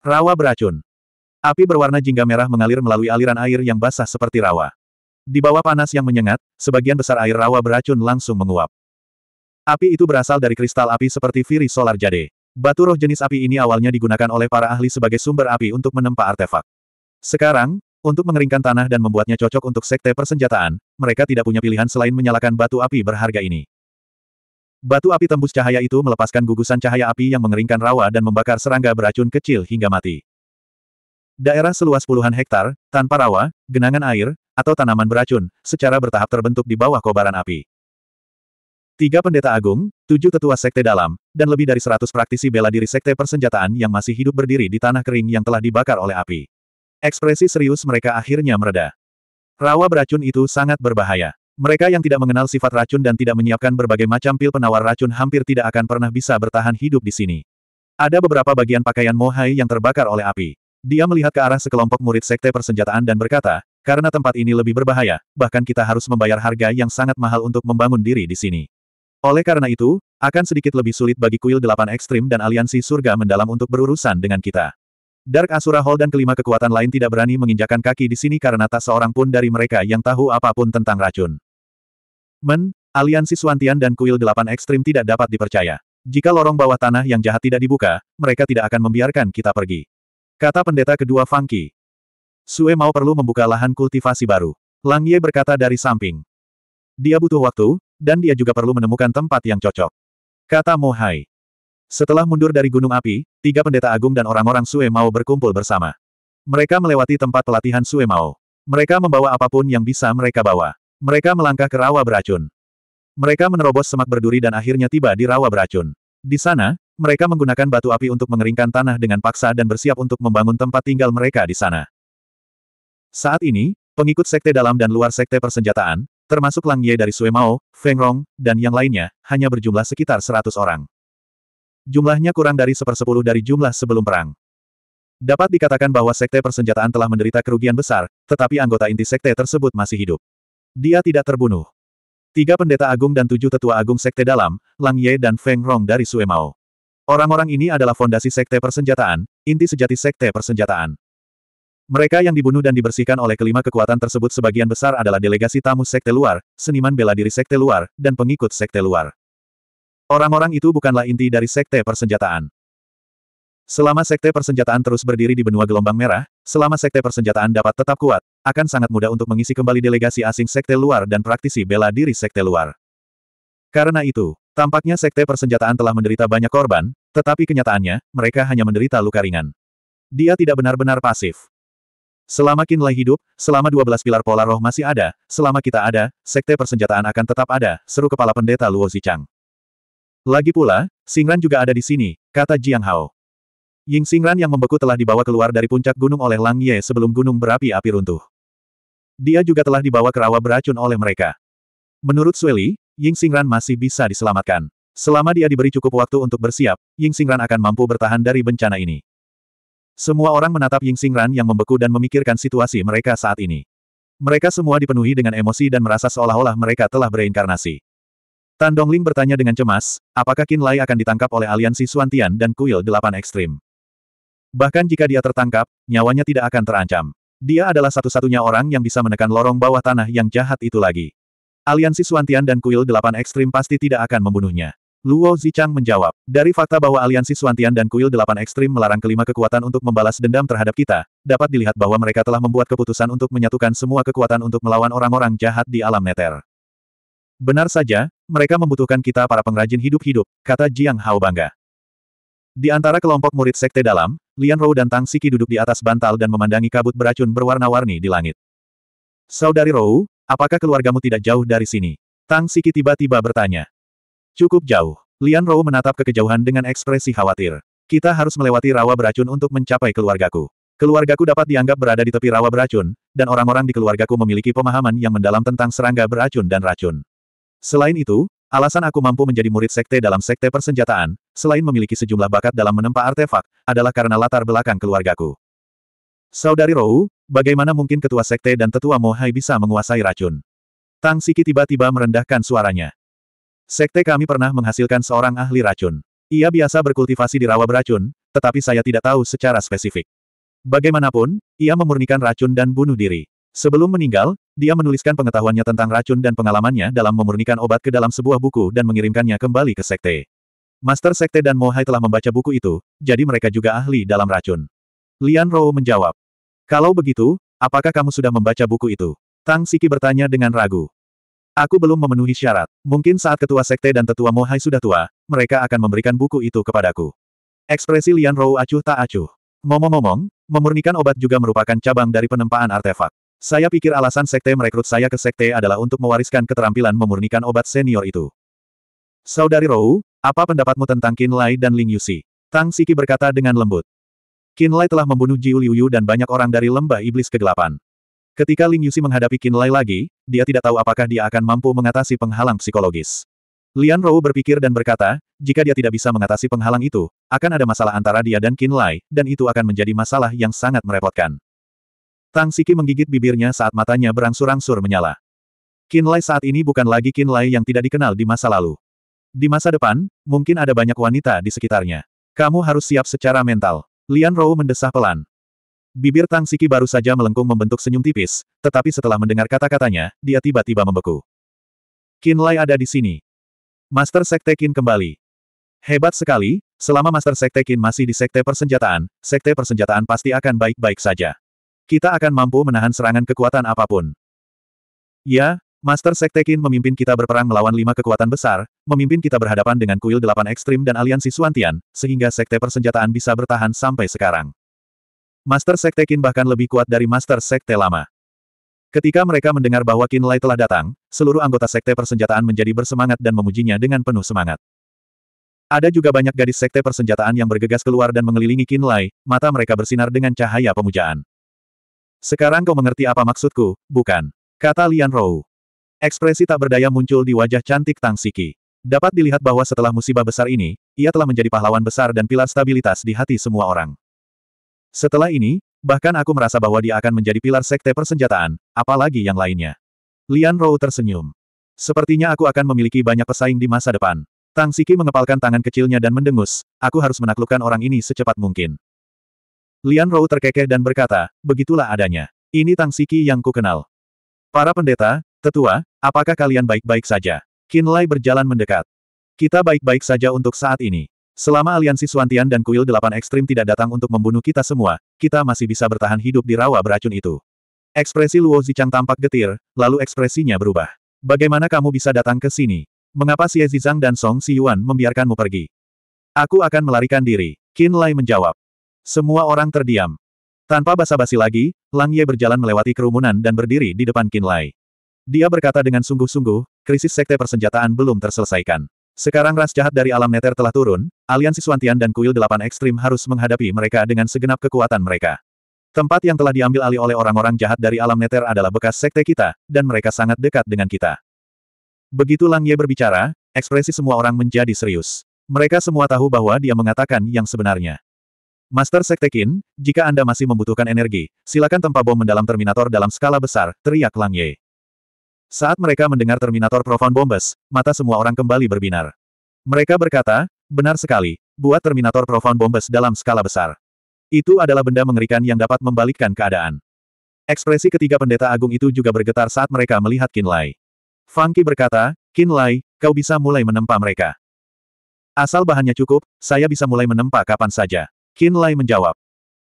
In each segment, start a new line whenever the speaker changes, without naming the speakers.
Rawa beracun. Api berwarna jingga merah mengalir melalui aliran air yang basah seperti rawa. Di bawah panas yang menyengat, sebagian besar air rawa beracun langsung menguap. Api itu berasal dari kristal api seperti Viri Solar Jade. Batu roh jenis api ini awalnya digunakan oleh para ahli sebagai sumber api untuk menempa artefak. Sekarang, untuk mengeringkan tanah dan membuatnya cocok untuk sekte persenjataan, mereka tidak punya pilihan selain menyalakan batu api berharga ini. Batu api tembus cahaya itu melepaskan gugusan cahaya api yang mengeringkan rawa dan membakar serangga beracun kecil hingga mati. Daerah seluas puluhan hektar, tanpa rawa, genangan air, atau tanaman beracun, secara bertahap terbentuk di bawah kobaran api. Tiga pendeta agung, tujuh tetua sekte dalam, dan lebih dari seratus praktisi bela diri sekte persenjataan yang masih hidup berdiri di tanah kering yang telah dibakar oleh api. Ekspresi serius mereka akhirnya mereda. Rawa beracun itu sangat berbahaya. Mereka yang tidak mengenal sifat racun dan tidak menyiapkan berbagai macam pil penawar racun hampir tidak akan pernah bisa bertahan hidup di sini. Ada beberapa bagian pakaian Mohai yang terbakar oleh api. Dia melihat ke arah sekelompok murid sekte persenjataan dan berkata, karena tempat ini lebih berbahaya, bahkan kita harus membayar harga yang sangat mahal untuk membangun diri di sini. Oleh karena itu, akan sedikit lebih sulit bagi kuil delapan ekstrim dan aliansi surga mendalam untuk berurusan dengan kita. Dark Asura Hall dan kelima kekuatan lain tidak berani menginjakan kaki di sini karena tak seorang pun dari mereka yang tahu apapun tentang racun. Men, aliansi Suantian dan kuil delapan ekstrim tidak dapat dipercaya. Jika lorong bawah tanah yang jahat tidak dibuka, mereka tidak akan membiarkan kita pergi. Kata pendeta kedua Fangki. Sue mau perlu membuka lahan kultivasi baru. Lang Ye berkata dari samping. Dia butuh waktu, dan dia juga perlu menemukan tempat yang cocok. Kata Mo Hai. Setelah mundur dari Gunung Api, tiga pendeta agung dan orang-orang Sue mau berkumpul bersama. Mereka melewati tempat pelatihan Sue mau. Mereka membawa apapun yang bisa mereka bawa. Mereka melangkah ke rawa beracun. Mereka menerobos semak berduri dan akhirnya tiba di rawa beracun. Di sana, mereka menggunakan batu api untuk mengeringkan tanah dengan paksa dan bersiap untuk membangun tempat tinggal mereka di sana. Saat ini, pengikut sekte dalam dan luar sekte persenjataan, termasuk Lang Ye dari Suemao, Feng Rong, dan yang lainnya, hanya berjumlah sekitar 100 orang. Jumlahnya kurang dari sepersepuluh dari jumlah sebelum perang. Dapat dikatakan bahwa sekte persenjataan telah menderita kerugian besar, tetapi anggota inti sekte tersebut masih hidup. Dia tidak terbunuh. Tiga pendeta agung dan tujuh tetua agung sekte dalam, Lang Ye dan Feng Rong dari Suemao. Orang-orang ini adalah fondasi sekte persenjataan, inti sejati sekte persenjataan. Mereka yang dibunuh dan dibersihkan oleh kelima kekuatan tersebut sebagian besar adalah delegasi tamu sekte luar, seniman bela diri sekte luar, dan pengikut sekte luar. Orang-orang itu bukanlah inti dari sekte persenjataan. Selama sekte persenjataan terus berdiri di benua gelombang merah, selama sekte persenjataan dapat tetap kuat, akan sangat mudah untuk mengisi kembali delegasi asing sekte luar dan praktisi bela diri sekte luar. Karena itu, tampaknya sekte persenjataan telah menderita banyak korban, tetapi kenyataannya, mereka hanya menderita luka ringan. Dia tidak benar-benar pasif. Selama Kinlai hidup, selama 12 pilar pola roh masih ada, selama kita ada, sekte persenjataan akan tetap ada, seru kepala pendeta Luo Zichang. Lagi pula, Singran juga ada di sini, kata Jiang Hao. Ying Singran yang membeku telah dibawa keluar dari puncak gunung oleh Lang Ye sebelum gunung berapi-api runtuh dia juga telah dibawa ke rawa beracun oleh mereka. Menurut Sueli, Ying Xingran masih bisa diselamatkan. Selama dia diberi cukup waktu untuk bersiap, Ying Xingran akan mampu bertahan dari bencana ini. Semua orang menatap Ying Xingran yang membeku dan memikirkan situasi mereka saat ini. Mereka semua dipenuhi dengan emosi dan merasa seolah-olah mereka telah bereinkarnasi. Tan Dongling bertanya dengan cemas, apakah Qin Lai akan ditangkap oleh aliansi Suantian dan kuil delapan ekstrim? Bahkan jika dia tertangkap, nyawanya tidak akan terancam. Dia adalah satu-satunya orang yang bisa menekan lorong bawah tanah yang jahat itu lagi. Aliansi Suantian dan Kuil Delapan Ekstrim pasti tidak akan membunuhnya. Luo Zichang menjawab, dari fakta bahwa aliansi Suantian dan Kuil Delapan Ekstrim melarang kelima kekuatan untuk membalas dendam terhadap kita, dapat dilihat bahwa mereka telah membuat keputusan untuk menyatukan semua kekuatan untuk melawan orang-orang jahat di alam neter. Benar saja, mereka membutuhkan kita para pengrajin hidup-hidup, kata Jiang Hao bangga. Di antara kelompok murid sekte dalam, Lian Rou dan Tang Siki duduk di atas bantal dan memandangi kabut beracun berwarna-warni di langit. Saudari Rou, apakah keluargamu tidak jauh dari sini? Tang Siki tiba-tiba bertanya. Cukup jauh. Lian Rou menatap ke kejauhan dengan ekspresi khawatir. Kita harus melewati rawa beracun untuk mencapai keluargaku. Keluargaku dapat dianggap berada di tepi rawa beracun, dan orang-orang di keluargaku memiliki pemahaman yang mendalam tentang serangga beracun dan racun. Selain itu, Alasan aku mampu menjadi murid sekte dalam sekte persenjataan, selain memiliki sejumlah bakat dalam menempa artefak, adalah karena latar belakang keluargaku. Saudari Rou, bagaimana mungkin ketua sekte dan tetua Mohai bisa menguasai racun? Tang Siki tiba-tiba merendahkan suaranya. Sekte kami pernah menghasilkan seorang ahli racun. Ia biasa berkultivasi di rawa beracun, tetapi saya tidak tahu secara spesifik. Bagaimanapun, ia memurnikan racun dan bunuh diri. Sebelum meninggal, dia menuliskan pengetahuannya tentang racun dan pengalamannya dalam memurnikan obat ke dalam sebuah buku dan mengirimkannya kembali ke sekte. Master Sekte dan Mohai telah membaca buku itu, jadi mereka juga ahli dalam racun. Lian Rou menjawab. Kalau begitu, apakah kamu sudah membaca buku itu? Tang Siki bertanya dengan ragu. Aku belum memenuhi syarat. Mungkin saat ketua sekte dan tetua Mohai sudah tua, mereka akan memberikan buku itu kepadaku. Ekspresi Lian Rou acuh tak acuh. Ngomong-ngomong, memurnikan obat juga merupakan cabang dari penempaan artefak. Saya pikir alasan sekte merekrut saya ke sekte adalah untuk mewariskan keterampilan memurnikan obat senior itu. Saudari Rou, apa pendapatmu tentang Qin Lai dan Ling Yusi? Tang Siki berkata dengan lembut. Qin Lai telah membunuh Jiu Liuyu dan banyak orang dari lembah iblis kegelapan. Ketika Ling Yusi menghadapi Qin Lai lagi, dia tidak tahu apakah dia akan mampu mengatasi penghalang psikologis. Lian Rou berpikir dan berkata, jika dia tidak bisa mengatasi penghalang itu, akan ada masalah antara dia dan Qin Lai, dan itu akan menjadi masalah yang sangat merepotkan. Tang Siki menggigit bibirnya saat matanya berangsur-angsur menyala. Kinlay saat ini bukan lagi Kinlay yang tidak dikenal di masa lalu. Di masa depan, mungkin ada banyak wanita di sekitarnya. Kamu harus siap secara mental. Lian Rou mendesah pelan. Bibir Tang Siki baru saja melengkung membentuk senyum tipis, tetapi setelah mendengar kata-katanya, dia tiba-tiba membeku. Kinlay ada di sini. Master Sekte Kin kembali. Hebat sekali, selama Master Sekte Kin masih di Sekte Persenjataan, Sekte Persenjataan pasti akan baik-baik saja. Kita akan mampu menahan serangan kekuatan apapun. Ya, Master Sektekin memimpin kita berperang melawan lima kekuatan besar, memimpin kita berhadapan dengan kuil delapan ekstrim dan aliansi Suantian, sehingga Sekte Persenjataan bisa bertahan sampai sekarang. Master Sektekin bahkan lebih kuat dari Master Sekte lama. Ketika mereka mendengar bahwa Qin Lai telah datang, seluruh anggota Sekte Persenjataan menjadi bersemangat dan memujinya dengan penuh semangat. Ada juga banyak gadis sekte persenjataan yang bergegas keluar dan mengelilingi Qin Lai, mata mereka bersinar dengan cahaya pemujaan. Sekarang kau mengerti apa maksudku, bukan? Kata Lian Rou. Ekspresi tak berdaya muncul di wajah cantik Tang Siki. Dapat dilihat bahwa setelah musibah besar ini, ia telah menjadi pahlawan besar dan pilar stabilitas di hati semua orang. Setelah ini, bahkan aku merasa bahwa dia akan menjadi pilar sekte persenjataan, apalagi yang lainnya. Lian Rou tersenyum. Sepertinya aku akan memiliki banyak pesaing di masa depan. Tang Siki mengepalkan tangan kecilnya dan mendengus, aku harus menaklukkan orang ini secepat mungkin. Lian Rou terkekeh dan berkata, begitulah adanya. Ini Tang Siki yang kukenal. Para pendeta, tetua, apakah kalian baik-baik saja? Qin Lai berjalan mendekat. Kita baik-baik saja untuk saat ini. Selama aliansi Suantian dan Kuil Delapan Ekstrim tidak datang untuk membunuh kita semua, kita masih bisa bertahan hidup di rawa beracun itu. Ekspresi Luo Zichang tampak getir, lalu ekspresinya berubah. Bagaimana kamu bisa datang ke sini? Mengapa Xie Zizang dan Song Yuan membiarkanmu pergi? Aku akan melarikan diri. Qin Lai menjawab. Semua orang terdiam. Tanpa basa-basi lagi, Lang Ye berjalan melewati kerumunan dan berdiri di depan Qin Lai. Dia berkata dengan sungguh-sungguh, krisis sekte persenjataan belum terselesaikan. Sekarang ras jahat dari alam neter telah turun, aliansi Swantian dan kuil delapan ekstrim harus menghadapi mereka dengan segenap kekuatan mereka. Tempat yang telah diambil alih oleh orang-orang jahat dari alam neter adalah bekas sekte kita, dan mereka sangat dekat dengan kita. Begitu Lang Ye berbicara, ekspresi semua orang menjadi serius. Mereka semua tahu bahwa dia mengatakan yang sebenarnya. Master Sekte Qin, jika Anda masih membutuhkan energi, silakan tempa bom mendalam Terminator dalam skala besar, teriak Lang Ye. Saat mereka mendengar Terminator Profound Bombes, mata semua orang kembali berbinar. Mereka berkata, benar sekali, buat Terminator Profound Bombes dalam skala besar. Itu adalah benda mengerikan yang dapat membalikkan keadaan. Ekspresi ketiga pendeta agung itu juga bergetar saat mereka melihat Qin Lai. Funky berkata, Qin Lai, kau bisa mulai menempa mereka. Asal bahannya cukup, saya bisa mulai menempa kapan saja. Qin Lai menjawab.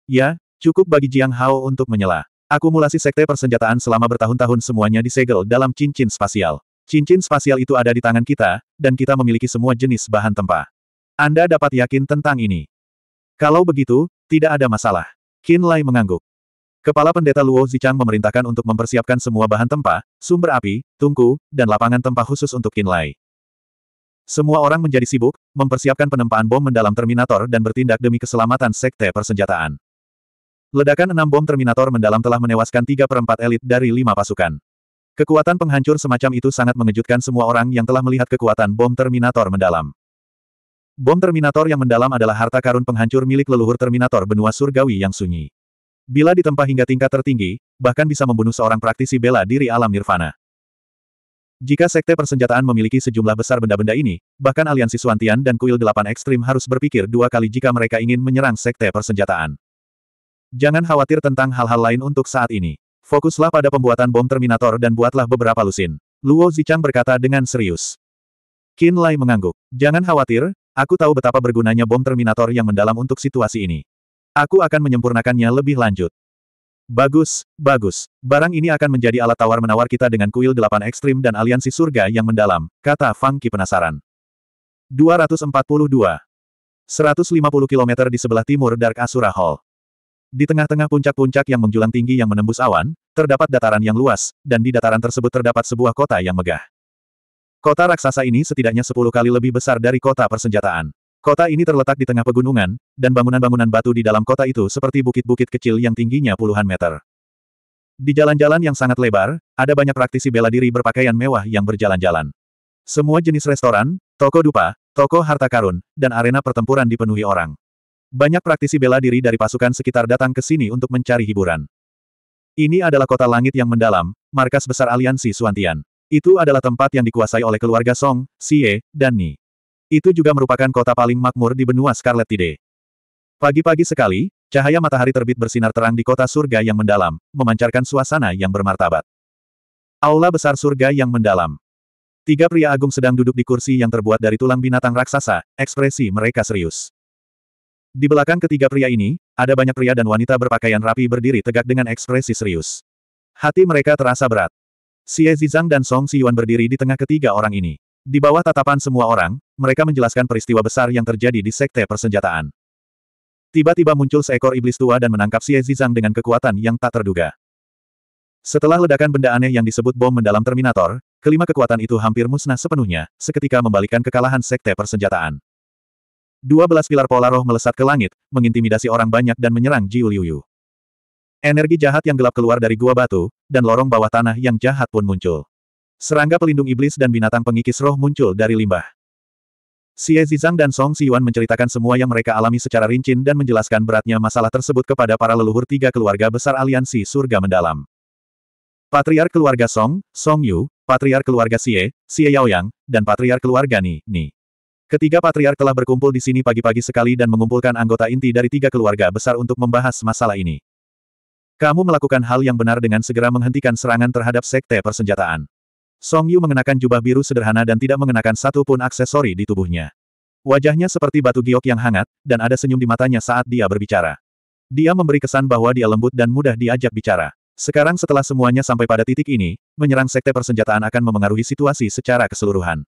Ya, cukup bagi Jiang Hao untuk menyela. Akumulasi sekte persenjataan selama bertahun-tahun semuanya disegel dalam cincin spasial. Cincin spasial itu ada di tangan kita, dan kita memiliki semua jenis bahan tempa. Anda dapat yakin tentang ini. Kalau begitu, tidak ada masalah. Qin Lai mengangguk. Kepala pendeta Luo Zichang memerintahkan untuk mempersiapkan semua bahan tempa, sumber api, tungku, dan lapangan tempa khusus untuk Qin Lai. Semua orang menjadi sibuk, mempersiapkan penempaan bom mendalam Terminator dan bertindak demi keselamatan Sekte Persenjataan. Ledakan enam bom Terminator mendalam telah menewaskan tiga perempat elit dari lima pasukan. Kekuatan penghancur semacam itu sangat mengejutkan semua orang yang telah melihat kekuatan bom Terminator mendalam. Bom Terminator yang mendalam adalah harta karun penghancur milik leluhur Terminator benua surgawi yang sunyi. Bila ditempa hingga tingkat tertinggi, bahkan bisa membunuh seorang praktisi bela diri alam nirvana. Jika sekte persenjataan memiliki sejumlah besar benda-benda ini, bahkan aliansi Suantian dan kuil delapan ekstrim harus berpikir dua kali jika mereka ingin menyerang sekte persenjataan. Jangan khawatir tentang hal-hal lain untuk saat ini. Fokuslah pada pembuatan bom Terminator dan buatlah beberapa lusin. Luo Zichang berkata dengan serius. Qin Lai mengangguk. Jangan khawatir, aku tahu betapa bergunanya bom Terminator yang mendalam untuk situasi ini. Aku akan menyempurnakannya lebih lanjut. Bagus, bagus. Barang ini akan menjadi alat tawar-menawar kita dengan kuil delapan ekstrim dan aliansi surga yang mendalam, kata Fang Qi penasaran. 242. 150 km di sebelah timur Dark Asura Hall. Di tengah-tengah puncak-puncak yang menjulang tinggi yang menembus awan, terdapat dataran yang luas, dan di dataran tersebut terdapat sebuah kota yang megah. Kota raksasa ini setidaknya 10 kali lebih besar dari kota persenjataan. Kota ini terletak di tengah pegunungan, dan bangunan-bangunan batu di dalam kota itu seperti bukit-bukit kecil yang tingginya puluhan meter. Di jalan-jalan yang sangat lebar, ada banyak praktisi bela diri berpakaian mewah yang berjalan-jalan. Semua jenis restoran, toko dupa, toko harta karun, dan arena pertempuran dipenuhi orang. Banyak praktisi bela diri dari pasukan sekitar datang ke sini untuk mencari hiburan. Ini adalah kota langit yang mendalam, markas besar aliansi Suantian. Itu adalah tempat yang dikuasai oleh keluarga Song, Xie, dan Ni. Itu juga merupakan kota paling makmur di benua Scarlet Tide. Pagi-pagi sekali, cahaya matahari terbit bersinar terang di kota surga yang mendalam, memancarkan suasana yang bermartabat. Aula besar surga yang mendalam. Tiga pria agung sedang duduk di kursi yang terbuat dari tulang binatang raksasa, ekspresi mereka serius. Di belakang ketiga pria ini, ada banyak pria dan wanita berpakaian rapi berdiri tegak dengan ekspresi serius. Hati mereka terasa berat. Xie Zizang dan Song Siyuan berdiri di tengah ketiga orang ini. Di bawah tatapan semua orang, mereka menjelaskan peristiwa besar yang terjadi di sekte persenjataan. Tiba-tiba muncul seekor iblis tua dan menangkap Xie Zizang dengan kekuatan yang tak terduga. Setelah ledakan benda aneh yang disebut bom mendalam Terminator, kelima kekuatan itu hampir musnah sepenuhnya, seketika membalikkan kekalahan sekte persenjataan. Dua pilar pola roh melesat ke langit, mengintimidasi orang banyak dan menyerang Jiu Liuyu. Energi jahat yang gelap keluar dari gua batu, dan lorong bawah tanah yang jahat pun muncul. Serangga pelindung iblis dan binatang pengikis roh muncul dari limbah. Xie Zizang dan Song Siwan menceritakan semua yang mereka alami secara rinci dan menjelaskan beratnya masalah tersebut kepada para leluhur tiga keluarga besar aliansi surga mendalam. Patriar keluarga Song, Song Yu, patriar keluarga Xie, Xie Yaoyang, dan patriar keluarga Ni, Ni. Ketiga patriar telah berkumpul di sini pagi-pagi sekali dan mengumpulkan anggota inti dari tiga keluarga besar untuk membahas masalah ini. Kamu melakukan hal yang benar dengan segera menghentikan serangan terhadap sekte persenjataan. Song Yu mengenakan jubah biru sederhana dan tidak mengenakan satu pun aksesori di tubuhnya. Wajahnya seperti batu giok yang hangat, dan ada senyum di matanya saat dia berbicara. Dia memberi kesan bahwa dia lembut dan mudah diajak bicara. Sekarang setelah semuanya sampai pada titik ini, menyerang sekte persenjataan akan memengaruhi situasi secara keseluruhan.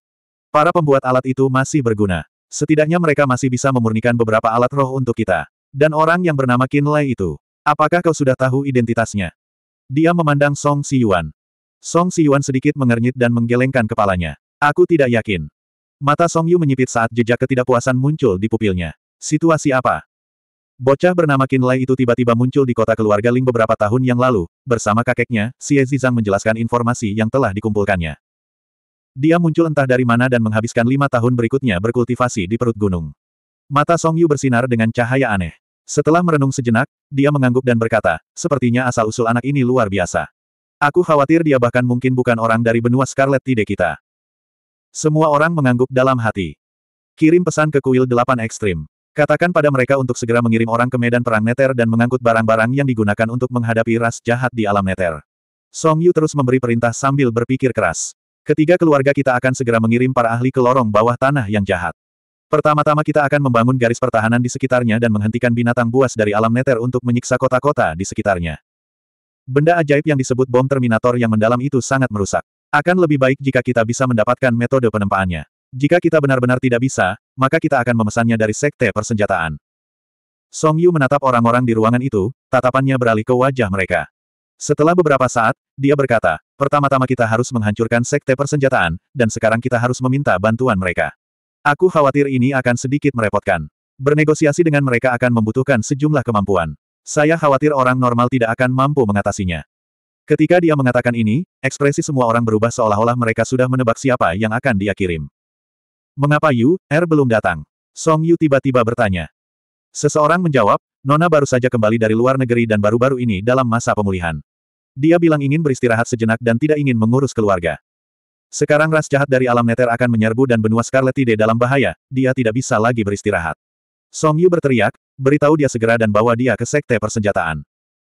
Para pembuat alat itu masih berguna. Setidaknya mereka masih bisa memurnikan beberapa alat roh untuk kita. Dan orang yang bernama Kinlay itu. Apakah kau sudah tahu identitasnya? Dia memandang Song Siyuan. Song Siyuan sedikit mengernyit dan menggelengkan kepalanya. Aku tidak yakin. Mata Song Yu menyipit saat jejak ketidakpuasan muncul di pupilnya. Situasi apa? Bocah bernama Qin Lai itu tiba-tiba muncul di kota keluarga Ling beberapa tahun yang lalu, bersama kakeknya, Xie Zizang menjelaskan informasi yang telah dikumpulkannya. Dia muncul entah dari mana dan menghabiskan lima tahun berikutnya berkultivasi di perut gunung. Mata Song Yu bersinar dengan cahaya aneh. Setelah merenung sejenak, dia mengangguk dan berkata, sepertinya asal-usul anak ini luar biasa. Aku khawatir dia bahkan mungkin bukan orang dari benua Scarlet Tide kita. Semua orang mengangguk dalam hati. Kirim pesan ke kuil delapan ekstrim. Katakan pada mereka untuk segera mengirim orang ke medan perang Neter dan mengangkut barang-barang yang digunakan untuk menghadapi ras jahat di alam Neter. Song Yu terus memberi perintah sambil berpikir keras. Ketiga keluarga kita akan segera mengirim para ahli ke lorong bawah tanah yang jahat. Pertama-tama kita akan membangun garis pertahanan di sekitarnya dan menghentikan binatang buas dari alam neter untuk menyiksa kota-kota di sekitarnya. Benda ajaib yang disebut bom Terminator yang mendalam itu sangat merusak. Akan lebih baik jika kita bisa mendapatkan metode penempaannya. Jika kita benar-benar tidak bisa, maka kita akan memesannya dari sekte persenjataan. Song Yu menatap orang-orang di ruangan itu, tatapannya beralih ke wajah mereka. Setelah beberapa saat, dia berkata, pertama-tama kita harus menghancurkan sekte persenjataan, dan sekarang kita harus meminta bantuan mereka. Aku khawatir ini akan sedikit merepotkan. Bernegosiasi dengan mereka akan membutuhkan sejumlah kemampuan. Saya khawatir orang normal tidak akan mampu mengatasinya. Ketika dia mengatakan ini, ekspresi semua orang berubah seolah-olah mereka sudah menebak siapa yang akan dia kirim. Mengapa Yu, Er belum datang? Song Yu tiba-tiba bertanya. Seseorang menjawab, Nona baru saja kembali dari luar negeri dan baru-baru ini dalam masa pemulihan. Dia bilang ingin beristirahat sejenak dan tidak ingin mengurus keluarga. Sekarang ras jahat dari alam neter akan menyerbu dan benua Scarlet Tide dalam bahaya, dia tidak bisa lagi beristirahat. Song Yu berteriak, beritahu dia segera dan bawa dia ke sekte persenjataan.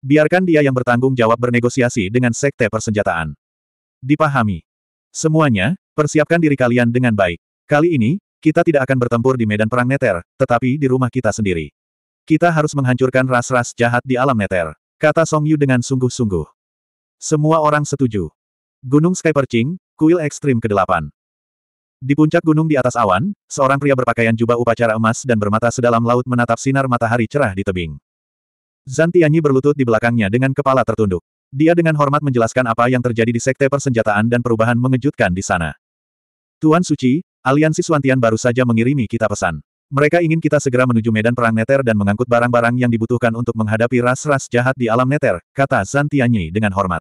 Biarkan dia yang bertanggung jawab bernegosiasi dengan sekte persenjataan. Dipahami. Semuanya, persiapkan diri kalian dengan baik. Kali ini, kita tidak akan bertempur di medan perang Neter, tetapi di rumah kita sendiri. Kita harus menghancurkan ras-ras jahat di alam Neter, kata Song Yu dengan sungguh-sungguh. Semua orang setuju. Gunung Sky Kuil Ekstrim ke-8. Di puncak gunung di atas awan, seorang pria berpakaian jubah upacara emas dan bermata sedalam laut menatap sinar matahari cerah di tebing. Zan berlutut di belakangnya dengan kepala tertunduk. Dia dengan hormat menjelaskan apa yang terjadi di sekte persenjataan dan perubahan mengejutkan di sana. Tuan Suci, aliansi Suantian baru saja mengirimi kita pesan. Mereka ingin kita segera menuju medan perang Neter dan mengangkut barang-barang yang dibutuhkan untuk menghadapi ras-ras jahat di alam Neter, kata Zan dengan hormat.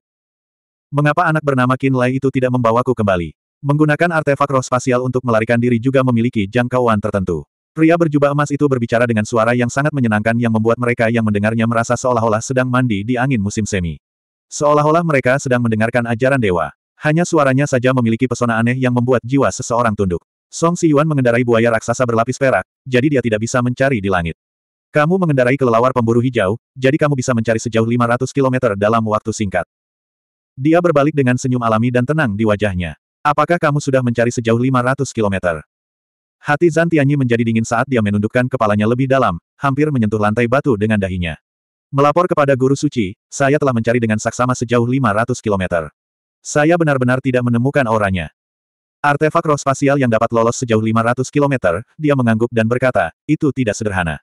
Mengapa anak bernama Kinlay itu tidak membawaku kembali? Menggunakan artefak roh spasial untuk melarikan diri juga memiliki jangkauan tertentu. Pria berjubah emas itu berbicara dengan suara yang sangat menyenangkan yang membuat mereka yang mendengarnya merasa seolah-olah sedang mandi di angin musim semi. Seolah-olah mereka sedang mendengarkan ajaran dewa. Hanya suaranya saja memiliki pesona aneh yang membuat jiwa seseorang tunduk. Song Si Yuan mengendarai buaya raksasa berlapis perak, jadi dia tidak bisa mencari di langit. Kamu mengendarai kelelawar pemburu hijau, jadi kamu bisa mencari sejauh 500 km dalam waktu singkat. Dia berbalik dengan senyum alami dan tenang di wajahnya. Apakah kamu sudah mencari sejauh 500 kilometer? Hati Zan menjadi dingin saat dia menundukkan kepalanya lebih dalam, hampir menyentuh lantai batu dengan dahinya. Melapor kepada Guru Suci, saya telah mencari dengan saksama sejauh 500 kilometer. Saya benar-benar tidak menemukan auranya. Artefak roh spasial yang dapat lolos sejauh 500 kilometer, dia mengangguk dan berkata, itu tidak sederhana.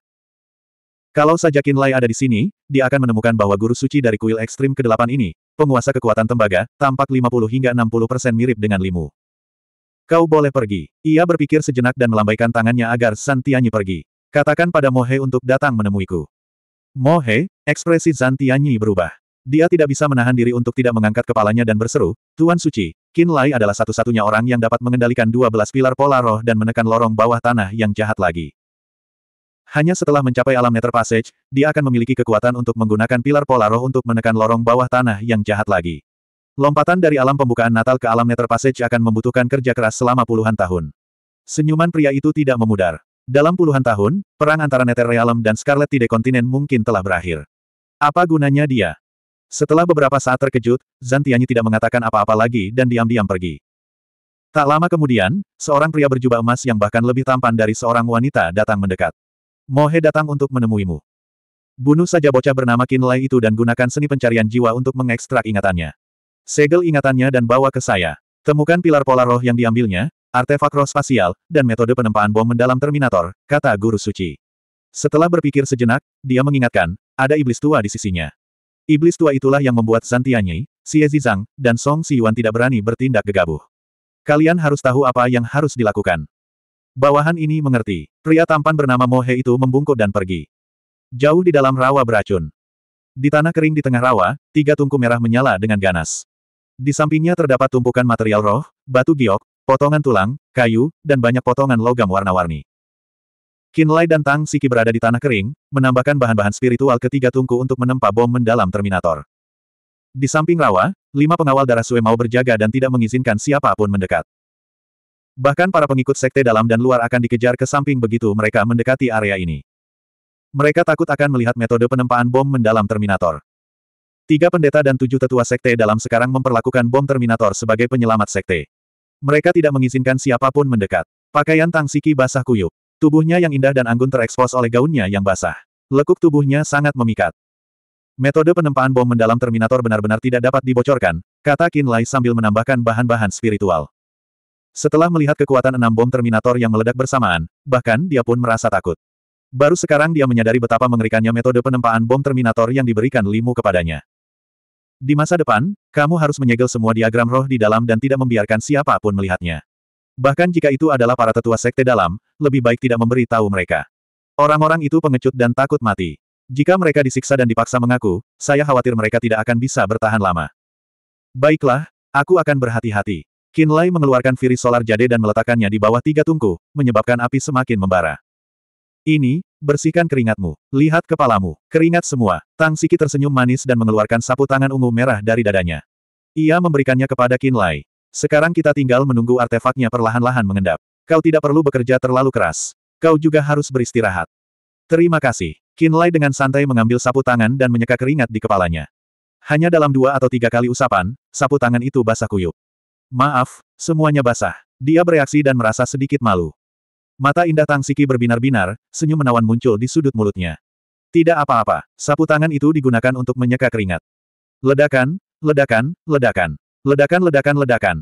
Kalau saja Kinlay ada di sini, dia akan menemukan bahwa guru suci dari kuil ekstrim ke-8 ini, Penguasa kekuatan tembaga, tampak 50 hingga 60 persen mirip dengan Limu. Kau boleh pergi. Ia berpikir sejenak dan melambaikan tangannya agar Santianyi pergi. Katakan pada Mohe untuk datang menemuiku. Mohe, ekspresi Santianyi berubah. Dia tidak bisa menahan diri untuk tidak mengangkat kepalanya dan berseru, Tuan Suci, Qin Lai adalah satu-satunya orang yang dapat mengendalikan 12 pilar pola roh dan menekan lorong bawah tanah yang jahat lagi. Hanya setelah mencapai alam Nether Passage, dia akan memiliki kekuatan untuk menggunakan pilar pola roh untuk menekan lorong bawah tanah yang jahat lagi. Lompatan dari alam pembukaan Natal ke alam Nether Passage akan membutuhkan kerja keras selama puluhan tahun. Senyuman pria itu tidak memudar. Dalam puluhan tahun, perang antara Nether Realm dan Scarlet Tide Continent mungkin telah berakhir. Apa gunanya dia? Setelah beberapa saat terkejut, Zantianyi tidak mengatakan apa-apa lagi dan diam-diam pergi. Tak lama kemudian, seorang pria berjubah emas yang bahkan lebih tampan dari seorang wanita datang mendekat. Mohe datang untuk menemuimu. Bunuh saja bocah bernama Kinlay itu dan gunakan seni pencarian jiwa untuk mengekstrak ingatannya. Segel ingatannya dan bawa ke saya. Temukan pilar polar roh yang diambilnya, artefak roh spasial, dan metode penempaan bom mendalam Terminator, kata Guru Suci. Setelah berpikir sejenak, dia mengingatkan, ada iblis tua di sisinya. Iblis tua itulah yang membuat Zantianyi, Xie Zizang, dan Song Siyuan tidak berani bertindak gegabah. Kalian harus tahu apa yang harus dilakukan. Bawahan ini mengerti. Pria tampan bernama Mohe itu membungkuk dan pergi. Jauh di dalam rawa beracun. Di tanah kering di tengah rawa, tiga tungku merah menyala dengan ganas. Di sampingnya terdapat tumpukan material roh, batu giok, potongan tulang, kayu, dan banyak potongan logam warna-warni. Kinlay dan Tang Siki berada di tanah kering, menambahkan bahan-bahan spiritual ketiga tungku untuk menempa bom mendalam Terminator. Di samping rawa, lima pengawal darah Sue mau berjaga dan tidak mengizinkan siapapun mendekat. Bahkan para pengikut sekte dalam dan luar akan dikejar ke samping begitu mereka mendekati area ini. Mereka takut akan melihat metode penempaan bom mendalam Terminator. Tiga pendeta dan tujuh tetua sekte dalam sekarang memperlakukan bom Terminator sebagai penyelamat sekte. Mereka tidak mengizinkan siapapun mendekat. Pakaian Tang Siki basah kuyup. Tubuhnya yang indah dan anggun terekspos oleh gaunnya yang basah. Lekuk tubuhnya sangat memikat. Metode penempaan bom mendalam Terminator benar-benar tidak dapat dibocorkan, kata Kinlay sambil menambahkan bahan-bahan spiritual. Setelah melihat kekuatan enam bom Terminator yang meledak bersamaan, bahkan dia pun merasa takut. Baru sekarang dia menyadari betapa mengerikannya metode penempaan bom Terminator yang diberikan Limu kepadanya. Di masa depan, kamu harus menyegel semua diagram roh di dalam dan tidak membiarkan siapapun melihatnya. Bahkan jika itu adalah para tetua sekte dalam, lebih baik tidak memberi tahu mereka. Orang-orang itu pengecut dan takut mati. Jika mereka disiksa dan dipaksa mengaku, saya khawatir mereka tidak akan bisa bertahan lama. Baiklah, aku akan berhati-hati. Kinlay mengeluarkan firi solar jade dan meletakkannya di bawah tiga tungku, menyebabkan api semakin membara. Ini, bersihkan keringatmu, lihat kepalamu, keringat semua. Tang Siki tersenyum manis dan mengeluarkan sapu tangan ungu merah dari dadanya. Ia memberikannya kepada Kinlay. Sekarang kita tinggal menunggu artefaknya perlahan-lahan mengendap. Kau tidak perlu bekerja terlalu keras. Kau juga harus beristirahat. Terima kasih. Kinlay dengan santai mengambil sapu tangan dan menyeka keringat di kepalanya. Hanya dalam dua atau tiga kali usapan, sapu tangan itu basah kuyup. Maaf, semuanya basah. Dia bereaksi dan merasa sedikit malu. Mata indah Tang Siki berbinar-binar, senyum menawan muncul di sudut mulutnya. Tidak apa-apa, sapu tangan itu digunakan untuk menyeka keringat. Ledakan, ledakan, ledakan. Ledakan ledakan ledakan.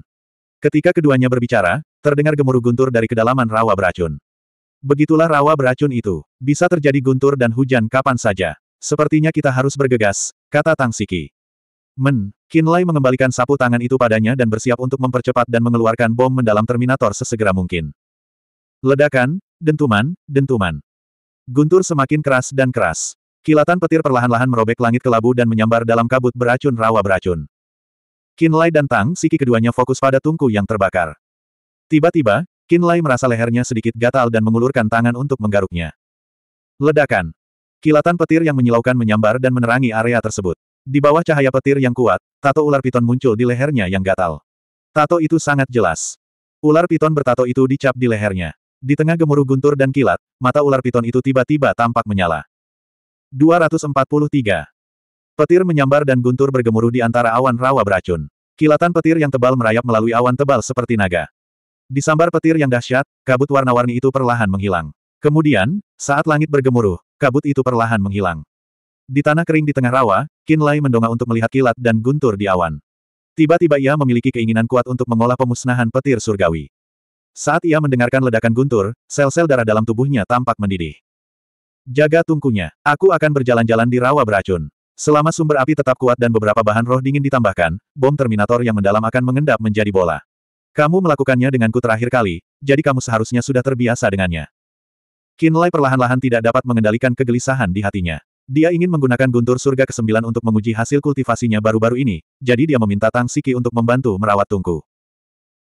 Ketika keduanya berbicara, terdengar gemuruh guntur dari kedalaman rawa beracun. Begitulah rawa beracun itu. Bisa terjadi guntur dan hujan kapan saja. Sepertinya kita harus bergegas, kata Tang Siki. Men, Kinlay mengembalikan sapu tangan itu padanya dan bersiap untuk mempercepat dan mengeluarkan bom mendalam Terminator sesegera mungkin. Ledakan, dentuman, dentuman. Guntur semakin keras dan keras. Kilatan petir perlahan-lahan merobek langit kelabu dan menyambar dalam kabut beracun rawa beracun. Kinlay dan Tang Siki keduanya fokus pada tungku yang terbakar. Tiba-tiba, Kinlay merasa lehernya sedikit gatal dan mengulurkan tangan untuk menggaruknya. Ledakan. Kilatan petir yang menyilaukan menyambar dan menerangi area tersebut. Di bawah cahaya petir yang kuat, tato ular piton muncul di lehernya yang gatal. Tato itu sangat jelas. Ular piton bertato itu dicap di lehernya. Di tengah gemuruh guntur dan kilat, mata ular piton itu tiba-tiba tampak menyala. 243. Petir menyambar dan guntur bergemuruh di antara awan rawa beracun. Kilatan petir yang tebal merayap melalui awan tebal seperti naga. Disambar petir yang dahsyat, kabut warna-warni itu perlahan menghilang. Kemudian, saat langit bergemuruh, kabut itu perlahan menghilang. Di tanah kering di tengah rawa, Kinlay mendongak untuk melihat kilat dan guntur di awan. Tiba-tiba ia memiliki keinginan kuat untuk mengolah pemusnahan petir surgawi. Saat ia mendengarkan ledakan guntur, sel-sel darah dalam tubuhnya tampak mendidih. Jaga tungkunya, aku akan berjalan-jalan di rawa beracun. Selama sumber api tetap kuat dan beberapa bahan roh dingin ditambahkan, bom Terminator yang mendalam akan mengendap menjadi bola. Kamu melakukannya denganku terakhir kali, jadi kamu seharusnya sudah terbiasa dengannya. Kinlay perlahan-lahan tidak dapat mengendalikan kegelisahan di hatinya. Dia ingin menggunakan guntur surga ke-9 untuk menguji hasil kultivasinya baru-baru ini, jadi dia meminta Tang Siki untuk membantu merawat tungku.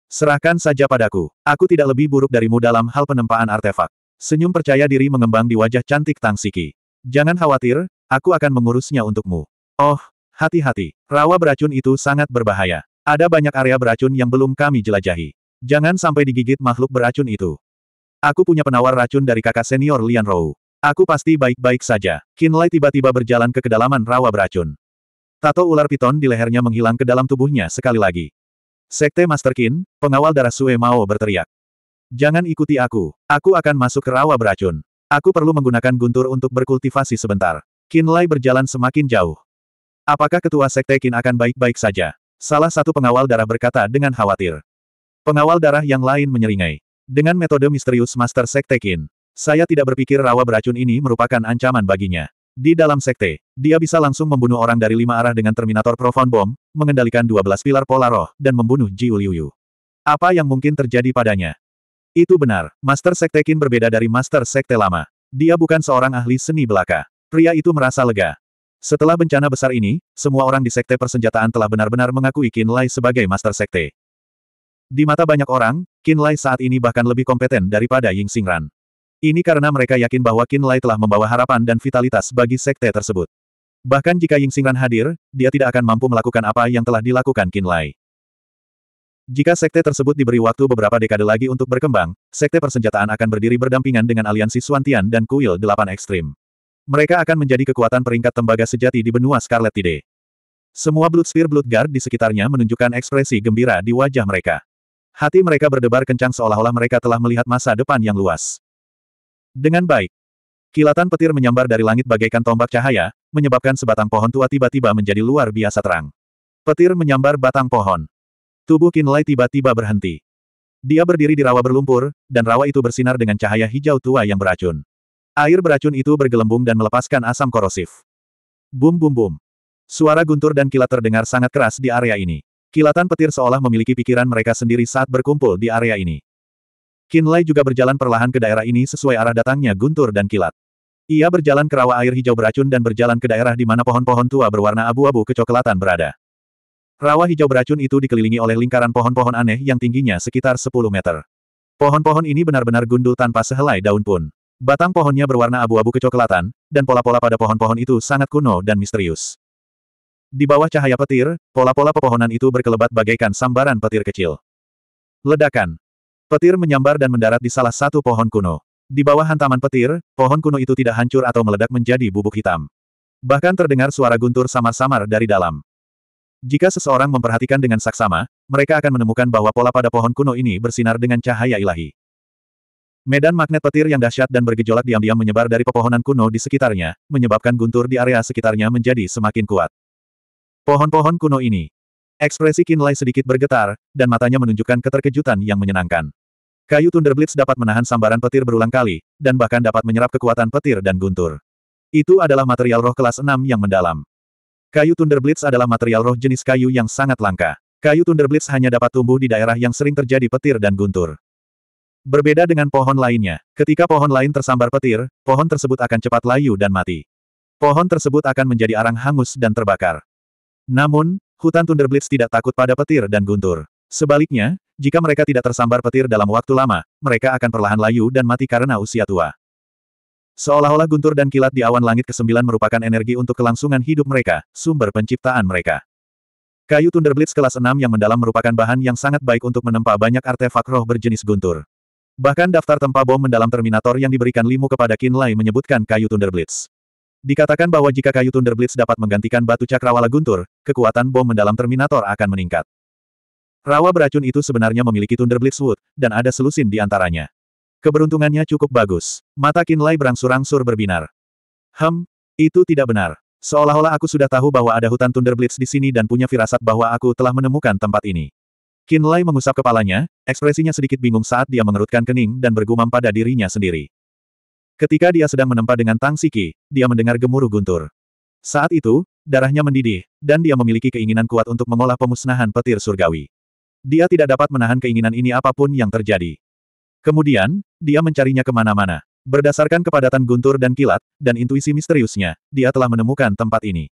Serahkan saja padaku. Aku tidak lebih buruk darimu dalam hal penempaan artefak. Senyum percaya diri mengembang di wajah cantik Tang Siki. Jangan khawatir, aku akan mengurusnya untukmu. Oh, hati-hati. Rawa beracun itu sangat berbahaya. Ada banyak area beracun yang belum kami jelajahi. Jangan sampai digigit makhluk beracun itu. Aku punya penawar racun dari kakak senior Lian Rou. Aku pasti baik-baik saja. Kinlay tiba-tiba berjalan ke kedalaman rawa beracun. Tato ular piton di lehernya menghilang ke dalam tubuhnya sekali lagi. Sekte Master Kin, pengawal darah Sue Mao berteriak. Jangan ikuti aku. Aku akan masuk ke rawa beracun. Aku perlu menggunakan guntur untuk berkultivasi sebentar. Kinlay berjalan semakin jauh. Apakah ketua sekte Kin akan baik-baik saja? Salah satu pengawal darah berkata dengan khawatir. Pengawal darah yang lain menyeringai. Dengan metode misterius Master Sekte Kin, saya tidak berpikir rawa beracun ini merupakan ancaman baginya. Di dalam sekte, dia bisa langsung membunuh orang dari lima arah dengan Terminator Profound Bomb, mengendalikan 12 pilar pola roh, dan membunuh Jiu Liu Apa yang mungkin terjadi padanya? Itu benar, Master Sekte Qin berbeda dari Master Sekte lama. Dia bukan seorang ahli seni belaka. Pria itu merasa lega. Setelah bencana besar ini, semua orang di Sekte Persenjataan telah benar-benar mengakui Qin Lai sebagai Master Sekte. Di mata banyak orang, Qin Lai saat ini bahkan lebih kompeten daripada Ying Xingran. Ini karena mereka yakin bahwa Qin Lai telah membawa harapan dan vitalitas bagi sekte tersebut. Bahkan jika Ying Xingran hadir, dia tidak akan mampu melakukan apa yang telah dilakukan Qin Lai. Jika sekte tersebut diberi waktu beberapa dekade lagi untuk berkembang, sekte persenjataan akan berdiri berdampingan dengan aliansi Suantian dan Kuil Delapan Ekstrim. Mereka akan menjadi kekuatan peringkat tembaga sejati di benua Scarlet Tide. Semua Blood Sphere Blood Guard di sekitarnya menunjukkan ekspresi gembira di wajah mereka. Hati mereka berdebar kencang seolah-olah mereka telah melihat masa depan yang luas. Dengan baik. Kilatan petir menyambar dari langit bagaikan tombak cahaya, menyebabkan sebatang pohon tua tiba-tiba menjadi luar biasa terang. Petir menyambar batang pohon. Tubuh Kinlay tiba-tiba berhenti. Dia berdiri di rawa berlumpur, dan rawa itu bersinar dengan cahaya hijau tua yang beracun. Air beracun itu bergelembung dan melepaskan asam korosif. Bum bum bum. Suara guntur dan kilat terdengar sangat keras di area ini. Kilatan petir seolah memiliki pikiran mereka sendiri saat berkumpul di area ini. Kinlay juga berjalan perlahan ke daerah ini sesuai arah datangnya guntur dan kilat. Ia berjalan ke rawa air hijau beracun dan berjalan ke daerah di mana pohon-pohon tua berwarna abu-abu kecoklatan berada. Rawa hijau beracun itu dikelilingi oleh lingkaran pohon-pohon aneh yang tingginya sekitar 10 meter. Pohon-pohon ini benar-benar gundul tanpa sehelai daun pun. Batang pohonnya berwarna abu-abu kecoklatan, dan pola-pola pada pohon-pohon itu sangat kuno dan misterius. Di bawah cahaya petir, pola-pola pepohonan itu berkelebat bagaikan sambaran petir kecil. Ledakan. Petir menyambar dan mendarat di salah satu pohon kuno. Di bawah hantaman petir, pohon kuno itu tidak hancur atau meledak menjadi bubuk hitam. Bahkan terdengar suara guntur samar-samar dari dalam. Jika seseorang memperhatikan dengan saksama, mereka akan menemukan bahwa pola pada pohon kuno ini bersinar dengan cahaya ilahi. Medan magnet petir yang dahsyat dan bergejolak diam-diam menyebar dari pepohonan kuno di sekitarnya, menyebabkan guntur di area sekitarnya menjadi semakin kuat. Pohon-pohon kuno ini, Ekspresi Kinlay sedikit bergetar, dan matanya menunjukkan keterkejutan yang menyenangkan. Kayu Thunderblitz dapat menahan sambaran petir berulang kali, dan bahkan dapat menyerap kekuatan petir dan guntur. Itu adalah material roh kelas 6 yang mendalam. Kayu Thunderblitz adalah material roh jenis kayu yang sangat langka. Kayu Thunderblitz hanya dapat tumbuh di daerah yang sering terjadi petir dan guntur. Berbeda dengan pohon lainnya, ketika pohon lain tersambar petir, pohon tersebut akan cepat layu dan mati. Pohon tersebut akan menjadi arang hangus dan terbakar. Namun, hutan Thunderblitz tidak takut pada petir dan guntur. Sebaliknya, jika mereka tidak tersambar petir dalam waktu lama, mereka akan perlahan layu dan mati karena usia tua. Seolah-olah guntur dan kilat di awan langit kesembilan merupakan energi untuk kelangsungan hidup mereka, sumber penciptaan mereka. Kayu Thunderblitz kelas 6 yang mendalam merupakan bahan yang sangat baik untuk menempa banyak artefak roh berjenis guntur. Bahkan daftar tempa bom mendalam Terminator yang diberikan Limu kepada Kinlay menyebutkan kayu Thunderblitz. Dikatakan bahwa jika kayu Thunderblitz dapat menggantikan batu cakrawala guntur, kekuatan bom mendalam Terminator akan meningkat. Rawa beracun itu sebenarnya memiliki Thunderblitz Wood, dan ada selusin di antaranya. Keberuntungannya cukup bagus. Mata Kinlay berangsur-angsur berbinar. Hem, itu tidak benar. Seolah-olah aku sudah tahu bahwa ada hutan Thunderblitz di sini dan punya firasat bahwa aku telah menemukan tempat ini. Kinlay mengusap kepalanya, ekspresinya sedikit bingung saat dia mengerutkan kening dan bergumam pada dirinya sendiri. Ketika dia sedang menempa dengan Tang Siki, dia mendengar gemuruh guntur. Saat itu, darahnya mendidih, dan dia memiliki keinginan kuat untuk mengolah pemusnahan petir surgawi. Dia tidak dapat menahan keinginan ini apapun yang terjadi. Kemudian, dia mencarinya kemana-mana. Berdasarkan kepadatan guntur dan kilat, dan intuisi misteriusnya, dia telah menemukan tempat ini.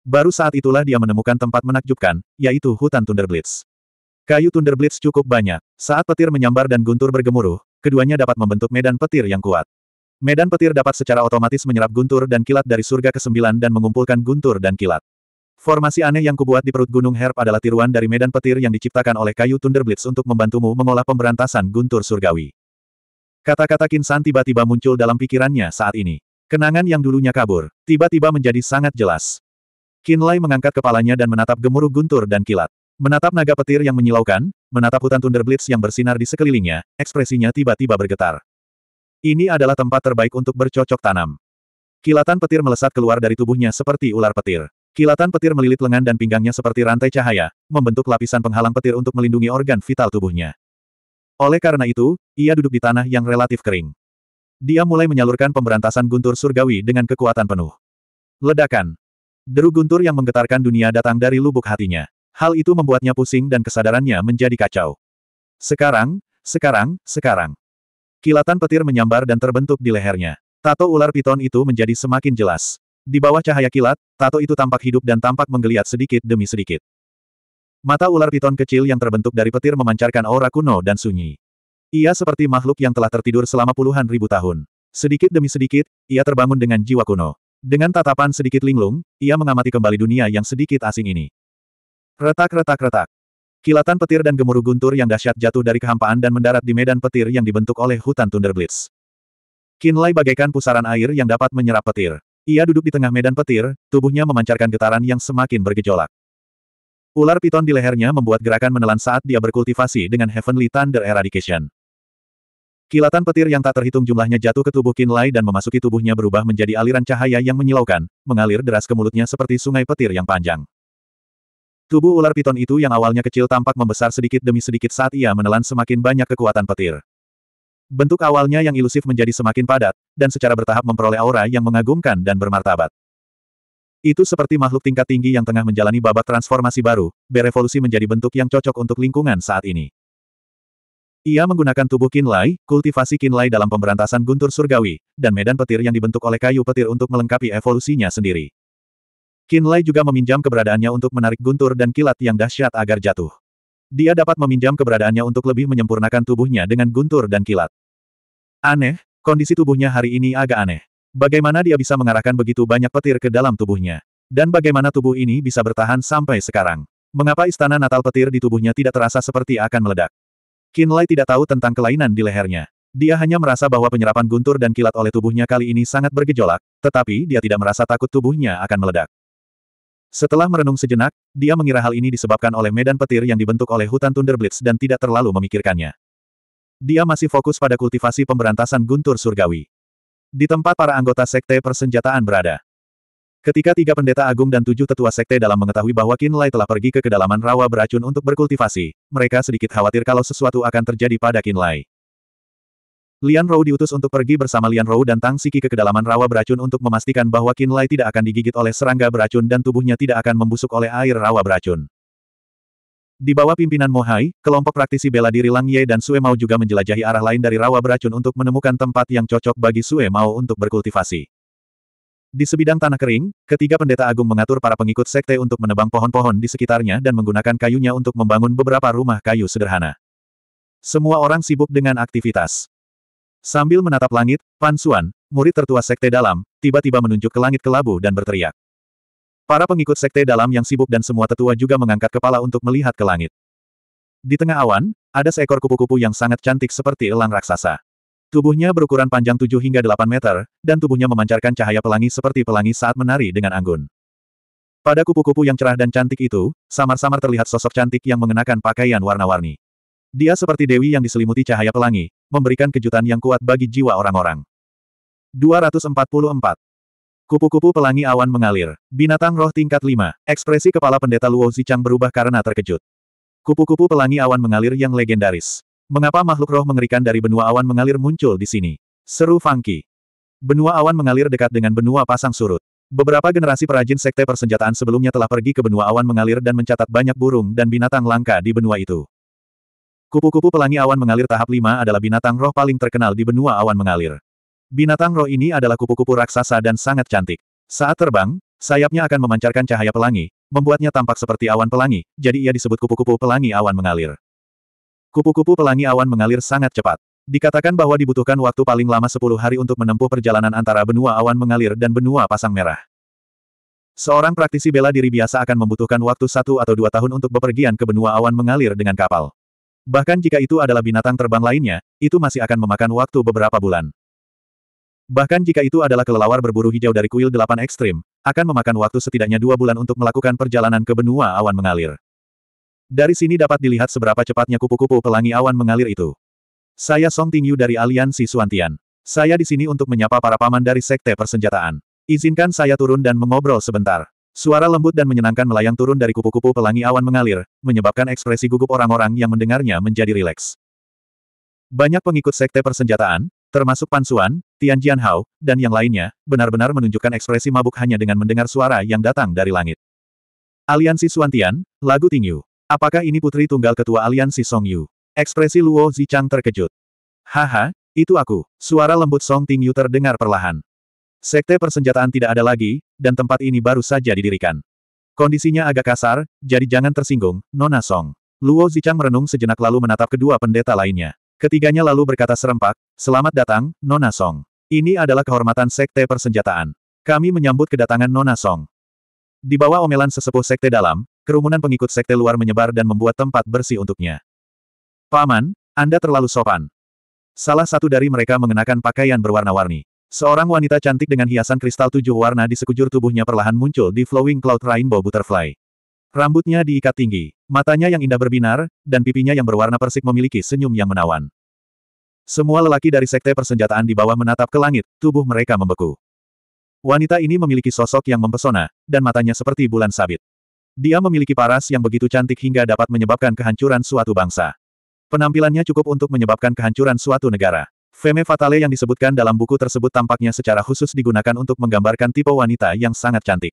Baru saat itulah dia menemukan tempat menakjubkan, yaitu hutan Thunderblitz. Kayu Thunderblitz cukup banyak. Saat petir menyambar dan guntur bergemuruh, keduanya dapat membentuk medan petir yang kuat. Medan petir dapat secara otomatis menyerap guntur dan kilat dari surga ke-9 dan mengumpulkan guntur dan kilat. Formasi aneh yang kubuat di perut Gunung Herb adalah tiruan dari medan petir yang diciptakan oleh kayu Thunderblitz untuk membantumu mengolah pemberantasan guntur surgawi. Kata-kata Kinsan tiba-tiba muncul dalam pikirannya saat ini. Kenangan yang dulunya kabur, tiba-tiba menjadi sangat jelas. Kinlay mengangkat kepalanya dan menatap gemuruh guntur dan kilat. Menatap naga petir yang menyilaukan, menatap hutan Thunderblitz yang bersinar di sekelilingnya, ekspresinya tiba-tiba bergetar. Ini adalah tempat terbaik untuk bercocok tanam. Kilatan petir melesat keluar dari tubuhnya seperti ular petir. Kilatan petir melilit lengan dan pinggangnya seperti rantai cahaya, membentuk lapisan penghalang petir untuk melindungi organ vital tubuhnya. Oleh karena itu, ia duduk di tanah yang relatif kering. Dia mulai menyalurkan pemberantasan guntur surgawi dengan kekuatan penuh. Ledakan. Deru guntur yang menggetarkan dunia datang dari lubuk hatinya. Hal itu membuatnya pusing dan kesadarannya menjadi kacau. Sekarang, sekarang, sekarang. Kilatan petir menyambar dan terbentuk di lehernya. Tato ular piton itu menjadi semakin jelas. Di bawah cahaya kilat, tato itu tampak hidup dan tampak menggeliat sedikit demi sedikit. Mata ular piton kecil yang terbentuk dari petir memancarkan aura kuno dan sunyi. Ia seperti makhluk yang telah tertidur selama puluhan ribu tahun. Sedikit demi sedikit, ia terbangun dengan jiwa kuno. Dengan tatapan sedikit linglung, ia mengamati kembali dunia yang sedikit asing ini. Retak-retak-retak. Kilatan petir dan gemuruh guntur yang dahsyat jatuh dari kehampaan dan mendarat di medan petir yang dibentuk oleh hutan Thunderblitz. Kinlay bagaikan pusaran air yang dapat menyerap petir. Ia duduk di tengah medan petir, tubuhnya memancarkan getaran yang semakin bergejolak. Ular piton di lehernya membuat gerakan menelan saat dia berkultivasi dengan Heavenly Thunder Eradication. Kilatan petir yang tak terhitung jumlahnya jatuh ke tubuh Kinlay dan memasuki tubuhnya berubah menjadi aliran cahaya yang menyilaukan, mengalir deras ke mulutnya seperti sungai petir yang panjang. Tubuh ular piton itu yang awalnya kecil tampak membesar sedikit demi sedikit saat ia menelan semakin banyak kekuatan petir. Bentuk awalnya yang ilusif menjadi semakin padat, dan secara bertahap memperoleh aura yang mengagumkan dan bermartabat. Itu seperti makhluk tingkat tinggi yang tengah menjalani babak transformasi baru, berevolusi menjadi bentuk yang cocok untuk lingkungan saat ini. Ia menggunakan tubuh kinlay, kultivasi kinlay dalam pemberantasan guntur surgawi, dan medan petir yang dibentuk oleh kayu petir untuk melengkapi evolusinya sendiri. Kinlay juga meminjam keberadaannya untuk menarik guntur dan kilat yang dahsyat agar jatuh. Dia dapat meminjam keberadaannya untuk lebih menyempurnakan tubuhnya dengan guntur dan kilat. Aneh, kondisi tubuhnya hari ini agak aneh. Bagaimana dia bisa mengarahkan begitu banyak petir ke dalam tubuhnya? Dan bagaimana tubuh ini bisa bertahan sampai sekarang? Mengapa istana Natal petir di tubuhnya tidak terasa seperti akan meledak? Kinlay tidak tahu tentang kelainan di lehernya. Dia hanya merasa bahwa penyerapan guntur dan kilat oleh tubuhnya kali ini sangat bergejolak, tetapi dia tidak merasa takut tubuhnya akan meledak. Setelah merenung sejenak, dia mengira hal ini disebabkan oleh medan petir yang dibentuk oleh hutan Thunderblitz dan tidak terlalu memikirkannya. Dia masih fokus pada kultivasi pemberantasan guntur surgawi. Di tempat para anggota sekte persenjataan berada. Ketika tiga pendeta agung dan tujuh tetua sekte dalam mengetahui bahwa Kinlay telah pergi ke kedalaman rawa beracun untuk berkultivasi, mereka sedikit khawatir kalau sesuatu akan terjadi pada Kinlay. Lian Rou diutus untuk pergi bersama Lian Rou dan Tang Siki ke kedalaman rawa beracun untuk memastikan bahwa Qin Lai tidak akan digigit oleh serangga beracun dan tubuhnya tidak akan membusuk oleh air rawa beracun. Di bawah pimpinan Mohai, kelompok praktisi bela diri Lang Ye dan Sue Mao juga menjelajahi arah lain dari rawa beracun untuk menemukan tempat yang cocok bagi Sue Mao untuk berkultivasi. Di sebidang tanah kering, ketiga pendeta agung mengatur para pengikut sekte untuk menebang pohon-pohon di sekitarnya dan menggunakan kayunya untuk membangun beberapa rumah kayu sederhana. Semua orang sibuk dengan aktivitas. Sambil menatap langit, Pan Suan, murid tertua Sekte Dalam, tiba-tiba menunjuk ke langit kelabu dan berteriak. Para pengikut Sekte Dalam yang sibuk dan semua tetua juga mengangkat kepala untuk melihat ke langit. Di tengah awan, ada seekor kupu-kupu yang sangat cantik seperti elang raksasa. Tubuhnya berukuran panjang 7 hingga 8 meter, dan tubuhnya memancarkan cahaya pelangi seperti pelangi saat menari dengan anggun. Pada kupu-kupu yang cerah dan cantik itu, samar-samar terlihat sosok cantik yang mengenakan pakaian warna-warni. Dia seperti dewi yang diselimuti cahaya pelangi, memberikan kejutan yang kuat bagi jiwa orang-orang. 244. Kupu-kupu pelangi awan mengalir. Binatang roh tingkat 5. Ekspresi kepala pendeta Luo Zichang berubah karena terkejut. Kupu-kupu pelangi awan mengalir yang legendaris. Mengapa makhluk roh mengerikan dari benua awan mengalir muncul di sini? Seru Funky. Benua awan mengalir dekat dengan benua pasang surut. Beberapa generasi perajin sekte persenjataan sebelumnya telah pergi ke benua awan mengalir dan mencatat banyak burung dan binatang langka di benua itu. Kupu-kupu pelangi awan mengalir tahap 5 adalah binatang roh paling terkenal di benua awan mengalir. Binatang roh ini adalah kupu-kupu raksasa dan sangat cantik. Saat terbang, sayapnya akan memancarkan cahaya pelangi, membuatnya tampak seperti awan pelangi, jadi ia disebut kupu-kupu pelangi awan mengalir. Kupu-kupu pelangi awan mengalir sangat cepat. Dikatakan bahwa dibutuhkan waktu paling lama 10 hari untuk menempuh perjalanan antara benua awan mengalir dan benua pasang merah. Seorang praktisi bela diri biasa akan membutuhkan waktu satu atau dua tahun untuk bepergian ke benua awan mengalir dengan kapal. Bahkan jika itu adalah binatang terbang lainnya, itu masih akan memakan waktu beberapa bulan. Bahkan jika itu adalah kelelawar berburu hijau dari kuil delapan ekstrim, akan memakan waktu setidaknya dua bulan untuk melakukan perjalanan ke benua awan mengalir. Dari sini dapat dilihat seberapa cepatnya kupu-kupu pelangi awan mengalir itu. Saya Song Tingyu dari Aliansi Suantian. Saya di sini untuk menyapa para paman dari Sekte Persenjataan. Izinkan saya turun dan mengobrol sebentar. Suara lembut dan menyenangkan melayang turun dari kupu-kupu pelangi awan mengalir, menyebabkan ekspresi gugup orang-orang yang mendengarnya menjadi rileks. Banyak pengikut sekte persenjataan, termasuk Pansuan, Tian Jianhao, dan yang lainnya, benar-benar menunjukkan ekspresi mabuk hanya dengan mendengar suara yang datang dari langit. Aliansi Suantian, lagu Tingyu. Apakah ini putri tunggal ketua aliansi Song Yu? Ekspresi Luo Zichang terkejut. Haha, itu aku. Suara lembut Song Tingyu terdengar perlahan. Sekte persenjataan tidak ada lagi, dan tempat ini baru saja didirikan. Kondisinya agak kasar, jadi jangan tersinggung, Nona Song. Luo Zichang merenung sejenak lalu menatap kedua pendeta lainnya. Ketiganya lalu berkata serempak, Selamat datang, Nona Song. Ini adalah kehormatan Sekte Persenjataan. Kami menyambut kedatangan Nona Song. Di bawah omelan sesepuh Sekte dalam, kerumunan pengikut Sekte luar menyebar dan membuat tempat bersih untuknya. Paman, Anda terlalu sopan. Salah satu dari mereka mengenakan pakaian berwarna-warni. Seorang wanita cantik dengan hiasan kristal tujuh warna di sekujur tubuhnya perlahan muncul di Flowing Cloud Rainbow Butterfly. Rambutnya diikat tinggi, matanya yang indah berbinar, dan pipinya yang berwarna persik memiliki senyum yang menawan. Semua lelaki dari sekte persenjataan di bawah menatap ke langit, tubuh mereka membeku. Wanita ini memiliki sosok yang mempesona, dan matanya seperti bulan sabit. Dia memiliki paras yang begitu cantik hingga dapat menyebabkan kehancuran suatu bangsa. Penampilannya cukup untuk menyebabkan kehancuran suatu negara. Feme Fatale yang disebutkan dalam buku tersebut tampaknya secara khusus digunakan untuk menggambarkan tipe wanita yang sangat cantik.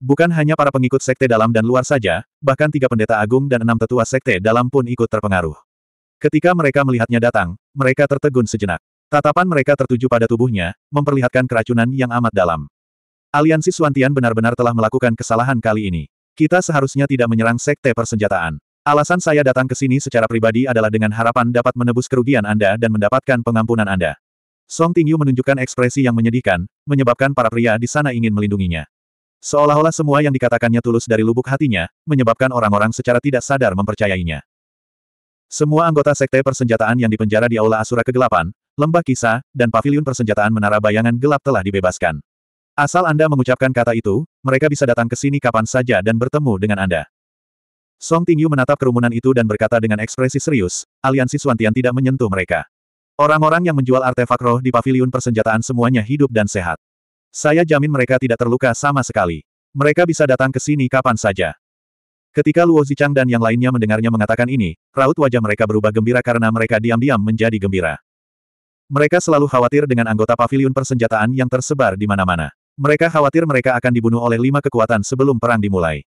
Bukan hanya para pengikut sekte dalam dan luar saja, bahkan tiga pendeta agung dan enam tetua sekte dalam pun ikut terpengaruh. Ketika mereka melihatnya datang, mereka tertegun sejenak. Tatapan mereka tertuju pada tubuhnya, memperlihatkan keracunan yang amat dalam. Aliansi Suantian benar-benar telah melakukan kesalahan kali ini. Kita seharusnya tidak menyerang sekte persenjataan. Alasan saya datang ke sini secara pribadi adalah dengan harapan dapat menebus kerugian Anda dan mendapatkan pengampunan Anda. Song Tingyu menunjukkan ekspresi yang menyedihkan, menyebabkan para pria di sana ingin melindunginya. Seolah-olah semua yang dikatakannya tulus dari lubuk hatinya, menyebabkan orang-orang secara tidak sadar mempercayainya. Semua anggota sekte persenjataan yang dipenjara di Aula Asura Kegelapan, Lembah Kisah, dan Paviliun Persenjataan Menara Bayangan Gelap telah dibebaskan. Asal Anda mengucapkan kata itu, mereka bisa datang ke sini kapan saja dan bertemu dengan Anda. Song Tingyu menatap kerumunan itu dan berkata dengan ekspresi serius, aliansi Suantian tidak menyentuh mereka. Orang-orang yang menjual artefak roh di paviliun persenjataan semuanya hidup dan sehat. Saya jamin mereka tidak terluka sama sekali. Mereka bisa datang ke sini kapan saja. Ketika Luo Zichang dan yang lainnya mendengarnya mengatakan ini, raut wajah mereka berubah gembira karena mereka diam-diam menjadi gembira. Mereka selalu khawatir dengan anggota paviliun persenjataan yang tersebar di mana-mana. Mereka khawatir mereka akan dibunuh oleh lima kekuatan sebelum perang dimulai.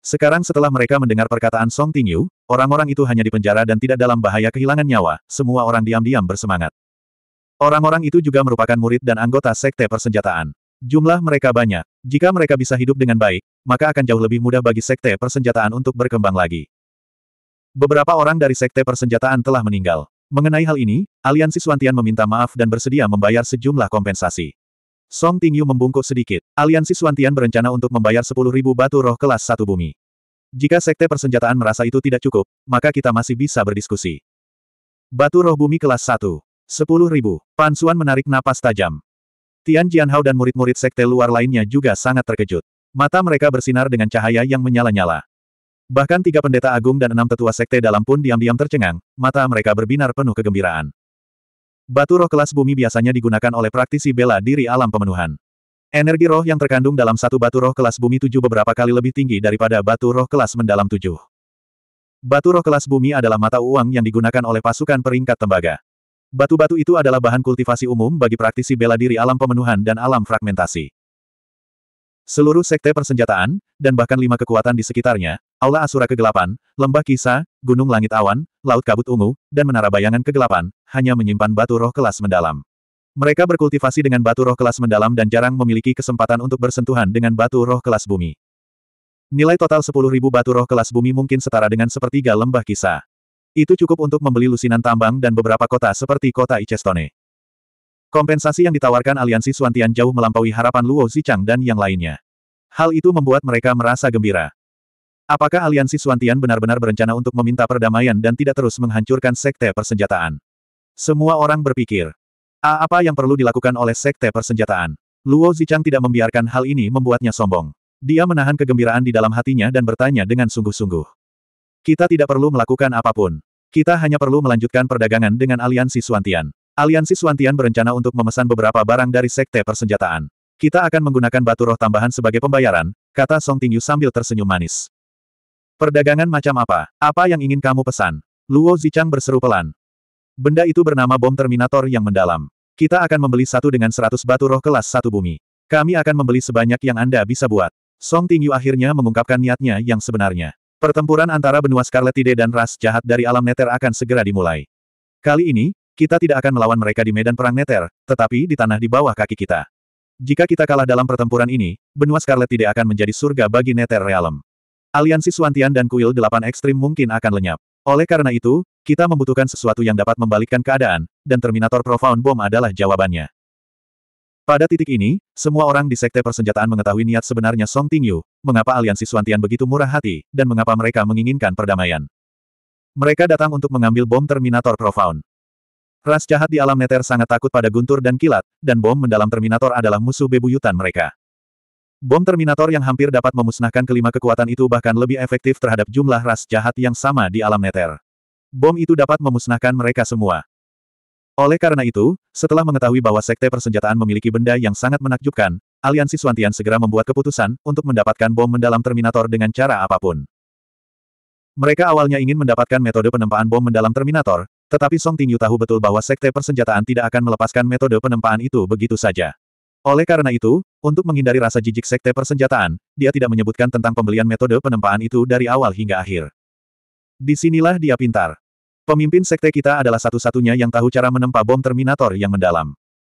Sekarang setelah mereka mendengar perkataan Song Tingyu, orang-orang itu hanya dipenjara dan tidak dalam bahaya kehilangan nyawa, semua orang diam-diam bersemangat. Orang-orang itu juga merupakan murid dan anggota sekte persenjataan. Jumlah mereka banyak. Jika mereka bisa hidup dengan baik, maka akan jauh lebih mudah bagi sekte persenjataan untuk berkembang lagi. Beberapa orang dari sekte persenjataan telah meninggal. Mengenai hal ini, Aliansi Suantian meminta maaf dan bersedia membayar sejumlah kompensasi. Song Tingyu membungkuk sedikit. Aliansi Suantian berencana untuk membayar sepuluh ribu batu roh kelas satu bumi. Jika sekte persenjataan merasa itu tidak cukup, maka kita masih bisa berdiskusi. Batu roh bumi kelas satu, sepuluh ribu. Pan Suan menarik napas tajam. Tian Jianhao dan murid-murid sekte luar lainnya juga sangat terkejut. Mata mereka bersinar dengan cahaya yang menyala-nyala. Bahkan tiga pendeta agung dan enam tetua sekte dalam pun diam-diam tercengang, mata mereka berbinar penuh kegembiraan. Batu roh kelas bumi biasanya digunakan oleh praktisi bela diri alam pemenuhan. Energi roh yang terkandung dalam satu batu roh kelas bumi tujuh beberapa kali lebih tinggi daripada batu roh kelas mendalam tujuh. Batu roh kelas bumi adalah mata uang yang digunakan oleh pasukan peringkat tembaga. Batu-batu itu adalah bahan kultivasi umum bagi praktisi bela diri alam pemenuhan dan alam fragmentasi. Seluruh sekte persenjataan, dan bahkan lima kekuatan di sekitarnya, Aula Asura Kegelapan, Lembah Kisah, Gunung Langit Awan, Laut Kabut Ungu, dan Menara Bayangan Kegelapan, hanya menyimpan batu roh kelas mendalam. Mereka berkultivasi dengan batu roh kelas mendalam dan jarang memiliki kesempatan untuk bersentuhan dengan batu roh kelas bumi. Nilai total 10.000 batu roh kelas bumi mungkin setara dengan sepertiga lembah kisah. Itu cukup untuk membeli lusinan tambang dan beberapa kota seperti kota Icestone. Kompensasi yang ditawarkan aliansi Suantian jauh melampaui harapan Luo Zichang dan yang lainnya. Hal itu membuat mereka merasa gembira. Apakah aliansi Suantian benar-benar berencana untuk meminta perdamaian dan tidak terus menghancurkan sekte persenjataan? Semua orang berpikir, A apa yang perlu dilakukan oleh sekte persenjataan? Luo Zichang tidak membiarkan hal ini membuatnya sombong. Dia menahan kegembiraan di dalam hatinya dan bertanya dengan sungguh-sungguh. Kita tidak perlu melakukan apapun. Kita hanya perlu melanjutkan perdagangan dengan aliansi Suantian. Aliansi Suantian berencana untuk memesan beberapa barang dari sekte persenjataan. Kita akan menggunakan batu roh tambahan sebagai pembayaran, kata Song Tingyu sambil tersenyum manis. Perdagangan macam apa? Apa yang ingin kamu pesan? Luo Zichang berseru pelan. Benda itu bernama bom Terminator yang mendalam. Kita akan membeli satu dengan seratus batu roh kelas satu bumi. Kami akan membeli sebanyak yang Anda bisa buat. Song Tingyu akhirnya mengungkapkan niatnya yang sebenarnya. Pertempuran antara benua Scarlet Tide dan ras jahat dari alam neter akan segera dimulai. Kali ini, kita tidak akan melawan mereka di medan perang Neter, tetapi di tanah di bawah kaki kita. Jika kita kalah dalam pertempuran ini, benua Scarlet tidak akan menjadi surga bagi Neter Realm. Aliansi Suantian dan Kuil Delapan Ekstrim mungkin akan lenyap. Oleh karena itu, kita membutuhkan sesuatu yang dapat membalikkan keadaan, dan Terminator Profound Bomb adalah jawabannya. Pada titik ini, semua orang di Sekte Persenjataan mengetahui niat sebenarnya Song Tingyu, mengapa aliansi Suantian begitu murah hati, dan mengapa mereka menginginkan perdamaian. Mereka datang untuk mengambil bom Terminator Profound. Ras jahat di alam neter sangat takut pada guntur dan kilat, dan bom mendalam Terminator adalah musuh bebuyutan mereka. Bom Terminator yang hampir dapat memusnahkan kelima kekuatan itu bahkan lebih efektif terhadap jumlah ras jahat yang sama di alam neter. Bom itu dapat memusnahkan mereka semua. Oleh karena itu, setelah mengetahui bahwa Sekte Persenjataan memiliki benda yang sangat menakjubkan, Aliansi Swantian segera membuat keputusan untuk mendapatkan bom mendalam Terminator dengan cara apapun. Mereka awalnya ingin mendapatkan metode penempaan bom mendalam Terminator, tetapi Song Tingyu tahu betul bahwa Sekte Persenjataan tidak akan melepaskan metode penempaan itu begitu saja. Oleh karena itu, untuk menghindari rasa jijik Sekte Persenjataan, dia tidak menyebutkan tentang pembelian metode penempaan itu dari awal hingga akhir. Disinilah dia pintar. Pemimpin Sekte kita adalah satu-satunya yang tahu cara menempa bom Terminator yang mendalam.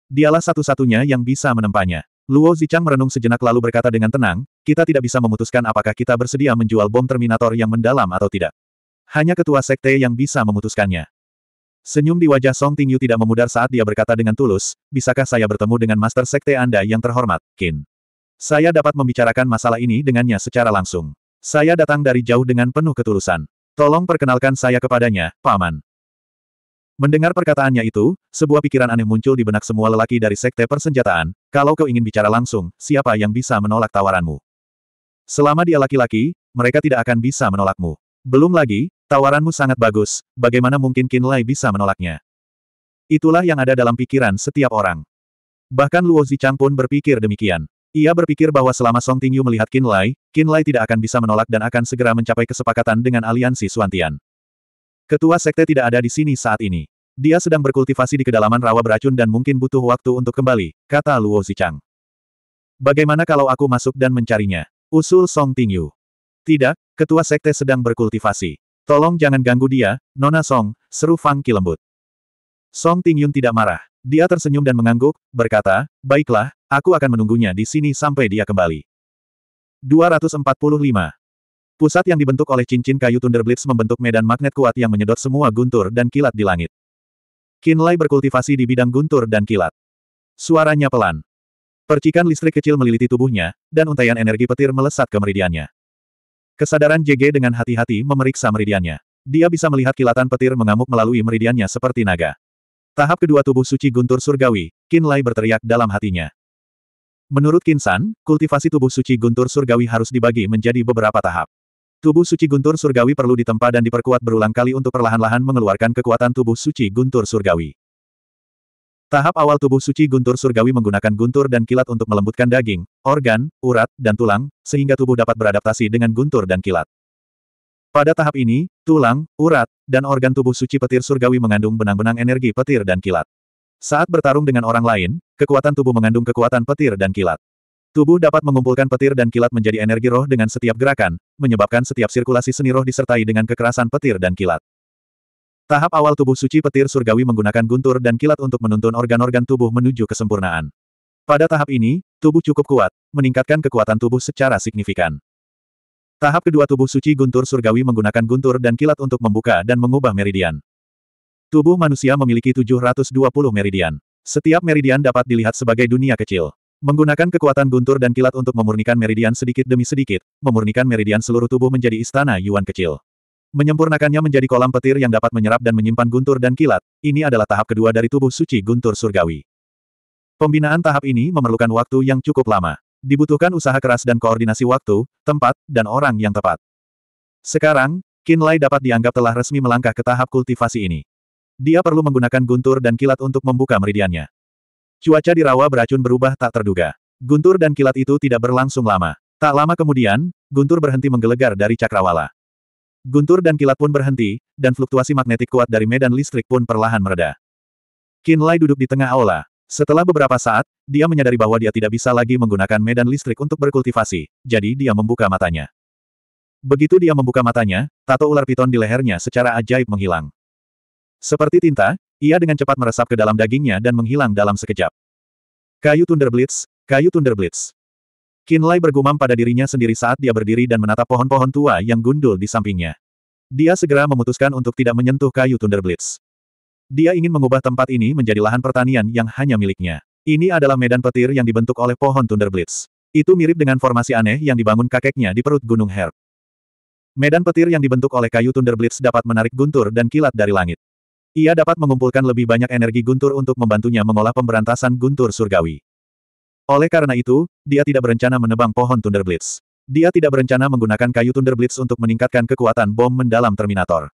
Dialah satu-satunya yang bisa menempanya. Luo Zichang merenung sejenak lalu berkata dengan tenang, kita tidak bisa memutuskan apakah kita bersedia menjual bom Terminator yang mendalam atau tidak. Hanya ketua sekte yang bisa memutuskannya. Senyum di wajah Song Tingyu tidak memudar saat dia berkata dengan tulus, bisakah saya bertemu dengan Master Sekte Anda yang terhormat, Kin? Saya dapat membicarakan masalah ini dengannya secara langsung. Saya datang dari jauh dengan penuh ketulusan. Tolong perkenalkan saya kepadanya, Paman. Mendengar perkataannya itu, sebuah pikiran aneh muncul di benak semua lelaki dari Sekte Persenjataan, kalau kau ingin bicara langsung, siapa yang bisa menolak tawaranmu? Selama dia laki-laki, mereka tidak akan bisa menolakmu. Belum lagi, Tawaranmu sangat bagus, bagaimana mungkin Lai bisa menolaknya? Itulah yang ada dalam pikiran setiap orang. Bahkan Luo Zichang pun berpikir demikian. Ia berpikir bahwa selama Song Tingyu melihat Kinlay, Lai tidak akan bisa menolak dan akan segera mencapai kesepakatan dengan aliansi Suantian. Ketua sekte tidak ada di sini saat ini. Dia sedang berkultivasi di kedalaman rawa beracun dan mungkin butuh waktu untuk kembali, kata Luo Zichang. Bagaimana kalau aku masuk dan mencarinya? Usul Song Tingyu. Tidak, ketua sekte sedang berkultivasi. Tolong jangan ganggu dia, Nona Song, seru Fang Ki lembut. Song Tingyun tidak marah. Dia tersenyum dan mengangguk, berkata, baiklah, aku akan menunggunya di sini sampai dia kembali. 245. Pusat yang dibentuk oleh cincin kayu Thunder Blitz membentuk medan magnet kuat yang menyedot semua guntur dan kilat di langit. Kinlay berkultivasi di bidang guntur dan kilat. Suaranya pelan. Percikan listrik kecil meliliti tubuhnya, dan untaian energi petir melesat ke meridiannya. Kesadaran JG dengan hati-hati memeriksa meridiannya. Dia bisa melihat kilatan petir mengamuk melalui meridiannya seperti naga. Tahap kedua tubuh suci guntur surgawi, Qin Lai berteriak dalam hatinya. Menurut Qin San, kultivasi tubuh suci guntur surgawi harus dibagi menjadi beberapa tahap. Tubuh suci guntur surgawi perlu ditempa dan diperkuat berulang kali untuk perlahan-lahan mengeluarkan kekuatan tubuh suci guntur surgawi. Tahap awal tubuh suci guntur surgawi menggunakan guntur dan kilat untuk melembutkan daging, organ, urat, dan tulang, sehingga tubuh dapat beradaptasi dengan guntur dan kilat. Pada tahap ini, tulang, urat, dan organ tubuh suci petir surgawi mengandung benang-benang energi petir dan kilat. Saat bertarung dengan orang lain, kekuatan tubuh mengandung kekuatan petir dan kilat. Tubuh dapat mengumpulkan petir dan kilat menjadi energi roh dengan setiap gerakan, menyebabkan setiap sirkulasi seni roh disertai dengan kekerasan petir dan kilat. Tahap awal tubuh suci petir surgawi menggunakan guntur dan kilat untuk menuntun organ-organ tubuh menuju kesempurnaan. Pada tahap ini, tubuh cukup kuat, meningkatkan kekuatan tubuh secara signifikan. Tahap kedua tubuh suci guntur surgawi menggunakan guntur dan kilat untuk membuka dan mengubah meridian. Tubuh manusia memiliki 720 meridian. Setiap meridian dapat dilihat sebagai dunia kecil. Menggunakan kekuatan guntur dan kilat untuk memurnikan meridian sedikit demi sedikit, memurnikan meridian seluruh tubuh menjadi istana Yuan kecil. Menyempurnakannya menjadi kolam petir yang dapat menyerap dan menyimpan guntur dan kilat, ini adalah tahap kedua dari tubuh suci guntur surgawi. Pembinaan tahap ini memerlukan waktu yang cukup lama. Dibutuhkan usaha keras dan koordinasi waktu, tempat, dan orang yang tepat. Sekarang, Kinlay dapat dianggap telah resmi melangkah ke tahap kultivasi ini. Dia perlu menggunakan guntur dan kilat untuk membuka meridiannya. Cuaca di rawa beracun berubah tak terduga. Guntur dan kilat itu tidak berlangsung lama. Tak lama kemudian, guntur berhenti menggelegar dari cakrawala. Guntur dan kilat pun berhenti, dan fluktuasi magnetik kuat dari medan listrik pun perlahan mereda. Qin Lai duduk di tengah aula. Setelah beberapa saat, dia menyadari bahwa dia tidak bisa lagi menggunakan medan listrik untuk berkultivasi, jadi dia membuka matanya. Begitu dia membuka matanya, tato ular piton di lehernya secara ajaib menghilang. Seperti tinta, ia dengan cepat meresap ke dalam dagingnya dan menghilang dalam sekejap. Kayu Thunder Blitz, kayu Thunder Blitz. Kinlay bergumam pada dirinya sendiri saat dia berdiri dan menatap pohon-pohon tua yang gundul di sampingnya. Dia segera memutuskan untuk tidak menyentuh kayu Thunderblitz. Dia ingin mengubah tempat ini menjadi lahan pertanian yang hanya miliknya. Ini adalah medan petir yang dibentuk oleh pohon Thunderblitz. Itu mirip dengan formasi aneh yang dibangun kakeknya di perut Gunung Herb. Medan petir yang dibentuk oleh kayu Thunderblitz dapat menarik guntur dan kilat dari langit. Ia dapat mengumpulkan lebih banyak energi guntur untuk membantunya mengolah pemberantasan guntur surgawi. Oleh karena itu, dia tidak berencana menebang pohon Thunder Dia tidak berencana menggunakan kayu Thunder untuk meningkatkan kekuatan bom mendalam Terminator.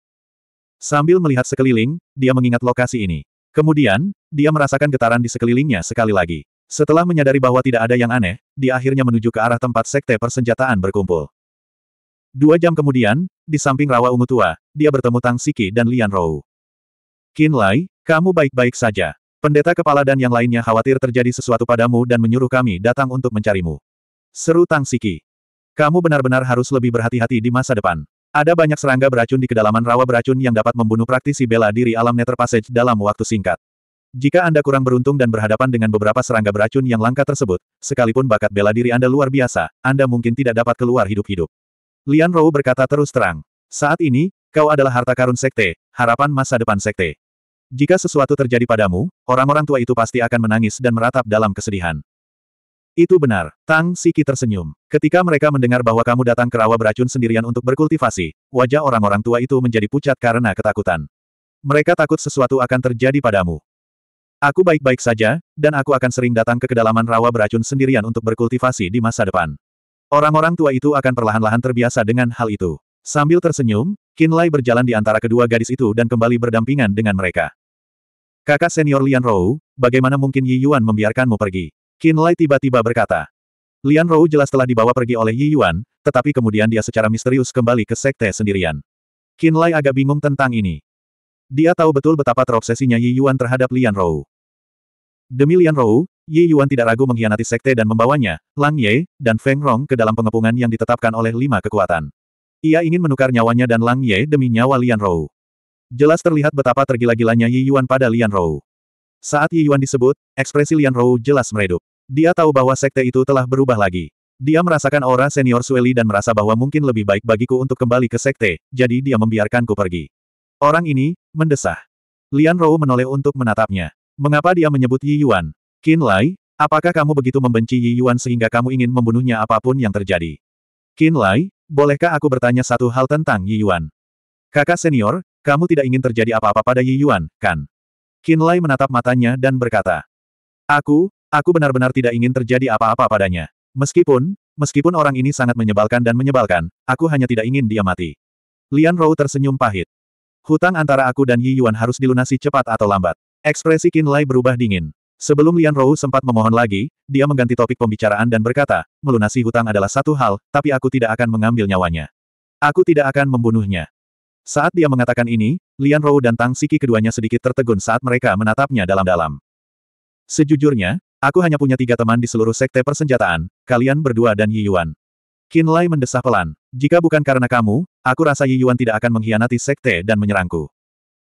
Sambil melihat sekeliling, dia mengingat lokasi ini. Kemudian, dia merasakan getaran di sekelilingnya sekali lagi. Setelah menyadari bahwa tidak ada yang aneh, dia akhirnya menuju ke arah tempat sekte persenjataan berkumpul. Dua jam kemudian, di samping rawa ungu tua, dia bertemu Tang Siki dan Lian Rou. Kin Lai, kamu baik-baik saja. Pendeta kepala dan yang lainnya khawatir terjadi sesuatu padamu dan menyuruh kami datang untuk mencarimu. Seru Tang Siki. Kamu benar-benar harus lebih berhati-hati di masa depan. Ada banyak serangga beracun di kedalaman rawa beracun yang dapat membunuh praktisi bela diri alam Nether Passage dalam waktu singkat. Jika Anda kurang beruntung dan berhadapan dengan beberapa serangga beracun yang langka tersebut, sekalipun bakat bela diri Anda luar biasa, Anda mungkin tidak dapat keluar hidup-hidup. Lian Rou berkata terus terang. Saat ini, kau adalah harta karun sekte, harapan masa depan sekte. Jika sesuatu terjadi padamu, orang-orang tua itu pasti akan menangis dan meratap dalam kesedihan. Itu benar, Tang Siki tersenyum. Ketika mereka mendengar bahwa kamu datang ke rawa beracun sendirian untuk berkultivasi, wajah orang-orang tua itu menjadi pucat karena ketakutan. Mereka takut sesuatu akan terjadi padamu. Aku baik-baik saja, dan aku akan sering datang ke kedalaman rawa beracun sendirian untuk berkultivasi di masa depan. Orang-orang tua itu akan perlahan-lahan terbiasa dengan hal itu. Sambil tersenyum, Kinlay berjalan di antara kedua gadis itu dan kembali berdampingan dengan mereka. Kakak senior Lian Rou, bagaimana mungkin Yi Yuan membiarkanmu pergi? Qin Lai tiba-tiba berkata. Lian Rou jelas telah dibawa pergi oleh Yi Yuan, tetapi kemudian dia secara misterius kembali ke sekte sendirian. Qin Lai agak bingung tentang ini. Dia tahu betul betapa terobsesinya Yi Yuan terhadap Lian Rou. Demi Lian Rou, Yi Yuan tidak ragu mengkhianati sekte dan membawanya, Lang Ye, dan Feng Rong ke dalam pengepungan yang ditetapkan oleh lima kekuatan. Ia ingin menukar nyawanya dan Lang Ye demi nyawa Lian Rou. Jelas terlihat betapa tergila-gilanya Yi Yuan pada Lian Rou. Saat Yi Yuan disebut, ekspresi Lian Rou jelas meredup. Dia tahu bahwa sekte itu telah berubah lagi. Dia merasakan aura senior Sueli dan merasa bahwa mungkin lebih baik bagiku untuk kembali ke sekte, jadi dia membiarkanku pergi. Orang ini, mendesah. Lian Rou menoleh untuk menatapnya. Mengapa dia menyebut Yi Yuan? Qin Lai, apakah kamu begitu membenci Yi Yuan sehingga kamu ingin membunuhnya apapun yang terjadi? Qin Lai, bolehkah aku bertanya satu hal tentang Yi Yuan? Kakak senior, kamu tidak ingin terjadi apa-apa pada Yi Yuan, kan? Qin Lai menatap matanya dan berkata. Aku, aku benar-benar tidak ingin terjadi apa-apa padanya. Meskipun, meskipun orang ini sangat menyebalkan dan menyebalkan, aku hanya tidak ingin dia mati. Lian Rou tersenyum pahit. Hutang antara aku dan Yi Yuan harus dilunasi cepat atau lambat. Ekspresi Qin Lai berubah dingin. Sebelum Lian Rou sempat memohon lagi, dia mengganti topik pembicaraan dan berkata, melunasi hutang adalah satu hal, tapi aku tidak akan mengambil nyawanya. Aku tidak akan membunuhnya. Saat dia mengatakan ini, Lian Rou dan Tang Siki keduanya sedikit tertegun saat mereka menatapnya dalam-dalam. Sejujurnya, aku hanya punya tiga teman di seluruh sekte persenjataan, kalian berdua dan Yi Yuan. Qin Lai mendesah pelan. Jika bukan karena kamu, aku rasa Yi Yuan tidak akan mengkhianati sekte dan menyerangku.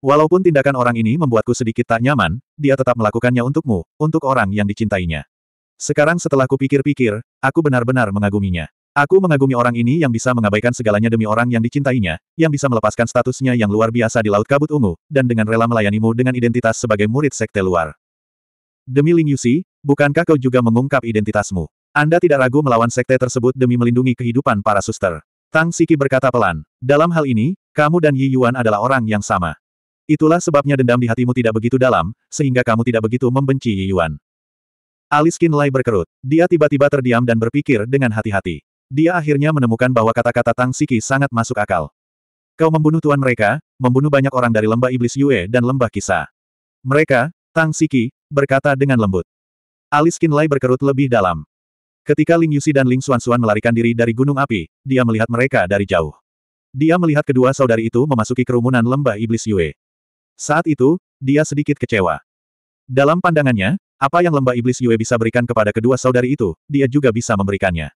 Walaupun tindakan orang ini membuatku sedikit tak nyaman, dia tetap melakukannya untukmu, untuk orang yang dicintainya. Sekarang setelah kupikir-pikir, aku benar-benar mengaguminya. Aku mengagumi orang ini yang bisa mengabaikan segalanya demi orang yang dicintainya, yang bisa melepaskan statusnya yang luar biasa di Laut Kabut Ungu, dan dengan rela melayanimu dengan identitas sebagai murid sekte luar. Demi Ling Yusi, bukankah kau juga mengungkap identitasmu? Anda tidak ragu melawan sekte tersebut demi melindungi kehidupan para suster. Tang Siki berkata pelan, dalam hal ini, kamu dan Yi Yuan adalah orang yang sama. Itulah sebabnya dendam di hatimu tidak begitu dalam, sehingga kamu tidak begitu membenci Yi Yuan. Alis Qin Lai berkerut. Dia tiba-tiba terdiam dan berpikir dengan hati-hati. Dia akhirnya menemukan bahwa kata-kata Tang Siki sangat masuk akal. Kau membunuh tuan mereka, membunuh banyak orang dari lembah iblis Yue dan lembah Kisa. Mereka, Tang Siki, berkata dengan lembut. Alis Kinlai berkerut lebih dalam. Ketika Ling Yusi dan Ling Xuan melarikan diri dari gunung api, dia melihat mereka dari jauh. Dia melihat kedua saudari itu memasuki kerumunan lembah iblis Yue. Saat itu, dia sedikit kecewa. Dalam pandangannya, apa yang lembah iblis Yue bisa berikan kepada kedua saudari itu, dia juga bisa memberikannya.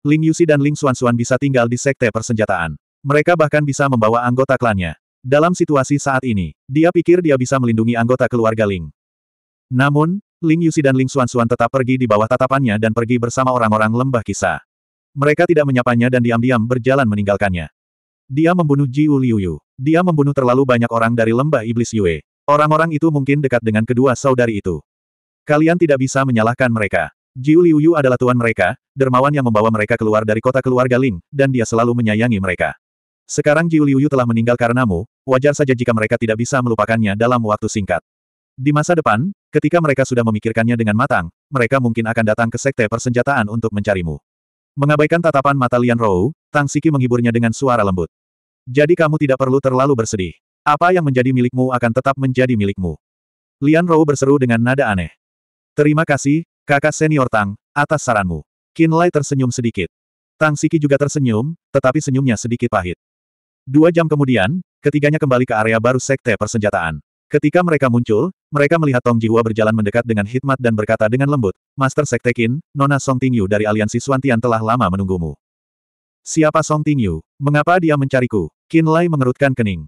Ling Yusi dan Ling Xuanxuan bisa tinggal di sekte persenjataan. Mereka bahkan bisa membawa anggota klannya. Dalam situasi saat ini, dia pikir dia bisa melindungi anggota keluarga Ling. Namun, Ling Yusi dan Ling Xuanxuan tetap pergi di bawah tatapannya dan pergi bersama orang-orang lembah kisah. Mereka tidak menyapanya dan diam-diam berjalan meninggalkannya. Dia membunuh Jiu Liuyu. Dia membunuh terlalu banyak orang dari lembah iblis Yue. Orang-orang itu mungkin dekat dengan kedua saudari itu. Kalian tidak bisa menyalahkan mereka. Jiu Liu Yu adalah tuan mereka, dermawan yang membawa mereka keluar dari kota keluarga Ling, dan dia selalu menyayangi mereka. Sekarang Jiu Liu Yu telah meninggal karenamu, wajar saja jika mereka tidak bisa melupakannya dalam waktu singkat. Di masa depan, ketika mereka sudah memikirkannya dengan matang, mereka mungkin akan datang ke sekte persenjataan untuk mencarimu. Mengabaikan tatapan mata Lian Rou, Tang Siki menghiburnya dengan suara lembut. Jadi kamu tidak perlu terlalu bersedih. Apa yang menjadi milikmu akan tetap menjadi milikmu. Lian Rou berseru dengan nada aneh. Terima kasih, Kakak senior Tang, atas saranmu. Lai tersenyum sedikit. Tang Siki juga tersenyum, tetapi senyumnya sedikit pahit. Dua jam kemudian, ketiganya kembali ke area baru Sekte Persenjataan. Ketika mereka muncul, mereka melihat Tong Jiwa berjalan mendekat dengan hikmat dan berkata dengan lembut, Master Sekte Qin, Nona Song Tingyu dari Aliansi Suantian telah lama menunggumu. Siapa Song Tingyu? Mengapa dia mencariku? Qin Lai mengerutkan kening.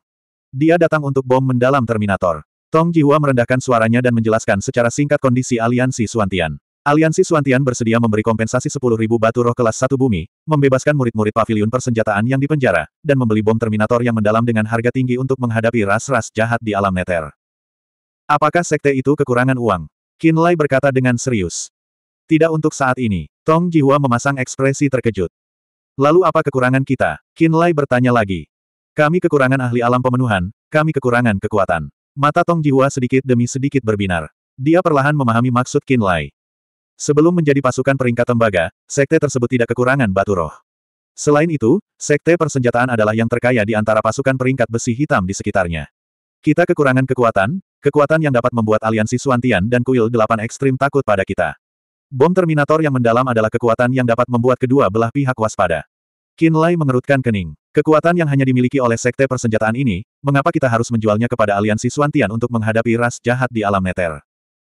Dia datang untuk bom mendalam Terminator. Tong Jihua merendahkan suaranya dan menjelaskan secara singkat kondisi aliansi Suantian. Aliansi Suantian bersedia memberi kompensasi 10.000 batu roh kelas satu bumi, membebaskan murid-murid pavilion persenjataan yang dipenjara, dan membeli bom Terminator yang mendalam dengan harga tinggi untuk menghadapi ras-ras jahat di alam neter. Apakah sekte itu kekurangan uang? Lai berkata dengan serius. Tidak untuk saat ini. Tong Jihua memasang ekspresi terkejut. Lalu apa kekurangan kita? Lai bertanya lagi. Kami kekurangan ahli alam pemenuhan, kami kekurangan kekuatan. Mata Tong Jiwa sedikit demi sedikit berbinar. Dia perlahan memahami maksud Qin Lai. Sebelum menjadi pasukan peringkat tembaga, sekte tersebut tidak kekurangan batu roh. Selain itu, sekte persenjataan adalah yang terkaya di antara pasukan peringkat besi hitam di sekitarnya. Kita kekurangan kekuatan, kekuatan yang dapat membuat aliansi Suantian dan kuil delapan ekstrim takut pada kita. Bom Terminator yang mendalam adalah kekuatan yang dapat membuat kedua belah pihak waspada. Kinlay mengerutkan kening. Kekuatan yang hanya dimiliki oleh sekte persenjataan ini, mengapa kita harus menjualnya kepada aliansi Suantian untuk menghadapi ras jahat di alam neter?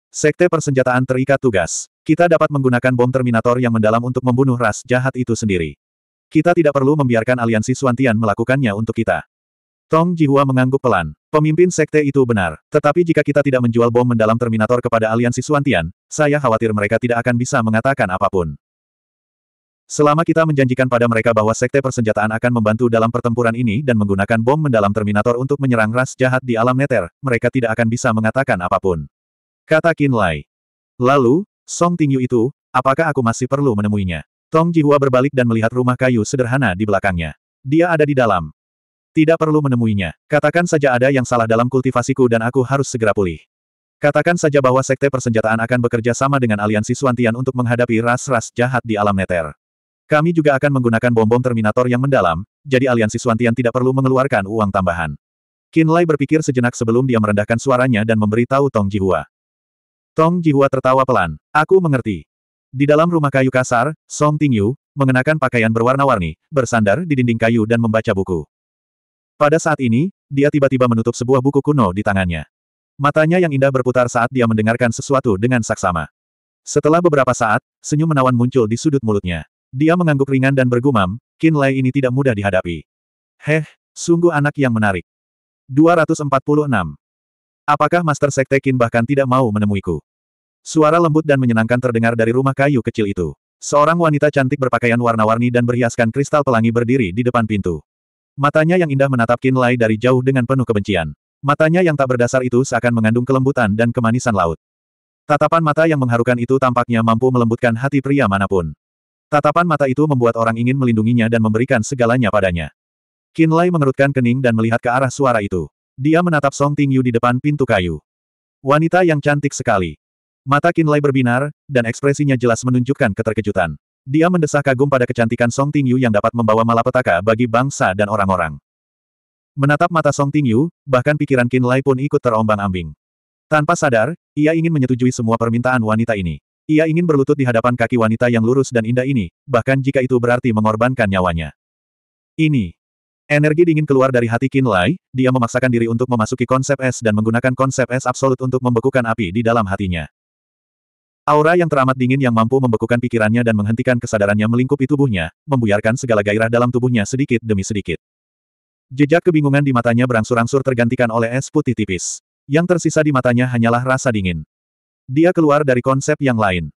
Sekte persenjataan terikat tugas. Kita dapat menggunakan bom Terminator yang mendalam untuk membunuh ras jahat itu sendiri. Kita tidak perlu membiarkan aliansi Suantian melakukannya untuk kita. Tong Jihua mengangguk pelan. Pemimpin sekte itu benar. Tetapi jika kita tidak menjual bom mendalam Terminator kepada aliansi Suantian, saya khawatir mereka tidak akan bisa mengatakan apapun. Selama kita menjanjikan pada mereka bahwa Sekte Persenjataan akan membantu dalam pertempuran ini dan menggunakan bom mendalam Terminator untuk menyerang ras jahat di alam neter, mereka tidak akan bisa mengatakan apapun. Kata Qin Lai. Lalu, Song Tingyu itu, apakah aku masih perlu menemuinya? Tong Jihua berbalik dan melihat rumah kayu sederhana di belakangnya. Dia ada di dalam. Tidak perlu menemuinya. Katakan saja ada yang salah dalam kultivasiku dan aku harus segera pulih. Katakan saja bahwa Sekte Persenjataan akan bekerja sama dengan aliansi Suantian untuk menghadapi ras-ras jahat di alam neter. Kami juga akan menggunakan bom-bom Terminator yang mendalam, jadi aliansi Suantian tidak perlu mengeluarkan uang tambahan. Lai berpikir sejenak sebelum dia merendahkan suaranya dan memberitahu Tong Jihua. Tong Jihua tertawa pelan. Aku mengerti. Di dalam rumah kayu kasar, Song Tingyu, mengenakan pakaian berwarna-warni, bersandar di dinding kayu dan membaca buku. Pada saat ini, dia tiba-tiba menutup sebuah buku kuno di tangannya. Matanya yang indah berputar saat dia mendengarkan sesuatu dengan saksama. Setelah beberapa saat, senyum menawan muncul di sudut mulutnya. Dia mengangguk ringan dan bergumam, Qin Lei ini tidak mudah dihadapi. Heh, sungguh anak yang menarik. 246. Apakah Master Sekte Qin bahkan tidak mau menemuiku? Suara lembut dan menyenangkan terdengar dari rumah kayu kecil itu. Seorang wanita cantik berpakaian warna-warni dan berhiaskan kristal pelangi berdiri di depan pintu. Matanya yang indah menatap Qin Lei dari jauh dengan penuh kebencian. Matanya yang tak berdasar itu seakan mengandung kelembutan dan kemanisan laut. Tatapan mata yang mengharukan itu tampaknya mampu melembutkan hati pria manapun. Tatapan mata itu membuat orang ingin melindunginya dan memberikan segalanya padanya. Qin Lai mengerutkan kening dan melihat ke arah suara itu. Dia menatap Song Ting Yu di depan pintu kayu. Wanita yang cantik sekali. Mata Qin Lai berbinar, dan ekspresinya jelas menunjukkan keterkejutan. Dia mendesah kagum pada kecantikan Song Ting Yu yang dapat membawa malapetaka bagi bangsa dan orang-orang. Menatap mata Song Ting Yu, bahkan pikiran Qin Lai pun ikut terombang-ambing. Tanpa sadar, ia ingin menyetujui semua permintaan wanita ini. Ia ingin berlutut di hadapan kaki wanita yang lurus dan indah ini, bahkan jika itu berarti mengorbankan nyawanya. Ini. Energi dingin keluar dari hati Qin Lai, dia memaksakan diri untuk memasuki konsep es dan menggunakan konsep es absolut untuk membekukan api di dalam hatinya. Aura yang teramat dingin yang mampu membekukan pikirannya dan menghentikan kesadarannya melingkupi tubuhnya, membuyarkan segala gairah dalam tubuhnya sedikit demi sedikit. Jejak kebingungan di matanya berangsur-angsur tergantikan oleh es putih tipis. Yang tersisa di matanya hanyalah rasa dingin. Dia keluar dari konsep yang lain.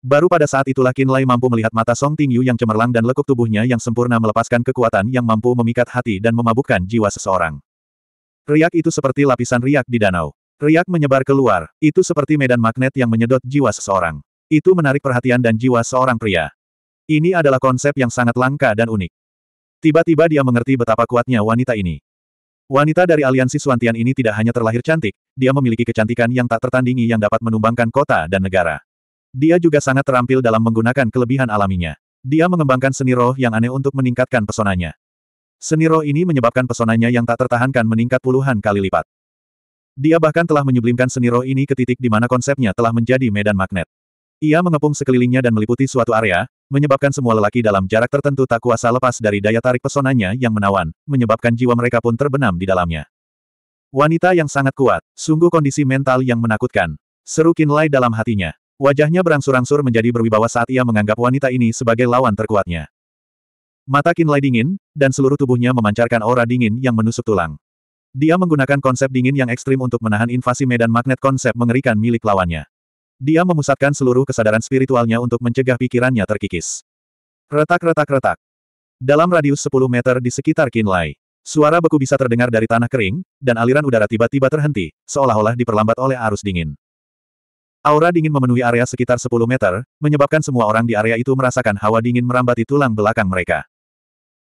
Baru pada saat itulah Qin Lai mampu melihat mata Song Ting Yu yang cemerlang dan lekuk tubuhnya yang sempurna melepaskan kekuatan yang mampu memikat hati dan memabukkan jiwa seseorang. Riak itu seperti lapisan riak di danau. Riak menyebar keluar, itu seperti medan magnet yang menyedot jiwa seseorang. Itu menarik perhatian dan jiwa seorang pria. Ini adalah konsep yang sangat langka dan unik. Tiba-tiba dia mengerti betapa kuatnya wanita ini. Wanita dari aliansi Suantian ini tidak hanya terlahir cantik, dia memiliki kecantikan yang tak tertandingi yang dapat menumbangkan kota dan negara. Dia juga sangat terampil dalam menggunakan kelebihan alaminya. Dia mengembangkan seni roh yang aneh untuk meningkatkan pesonanya. Seni roh ini menyebabkan pesonanya yang tak tertahankan meningkat puluhan kali lipat. Dia bahkan telah menyublimkan seni roh ini ke titik di mana konsepnya telah menjadi medan magnet. Ia mengepung sekelilingnya dan meliputi suatu area, menyebabkan semua lelaki dalam jarak tertentu tak kuasa lepas dari daya tarik pesonanya yang menawan, menyebabkan jiwa mereka pun terbenam di dalamnya. Wanita yang sangat kuat, sungguh kondisi mental yang menakutkan. Seru Kinlai dalam hatinya. Wajahnya berangsur-angsur menjadi berwibawa saat ia menganggap wanita ini sebagai lawan terkuatnya. Mata Kinlai dingin, dan seluruh tubuhnya memancarkan aura dingin yang menusuk tulang. Dia menggunakan konsep dingin yang ekstrim untuk menahan invasi medan magnet konsep mengerikan milik lawannya. Dia memusatkan seluruh kesadaran spiritualnya untuk mencegah pikirannya terkikis. Retak-retak-retak. Dalam radius 10 meter di sekitar Kinlay, suara beku bisa terdengar dari tanah kering, dan aliran udara tiba-tiba terhenti, seolah-olah diperlambat oleh arus dingin. Aura dingin memenuhi area sekitar 10 meter, menyebabkan semua orang di area itu merasakan hawa dingin merambati tulang belakang mereka.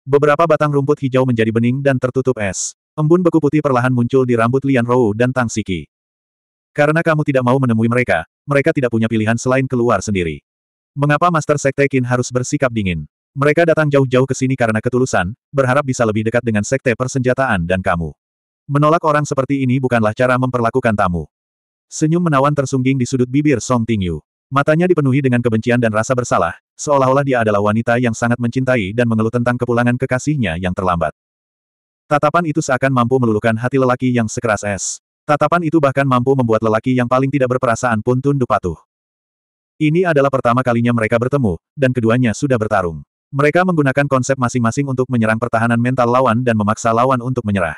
Beberapa batang rumput hijau menjadi bening dan tertutup es. Embun beku putih perlahan muncul di rambut Lian Rou dan Tang Siki. Karena kamu tidak mau menemui mereka, mereka tidak punya pilihan selain keluar sendiri. Mengapa Master Sekte Qin harus bersikap dingin? Mereka datang jauh-jauh ke sini karena ketulusan, berharap bisa lebih dekat dengan Sekte Persenjataan dan kamu. Menolak orang seperti ini bukanlah cara memperlakukan tamu. Senyum menawan tersungging di sudut bibir Song Tingyu. Matanya dipenuhi dengan kebencian dan rasa bersalah, seolah-olah dia adalah wanita yang sangat mencintai dan mengeluh tentang kepulangan kekasihnya yang terlambat. Tatapan itu seakan mampu meluluhkan hati lelaki yang sekeras es. Tatapan itu bahkan mampu membuat lelaki yang paling tidak berperasaan pun tunduk patuh. Ini adalah pertama kalinya mereka bertemu, dan keduanya sudah bertarung. Mereka menggunakan konsep masing-masing untuk menyerang pertahanan mental lawan dan memaksa lawan untuk menyerah.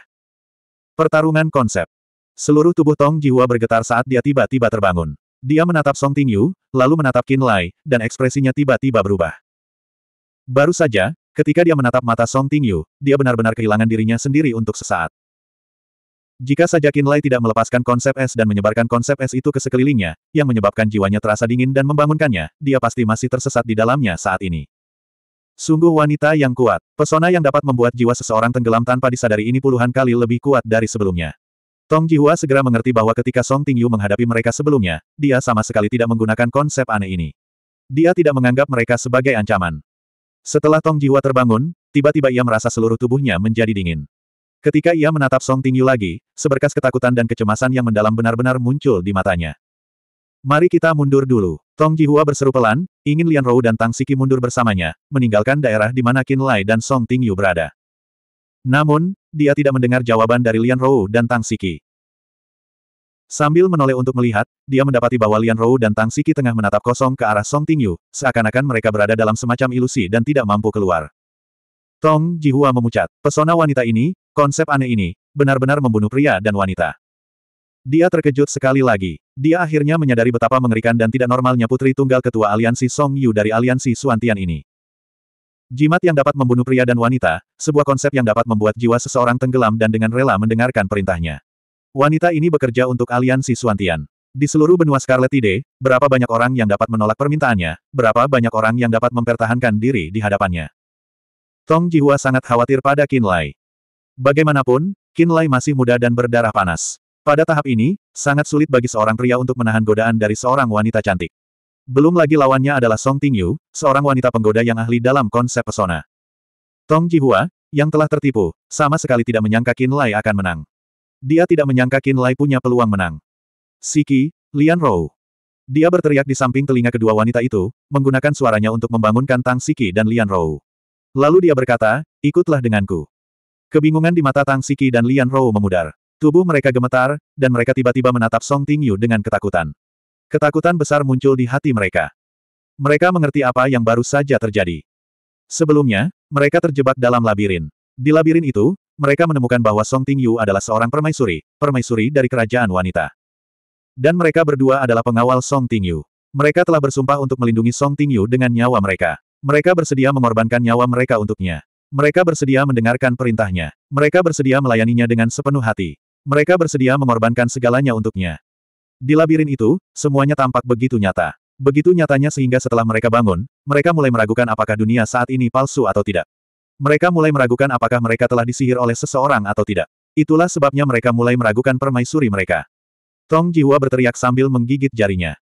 Pertarungan konsep. Seluruh tubuh Tong Jiwa bergetar saat dia tiba-tiba terbangun. Dia menatap Song Ting Yu, lalu menatap Qin Lai, dan ekspresinya tiba-tiba berubah. Baru saja, ketika dia menatap mata Song Ting Yu, dia benar-benar kehilangan dirinya sendiri untuk sesaat. Jika saja Lai tidak melepaskan konsep es dan menyebarkan konsep es itu ke sekelilingnya, yang menyebabkan jiwanya terasa dingin dan membangunkannya, dia pasti masih tersesat di dalamnya saat ini. Sungguh wanita yang kuat, pesona yang dapat membuat jiwa seseorang tenggelam tanpa disadari ini puluhan kali lebih kuat dari sebelumnya. Tong Jihua segera mengerti bahwa ketika Song Tingyu menghadapi mereka sebelumnya, dia sama sekali tidak menggunakan konsep aneh ini. Dia tidak menganggap mereka sebagai ancaman. Setelah Tong Jihua terbangun, tiba-tiba ia merasa seluruh tubuhnya menjadi dingin. Ketika ia menatap Song Tingyu lagi, seberkas ketakutan dan kecemasan yang mendalam benar-benar muncul di matanya. Mari kita mundur dulu. Tong Jihua berseru pelan, ingin Lian Rou dan Tang Siki mundur bersamanya, meninggalkan daerah di mana Qin Lai dan Song Tingyu berada. Namun, dia tidak mendengar jawaban dari Lian Rou dan Tang Siki. Sambil menoleh untuk melihat, dia mendapati bahwa Lian Rou dan Tang Siki tengah menatap kosong ke arah Song Tingyu, seakan-akan mereka berada dalam semacam ilusi dan tidak mampu keluar. Tong Jihua memucat. Pesona wanita ini, Konsep aneh ini, benar-benar membunuh pria dan wanita. Dia terkejut sekali lagi. Dia akhirnya menyadari betapa mengerikan dan tidak normalnya putri tunggal ketua aliansi Song Yu dari aliansi Suantian ini. Jimat yang dapat membunuh pria dan wanita, sebuah konsep yang dapat membuat jiwa seseorang tenggelam dan dengan rela mendengarkan perintahnya. Wanita ini bekerja untuk aliansi Suantian. Di seluruh benua Scarlet Ide, berapa banyak orang yang dapat menolak permintaannya, berapa banyak orang yang dapat mempertahankan diri di hadapannya. Tong Jihua sangat khawatir pada Qin Lai. Bagaimanapun, Kinlay masih muda dan berdarah panas. Pada tahap ini, sangat sulit bagi seorang pria untuk menahan godaan dari seorang wanita cantik. Belum lagi lawannya adalah Song Tingyu, seorang wanita penggoda yang ahli dalam konsep pesona. Tong Jihua, yang telah tertipu, sama sekali tidak menyangka Kinlay akan menang. Dia tidak menyangka Kinlay punya peluang menang. Siki, Lian Rou. Dia berteriak di samping telinga kedua wanita itu, menggunakan suaranya untuk membangunkan Tang Siki dan Lian Rou. Lalu dia berkata, ikutlah denganku. Kebingungan di mata Tang Siki dan Lian Rou memudar. Tubuh mereka gemetar, dan mereka tiba-tiba menatap Song Tingyu dengan ketakutan. Ketakutan besar muncul di hati mereka. Mereka mengerti apa yang baru saja terjadi. Sebelumnya, mereka terjebak dalam labirin. Di labirin itu, mereka menemukan bahwa Song Tingyu adalah seorang permaisuri, permaisuri dari kerajaan wanita. Dan mereka berdua adalah pengawal Song Tingyu. Mereka telah bersumpah untuk melindungi Song Tingyu dengan nyawa mereka. Mereka bersedia mengorbankan nyawa mereka untuknya. Mereka bersedia mendengarkan perintahnya. Mereka bersedia melayaninya dengan sepenuh hati. Mereka bersedia mengorbankan segalanya untuknya. Di labirin itu, semuanya tampak begitu nyata. Begitu nyatanya sehingga setelah mereka bangun, mereka mulai meragukan apakah dunia saat ini palsu atau tidak. Mereka mulai meragukan apakah mereka telah disihir oleh seseorang atau tidak. Itulah sebabnya mereka mulai meragukan permaisuri mereka. Tong Jiwa berteriak sambil menggigit jarinya.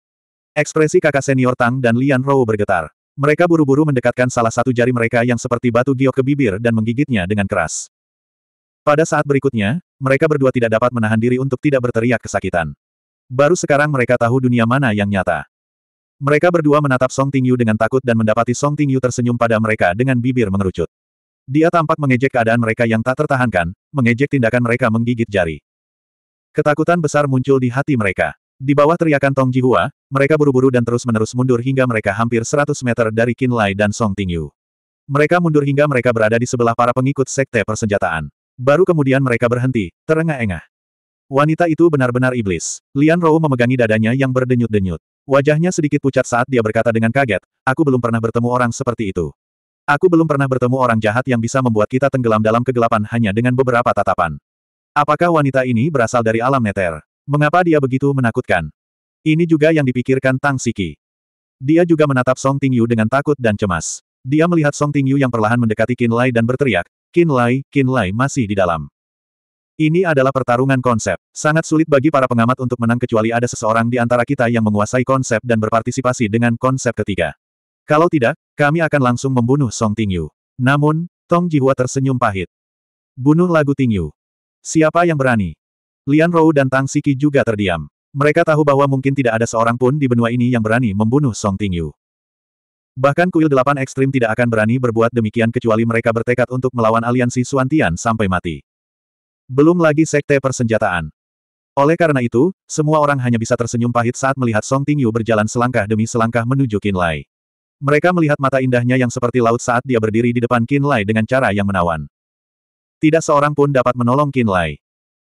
Ekspresi kakak senior Tang dan Lian Rou bergetar. Mereka buru-buru mendekatkan salah satu jari mereka yang seperti batu giok ke bibir dan menggigitnya dengan keras. Pada saat berikutnya, mereka berdua tidak dapat menahan diri untuk tidak berteriak kesakitan. Baru sekarang mereka tahu dunia mana yang nyata. Mereka berdua menatap Song Tingyu dengan takut dan mendapati Song Tingyu tersenyum pada mereka dengan bibir mengerucut. Dia tampak mengejek keadaan mereka yang tak tertahankan, mengejek tindakan mereka menggigit jari. Ketakutan besar muncul di hati mereka. Di bawah teriakan Tong Jihua, mereka buru-buru dan terus-menerus mundur hingga mereka hampir 100 meter dari Qin Lai dan Song Tingyu. Mereka mundur hingga mereka berada di sebelah para pengikut sekte persenjataan. Baru kemudian mereka berhenti, terengah-engah. Wanita itu benar-benar iblis. Lian Rou memegangi dadanya yang berdenyut-denyut. Wajahnya sedikit pucat saat dia berkata dengan kaget, aku belum pernah bertemu orang seperti itu. Aku belum pernah bertemu orang jahat yang bisa membuat kita tenggelam dalam kegelapan hanya dengan beberapa tatapan. Apakah wanita ini berasal dari alam neter? Mengapa dia begitu menakutkan? Ini juga yang dipikirkan Tang Siki. Dia juga menatap Song Tingyu dengan takut dan cemas. Dia melihat Song Tingyu yang perlahan mendekati Qin Lai dan berteriak, Qin Lai, Qin Lai masih di dalam. Ini adalah pertarungan konsep. Sangat sulit bagi para pengamat untuk menang kecuali ada seseorang di antara kita yang menguasai konsep dan berpartisipasi dengan konsep ketiga. Kalau tidak, kami akan langsung membunuh Song Tingyu. Namun, Tong Jihua tersenyum pahit. Bunuh lagu Tingyu. Siapa yang berani? Lian Rou dan Tang Siki juga terdiam. Mereka tahu bahwa mungkin tidak ada seorang pun di benua ini yang berani membunuh Song Tingyu. Bahkan kuil delapan ekstrim tidak akan berani berbuat demikian kecuali mereka bertekad untuk melawan aliansi Suantian sampai mati. Belum lagi sekte persenjataan. Oleh karena itu, semua orang hanya bisa tersenyum pahit saat melihat Song Tingyu berjalan selangkah demi selangkah menuju Qin Lai. Mereka melihat mata indahnya yang seperti laut saat dia berdiri di depan Qin Lai dengan cara yang menawan. Tidak seorang pun dapat menolong Qin Lai.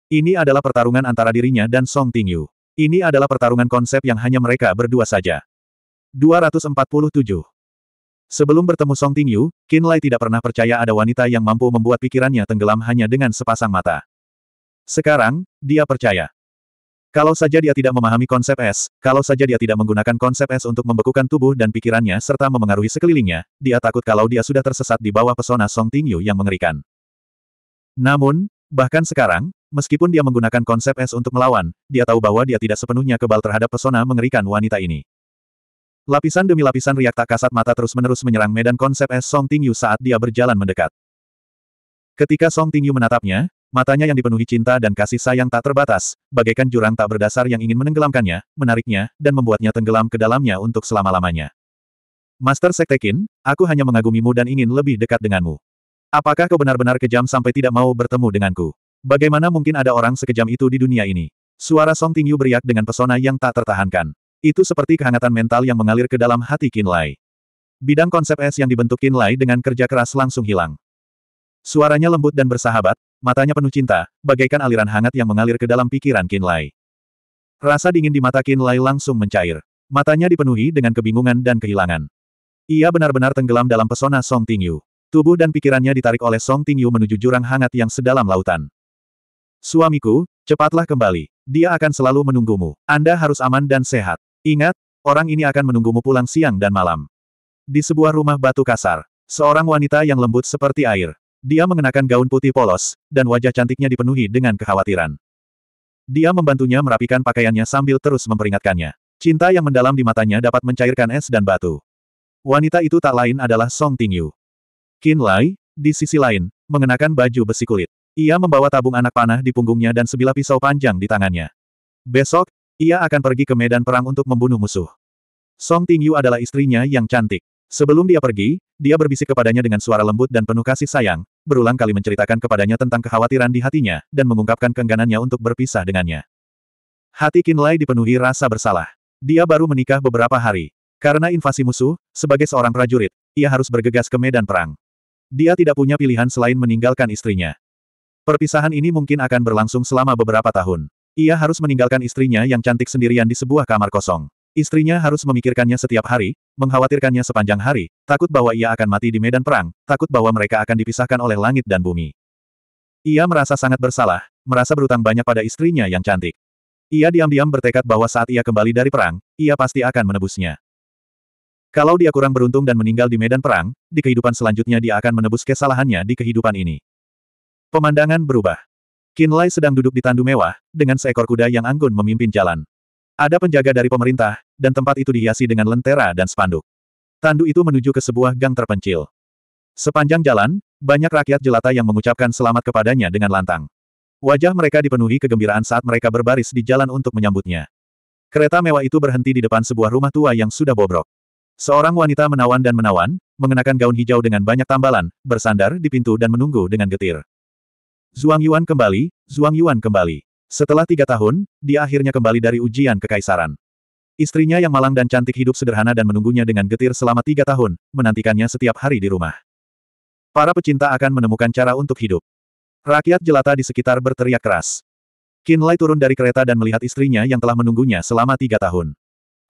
Ini adalah pertarungan antara dirinya dan Song Tingyu. Ini adalah pertarungan konsep yang hanya mereka berdua saja. 247. Sebelum bertemu Song Tingyu, Qin Lai tidak pernah percaya ada wanita yang mampu membuat pikirannya tenggelam hanya dengan sepasang mata. Sekarang, dia percaya. Kalau saja dia tidak memahami konsep es, kalau saja dia tidak menggunakan konsep es untuk membekukan tubuh dan pikirannya serta memengaruhi sekelilingnya, dia takut kalau dia sudah tersesat di bawah pesona Song Tingyu yang mengerikan. Namun, Bahkan sekarang, meskipun dia menggunakan konsep es untuk melawan, dia tahu bahwa dia tidak sepenuhnya kebal terhadap pesona mengerikan wanita ini. Lapisan demi lapisan riak tak kasat mata terus-menerus menyerang medan konsep es Song Tingyu saat dia berjalan mendekat. Ketika Song Tingyu menatapnya, matanya yang dipenuhi cinta dan kasih sayang tak terbatas, bagaikan jurang tak berdasar yang ingin menenggelamkannya, menariknya, dan membuatnya tenggelam ke dalamnya untuk selama-lamanya. Master Sektekin, aku hanya mengagumimu dan ingin lebih dekat denganmu. Apakah kau benar-benar kejam sampai tidak mau bertemu denganku? Bagaimana mungkin ada orang sekejam itu di dunia ini? Suara Song Tingyu beriak dengan pesona yang tak tertahankan. Itu seperti kehangatan mental yang mengalir ke dalam hati Qin Lai. Bidang konsep es yang dibentuk Qin Lai dengan kerja keras langsung hilang. Suaranya lembut dan bersahabat, matanya penuh cinta, bagaikan aliran hangat yang mengalir ke dalam pikiran Qin Lai. Rasa dingin di mata Qin Lai langsung mencair. Matanya dipenuhi dengan kebingungan dan kehilangan. Ia benar-benar tenggelam dalam pesona Song Tingyu. Tubuh dan pikirannya ditarik oleh Song Tingyu menuju jurang hangat yang sedalam lautan. Suamiku, cepatlah kembali. Dia akan selalu menunggumu. Anda harus aman dan sehat. Ingat, orang ini akan menunggumu pulang siang dan malam. Di sebuah rumah batu kasar, seorang wanita yang lembut seperti air. Dia mengenakan gaun putih polos, dan wajah cantiknya dipenuhi dengan kekhawatiran. Dia membantunya merapikan pakaiannya sambil terus memperingatkannya. Cinta yang mendalam di matanya dapat mencairkan es dan batu. Wanita itu tak lain adalah Song Tingyu. Qin Lai, di sisi lain, mengenakan baju besi kulit. Ia membawa tabung anak panah di punggungnya dan sebilah pisau panjang di tangannya. Besok, ia akan pergi ke medan perang untuk membunuh musuh. Song Tingyu adalah istrinya yang cantik. Sebelum dia pergi, dia berbisik kepadanya dengan suara lembut dan penuh kasih sayang, berulang kali menceritakan kepadanya tentang kekhawatiran di hatinya, dan mengungkapkan keengganannya untuk berpisah dengannya. Hati Lai dipenuhi rasa bersalah. Dia baru menikah beberapa hari. Karena invasi musuh, sebagai seorang prajurit, ia harus bergegas ke medan perang. Dia tidak punya pilihan selain meninggalkan istrinya. Perpisahan ini mungkin akan berlangsung selama beberapa tahun. Ia harus meninggalkan istrinya yang cantik sendirian di sebuah kamar kosong. Istrinya harus memikirkannya setiap hari, mengkhawatirkannya sepanjang hari, takut bahwa ia akan mati di medan perang, takut bahwa mereka akan dipisahkan oleh langit dan bumi. Ia merasa sangat bersalah, merasa berutang banyak pada istrinya yang cantik. Ia diam-diam bertekad bahwa saat ia kembali dari perang, ia pasti akan menebusnya. Kalau dia kurang beruntung dan meninggal di medan perang, di kehidupan selanjutnya dia akan menebus kesalahannya di kehidupan ini. Pemandangan berubah. Kinlay sedang duduk di tandu mewah, dengan seekor kuda yang anggun memimpin jalan. Ada penjaga dari pemerintah, dan tempat itu dihiasi dengan lentera dan spanduk. Tandu itu menuju ke sebuah gang terpencil. Sepanjang jalan, banyak rakyat jelata yang mengucapkan selamat kepadanya dengan lantang. Wajah mereka dipenuhi kegembiraan saat mereka berbaris di jalan untuk menyambutnya. Kereta mewah itu berhenti di depan sebuah rumah tua yang sudah bobrok. Seorang wanita menawan dan menawan, mengenakan gaun hijau dengan banyak tambalan, bersandar di pintu dan menunggu dengan getir. Zhuang Yuan kembali, Zhuang Yuan kembali. Setelah tiga tahun, dia akhirnya kembali dari ujian kekaisaran. Istrinya yang malang dan cantik hidup sederhana dan menunggunya dengan getir selama tiga tahun, menantikannya setiap hari di rumah. Para pecinta akan menemukan cara untuk hidup. Rakyat jelata di sekitar berteriak keras. Qin Lai turun dari kereta dan melihat istrinya yang telah menunggunya selama tiga tahun.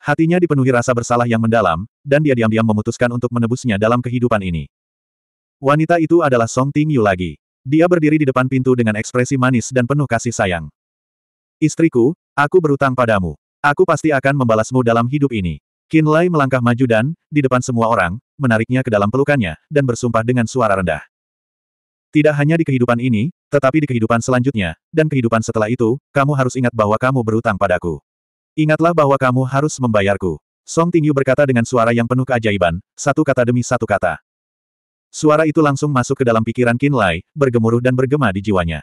Hatinya dipenuhi rasa bersalah yang mendalam, dan dia diam-diam memutuskan untuk menebusnya dalam kehidupan ini. Wanita itu adalah Song Ting Yu lagi. Dia berdiri di depan pintu dengan ekspresi manis dan penuh kasih sayang. Istriku, aku berutang padamu. Aku pasti akan membalasmu dalam hidup ini. Qin Lai melangkah maju dan, di depan semua orang, menariknya ke dalam pelukannya, dan bersumpah dengan suara rendah. Tidak hanya di kehidupan ini, tetapi di kehidupan selanjutnya, dan kehidupan setelah itu, kamu harus ingat bahwa kamu berutang padaku. Ingatlah bahwa kamu harus membayarku. Song Tingyu berkata dengan suara yang penuh keajaiban, satu kata demi satu kata. Suara itu langsung masuk ke dalam pikiran Qin Lai, bergemuruh dan bergema di jiwanya.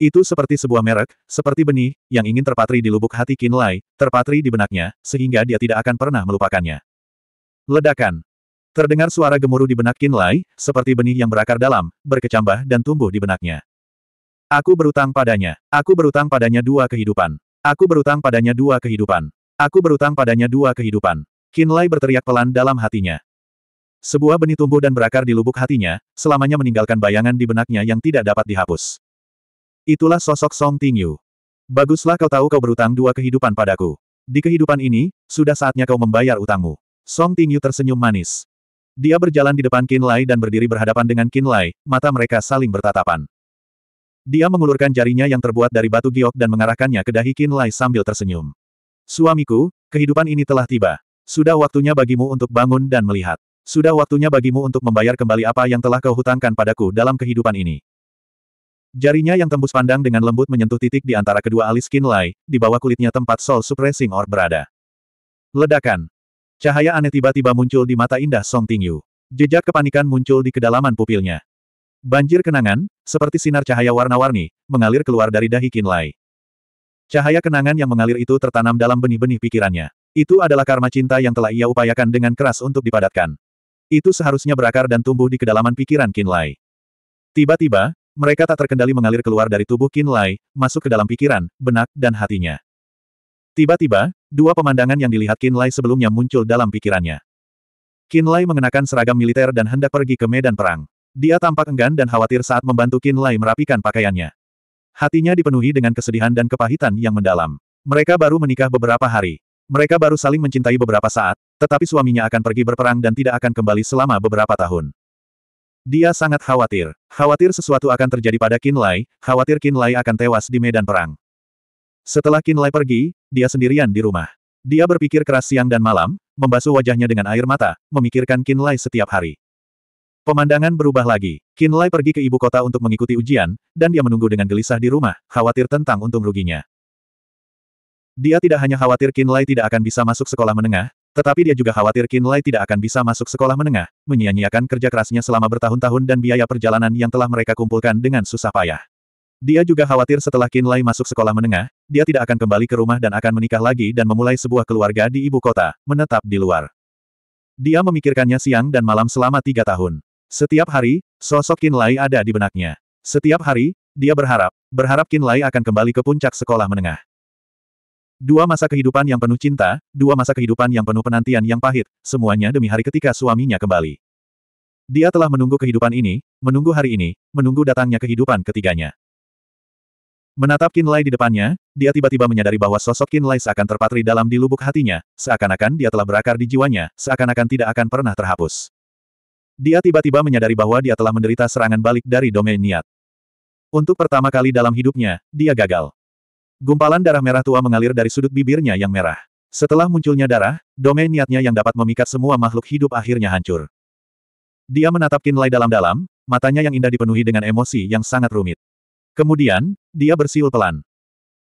Itu seperti sebuah merek, seperti benih, yang ingin terpatri di lubuk hati Qin Lai, terpatri di benaknya, sehingga dia tidak akan pernah melupakannya. Ledakan. Terdengar suara gemuruh di benak Qin Lai, seperti benih yang berakar dalam, berkecambah dan tumbuh di benaknya. Aku berutang padanya. Aku berutang padanya dua kehidupan. Aku berutang padanya dua kehidupan. Aku berutang padanya dua kehidupan. Lai berteriak pelan dalam hatinya. Sebuah benih tumbuh dan berakar di lubuk hatinya, selamanya meninggalkan bayangan di benaknya yang tidak dapat dihapus. Itulah sosok Song Tingyu. Baguslah kau tahu kau berutang dua kehidupan padaku. Di kehidupan ini, sudah saatnya kau membayar utangmu. Song Tingyu tersenyum manis. Dia berjalan di depan Lai dan berdiri berhadapan dengan Lai. mata mereka saling bertatapan. Dia mengulurkan jarinya yang terbuat dari batu giok dan mengarahkannya ke dahi Qin Lai sambil tersenyum. Suamiku, kehidupan ini telah tiba. Sudah waktunya bagimu untuk bangun dan melihat. Sudah waktunya bagimu untuk membayar kembali apa yang telah kau hutangkan padaku dalam kehidupan ini. Jarinya yang tembus pandang dengan lembut menyentuh titik di antara kedua alis Qin Lai, di bawah kulitnya tempat Soul Suppressing orb berada. Ledakan. Cahaya aneh tiba-tiba muncul di mata indah Song Tingyu. Jejak kepanikan muncul di kedalaman pupilnya. Banjir kenangan, seperti sinar cahaya warna-warni, mengalir keluar dari dahi Kinlay. Cahaya kenangan yang mengalir itu tertanam dalam benih-benih pikirannya. Itu adalah karma cinta yang telah ia upayakan dengan keras untuk dipadatkan. Itu seharusnya berakar dan tumbuh di kedalaman pikiran Kinlay. Tiba-tiba, mereka tak terkendali mengalir keluar dari tubuh Kinlay, masuk ke dalam pikiran, benak, dan hatinya. Tiba-tiba, dua pemandangan yang dilihat Kinlay sebelumnya muncul dalam pikirannya. Kinlay mengenakan seragam militer dan hendak pergi ke medan perang. Dia tampak enggan dan khawatir saat membantu Qin Lai merapikan pakaiannya. Hatinya dipenuhi dengan kesedihan dan kepahitan yang mendalam. Mereka baru menikah beberapa hari. Mereka baru saling mencintai beberapa saat, tetapi suaminya akan pergi berperang dan tidak akan kembali selama beberapa tahun. Dia sangat khawatir. Khawatir sesuatu akan terjadi pada Qin Lai, khawatir Qin Lai akan tewas di medan perang. Setelah Qin Lai pergi, dia sendirian di rumah. Dia berpikir keras siang dan malam, membasuh wajahnya dengan air mata, memikirkan Qin Lai setiap hari. Pemandangan berubah lagi. Kinlay pergi ke ibu kota untuk mengikuti ujian, dan dia menunggu dengan gelisah di rumah, khawatir tentang untung ruginya. Dia tidak hanya khawatir Kinlay tidak akan bisa masuk sekolah menengah, tetapi dia juga khawatir Kinlay tidak akan bisa masuk sekolah menengah, menyia-nyiakan kerja kerasnya selama bertahun-tahun dan biaya perjalanan yang telah mereka kumpulkan dengan susah payah. Dia juga khawatir setelah Kinlay masuk sekolah menengah, dia tidak akan kembali ke rumah dan akan menikah lagi dan memulai sebuah keluarga di ibu kota, menetap di luar. Dia memikirkannya siang dan malam selama tiga tahun. Setiap hari, sosok Kinlay Lai ada di benaknya. Setiap hari, dia berharap, berharap Kinlay Lai akan kembali ke puncak sekolah menengah. Dua masa kehidupan yang penuh cinta, dua masa kehidupan yang penuh penantian yang pahit, semuanya demi hari ketika suaminya kembali. Dia telah menunggu kehidupan ini, menunggu hari ini, menunggu datangnya kehidupan ketiganya. Menatap Lai di depannya, dia tiba-tiba menyadari bahwa sosok Lai seakan terpatri dalam di lubuk hatinya, seakan-akan dia telah berakar di jiwanya, seakan-akan tidak akan pernah terhapus. Dia tiba-tiba menyadari bahwa dia telah menderita serangan balik dari domain niat. Untuk pertama kali dalam hidupnya, dia gagal. Gumpalan darah merah tua mengalir dari sudut bibirnya yang merah. Setelah munculnya darah, domain niatnya yang dapat memikat semua makhluk hidup akhirnya hancur. Dia menatap Kinlay dalam-dalam, matanya yang indah dipenuhi dengan emosi yang sangat rumit. Kemudian, dia bersiul pelan.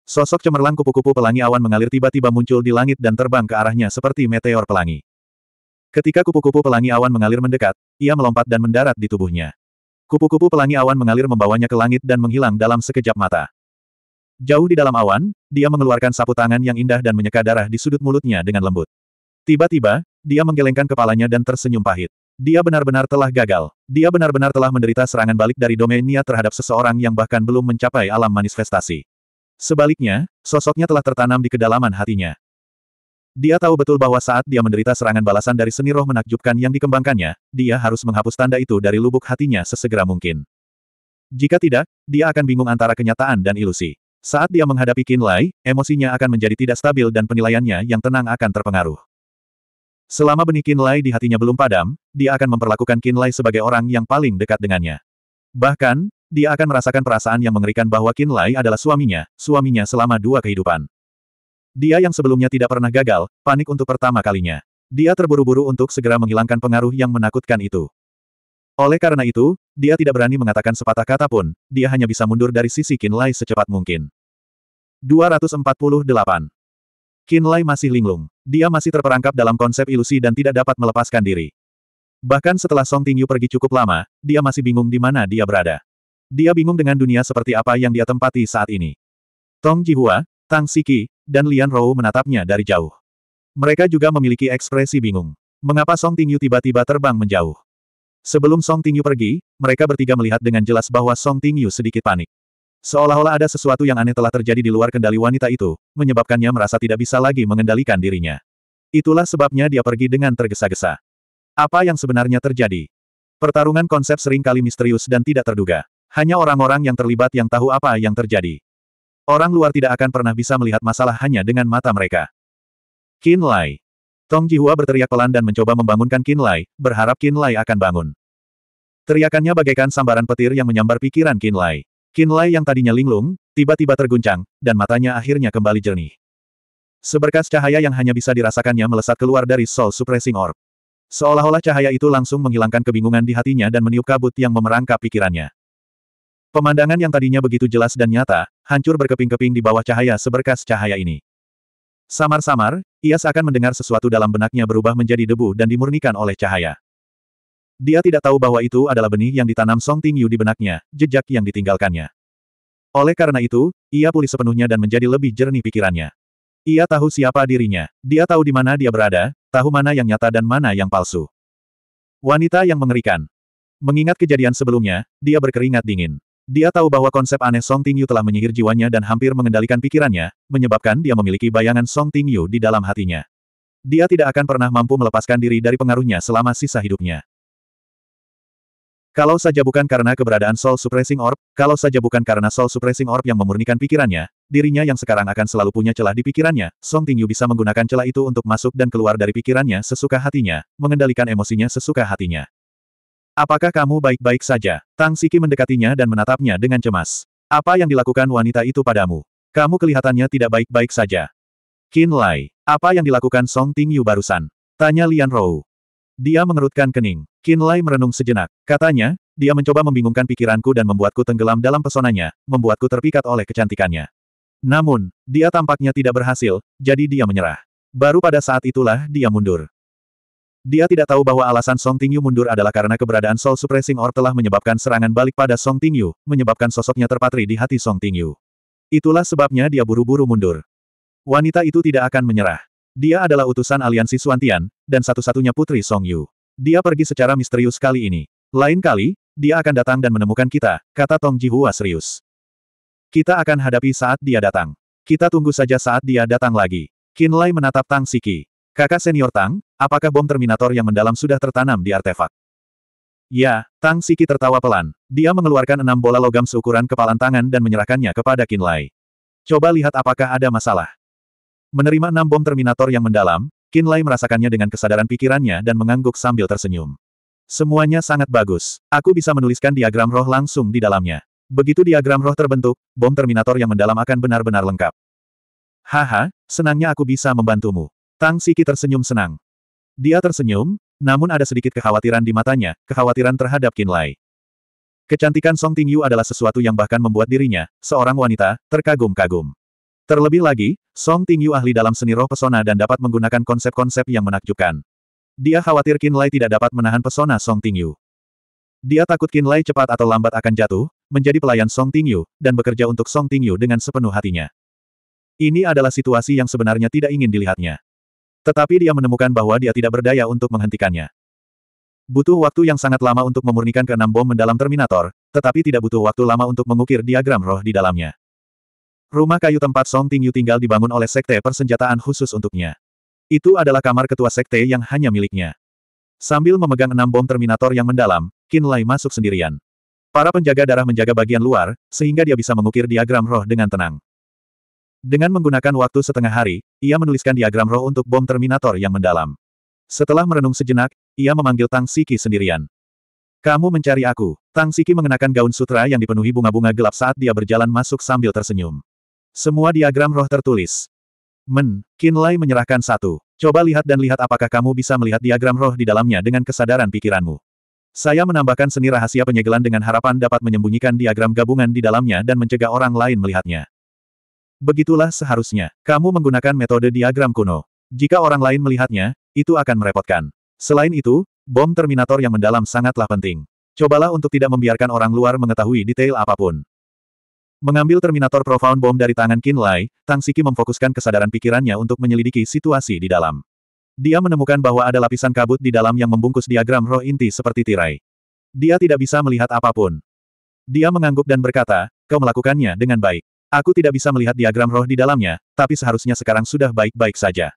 Sosok cemerlang kupu-kupu pelangi awan mengalir tiba-tiba muncul di langit dan terbang ke arahnya seperti meteor pelangi. Ketika kupu-kupu pelangi awan mengalir mendekat, ia melompat dan mendarat di tubuhnya. Kupu-kupu pelangi awan mengalir membawanya ke langit dan menghilang dalam sekejap mata. Jauh di dalam awan, dia mengeluarkan sapu tangan yang indah dan menyeka darah di sudut mulutnya dengan lembut. Tiba-tiba, dia menggelengkan kepalanya dan tersenyum pahit. Dia benar-benar telah gagal. Dia benar-benar telah menderita serangan balik dari domain niat terhadap seseorang yang bahkan belum mencapai alam manifestasi. Sebaliknya, sosoknya telah tertanam di kedalaman hatinya. Dia tahu betul bahwa saat dia menderita serangan balasan dari seni roh menakjubkan yang dikembangkannya, dia harus menghapus tanda itu dari lubuk hatinya sesegera mungkin. Jika tidak, dia akan bingung antara kenyataan dan ilusi. Saat dia menghadapi Qin Lai, emosinya akan menjadi tidak stabil dan penilaiannya yang tenang akan terpengaruh. Selama benih Qin Lai di hatinya belum padam, dia akan memperlakukan Qin Lai sebagai orang yang paling dekat dengannya. Bahkan, dia akan merasakan perasaan yang mengerikan bahwa Qin Lai adalah suaminya, suaminya selama dua kehidupan. Dia yang sebelumnya tidak pernah gagal, panik untuk pertama kalinya. Dia terburu-buru untuk segera menghilangkan pengaruh yang menakutkan itu. Oleh karena itu, dia tidak berani mengatakan sepatah kata pun, dia hanya bisa mundur dari sisi Kinlay secepat mungkin. 248. Kinlay masih linglung. Dia masih terperangkap dalam konsep ilusi dan tidak dapat melepaskan diri. Bahkan setelah Song Tingyu pergi cukup lama, dia masih bingung di mana dia berada. Dia bingung dengan dunia seperti apa yang dia tempati saat ini. Tong Jihua, Tang Siki, dan Lian Rou menatapnya dari jauh. Mereka juga memiliki ekspresi bingung. Mengapa Song Tingyu tiba-tiba terbang menjauh? Sebelum Song Tingyu pergi, mereka bertiga melihat dengan jelas bahwa Song Tingyu sedikit panik. Seolah-olah ada sesuatu yang aneh telah terjadi di luar kendali wanita itu, menyebabkannya merasa tidak bisa lagi mengendalikan dirinya. Itulah sebabnya dia pergi dengan tergesa-gesa. Apa yang sebenarnya terjadi? Pertarungan konsep seringkali misterius dan tidak terduga. Hanya orang-orang yang terlibat yang tahu apa yang terjadi. Orang luar tidak akan pernah bisa melihat masalah hanya dengan mata mereka. Qin Lai. Tong Jihua berteriak pelan dan mencoba membangunkan Qin Lai, berharap Qin Lai akan bangun. Teriakannya bagaikan sambaran petir yang menyambar pikiran Qin Lai. Qin Lai yang tadinya linglung, tiba-tiba terguncang, dan matanya akhirnya kembali jernih. Seberkas cahaya yang hanya bisa dirasakannya melesat keluar dari Soul Suppressing Orb. Seolah-olah cahaya itu langsung menghilangkan kebingungan di hatinya dan meniup kabut yang memerangkap pikirannya. Pemandangan yang tadinya begitu jelas dan nyata, hancur berkeping-keping di bawah cahaya seberkas cahaya ini. Samar-samar, ia seakan mendengar sesuatu dalam benaknya berubah menjadi debu dan dimurnikan oleh cahaya. Dia tidak tahu bahwa itu adalah benih yang ditanam Song Tingyu di benaknya, jejak yang ditinggalkannya. Oleh karena itu, ia pulih sepenuhnya dan menjadi lebih jernih pikirannya. Ia tahu siapa dirinya, dia tahu di mana dia berada, tahu mana yang nyata dan mana yang palsu. Wanita yang mengerikan. Mengingat kejadian sebelumnya, dia berkeringat dingin. Dia tahu bahwa konsep aneh Song Tingyu telah menyihir jiwanya dan hampir mengendalikan pikirannya, menyebabkan dia memiliki bayangan Song Tingyu di dalam hatinya. Dia tidak akan pernah mampu melepaskan diri dari pengaruhnya selama sisa hidupnya. Kalau saja bukan karena keberadaan Soul Suppressing Orb, kalau saja bukan karena Soul Suppressing Orb yang memurnikan pikirannya, dirinya yang sekarang akan selalu punya celah di pikirannya, Song Tingyu bisa menggunakan celah itu untuk masuk dan keluar dari pikirannya sesuka hatinya, mengendalikan emosinya sesuka hatinya. Apakah kamu baik-baik saja? Tang Siki mendekatinya dan menatapnya dengan cemas. Apa yang dilakukan wanita itu padamu? Kamu kelihatannya tidak baik-baik saja. Qin Lai, apa yang dilakukan Song Ting Yu barusan? Tanya Lian Rou. Dia mengerutkan kening. Qin Lai merenung sejenak. Katanya, dia mencoba membingungkan pikiranku dan membuatku tenggelam dalam pesonanya, membuatku terpikat oleh kecantikannya. Namun, dia tampaknya tidak berhasil, jadi dia menyerah. Baru pada saat itulah dia mundur. Dia tidak tahu bahwa alasan Song Tingyu mundur adalah karena keberadaan Soul Suppressing Orb telah menyebabkan serangan balik pada Song Tingyu, menyebabkan sosoknya terpatri di hati Song Tingyu. Itulah sebabnya dia buru-buru mundur. Wanita itu tidak akan menyerah. Dia adalah utusan aliansi Suantian, dan satu-satunya putri Song Yu. Dia pergi secara misterius kali ini. Lain kali, dia akan datang dan menemukan kita, kata Tong Jihua serius. Kita akan hadapi saat dia datang. Kita tunggu saja saat dia datang lagi. Kinlay menatap Tang Siki. Kakak senior Tang, apakah bom Terminator yang mendalam sudah tertanam di artefak? Ya, Tang Siki tertawa pelan. Dia mengeluarkan enam bola logam seukuran kepalan tangan dan menyerahkannya kepada Kinlay. Coba lihat apakah ada masalah. Menerima enam bom Terminator yang mendalam, Kinlay merasakannya dengan kesadaran pikirannya dan mengangguk sambil tersenyum. Semuanya sangat bagus. Aku bisa menuliskan diagram roh langsung di dalamnya. Begitu diagram roh terbentuk, bom Terminator yang mendalam akan benar-benar lengkap. Haha, senangnya aku bisa membantumu. Tang Siki tersenyum senang. Dia tersenyum, namun ada sedikit kekhawatiran di matanya, kekhawatiran terhadap Qin Lai. Kecantikan Song Tingyu adalah sesuatu yang bahkan membuat dirinya, seorang wanita, terkagum-kagum. Terlebih lagi, Song Tingyu ahli dalam seni roh pesona dan dapat menggunakan konsep-konsep yang menakjubkan. Dia khawatir Qin Lai tidak dapat menahan pesona Song Tingyu. Dia takut Qin Lai cepat atau lambat akan jatuh, menjadi pelayan Song Tingyu, dan bekerja untuk Song Tingyu dengan sepenuh hatinya. Ini adalah situasi yang sebenarnya tidak ingin dilihatnya. Tetapi dia menemukan bahwa dia tidak berdaya untuk menghentikannya. Butuh waktu yang sangat lama untuk memurnikan keenam bom mendalam Terminator, tetapi tidak butuh waktu lama untuk mengukir diagram roh di dalamnya. Rumah kayu tempat Song Tingyu tinggal dibangun oleh sekte persenjataan khusus untuknya. Itu adalah kamar ketua sekte yang hanya miliknya. Sambil memegang enam bom Terminator yang mendalam, Qin Lai masuk sendirian. Para penjaga darah menjaga bagian luar, sehingga dia bisa mengukir diagram roh dengan tenang. Dengan menggunakan waktu setengah hari, ia menuliskan diagram roh untuk bom Terminator yang mendalam. Setelah merenung sejenak, ia memanggil Tang Siki sendirian. Kamu mencari aku. Tang Siki mengenakan gaun sutra yang dipenuhi bunga-bunga gelap saat dia berjalan masuk sambil tersenyum. Semua diagram roh tertulis. Men, Kinlay menyerahkan satu. Coba lihat dan lihat apakah kamu bisa melihat diagram roh di dalamnya dengan kesadaran pikiranmu. Saya menambahkan seni rahasia penyegelan dengan harapan dapat menyembunyikan diagram gabungan di dalamnya dan mencegah orang lain melihatnya. Begitulah seharusnya. Kamu menggunakan metode diagram kuno. Jika orang lain melihatnya, itu akan merepotkan. Selain itu, bom Terminator yang mendalam sangatlah penting. Cobalah untuk tidak membiarkan orang luar mengetahui detail apapun. Mengambil Terminator Profound Bomb dari tangan Kinlay, Lai, Tang Siki memfokuskan kesadaran pikirannya untuk menyelidiki situasi di dalam. Dia menemukan bahwa ada lapisan kabut di dalam yang membungkus diagram roh inti seperti tirai. Dia tidak bisa melihat apapun. Dia mengangguk dan berkata, kau melakukannya dengan baik. Aku tidak bisa melihat diagram roh di dalamnya, tapi seharusnya sekarang sudah baik-baik saja.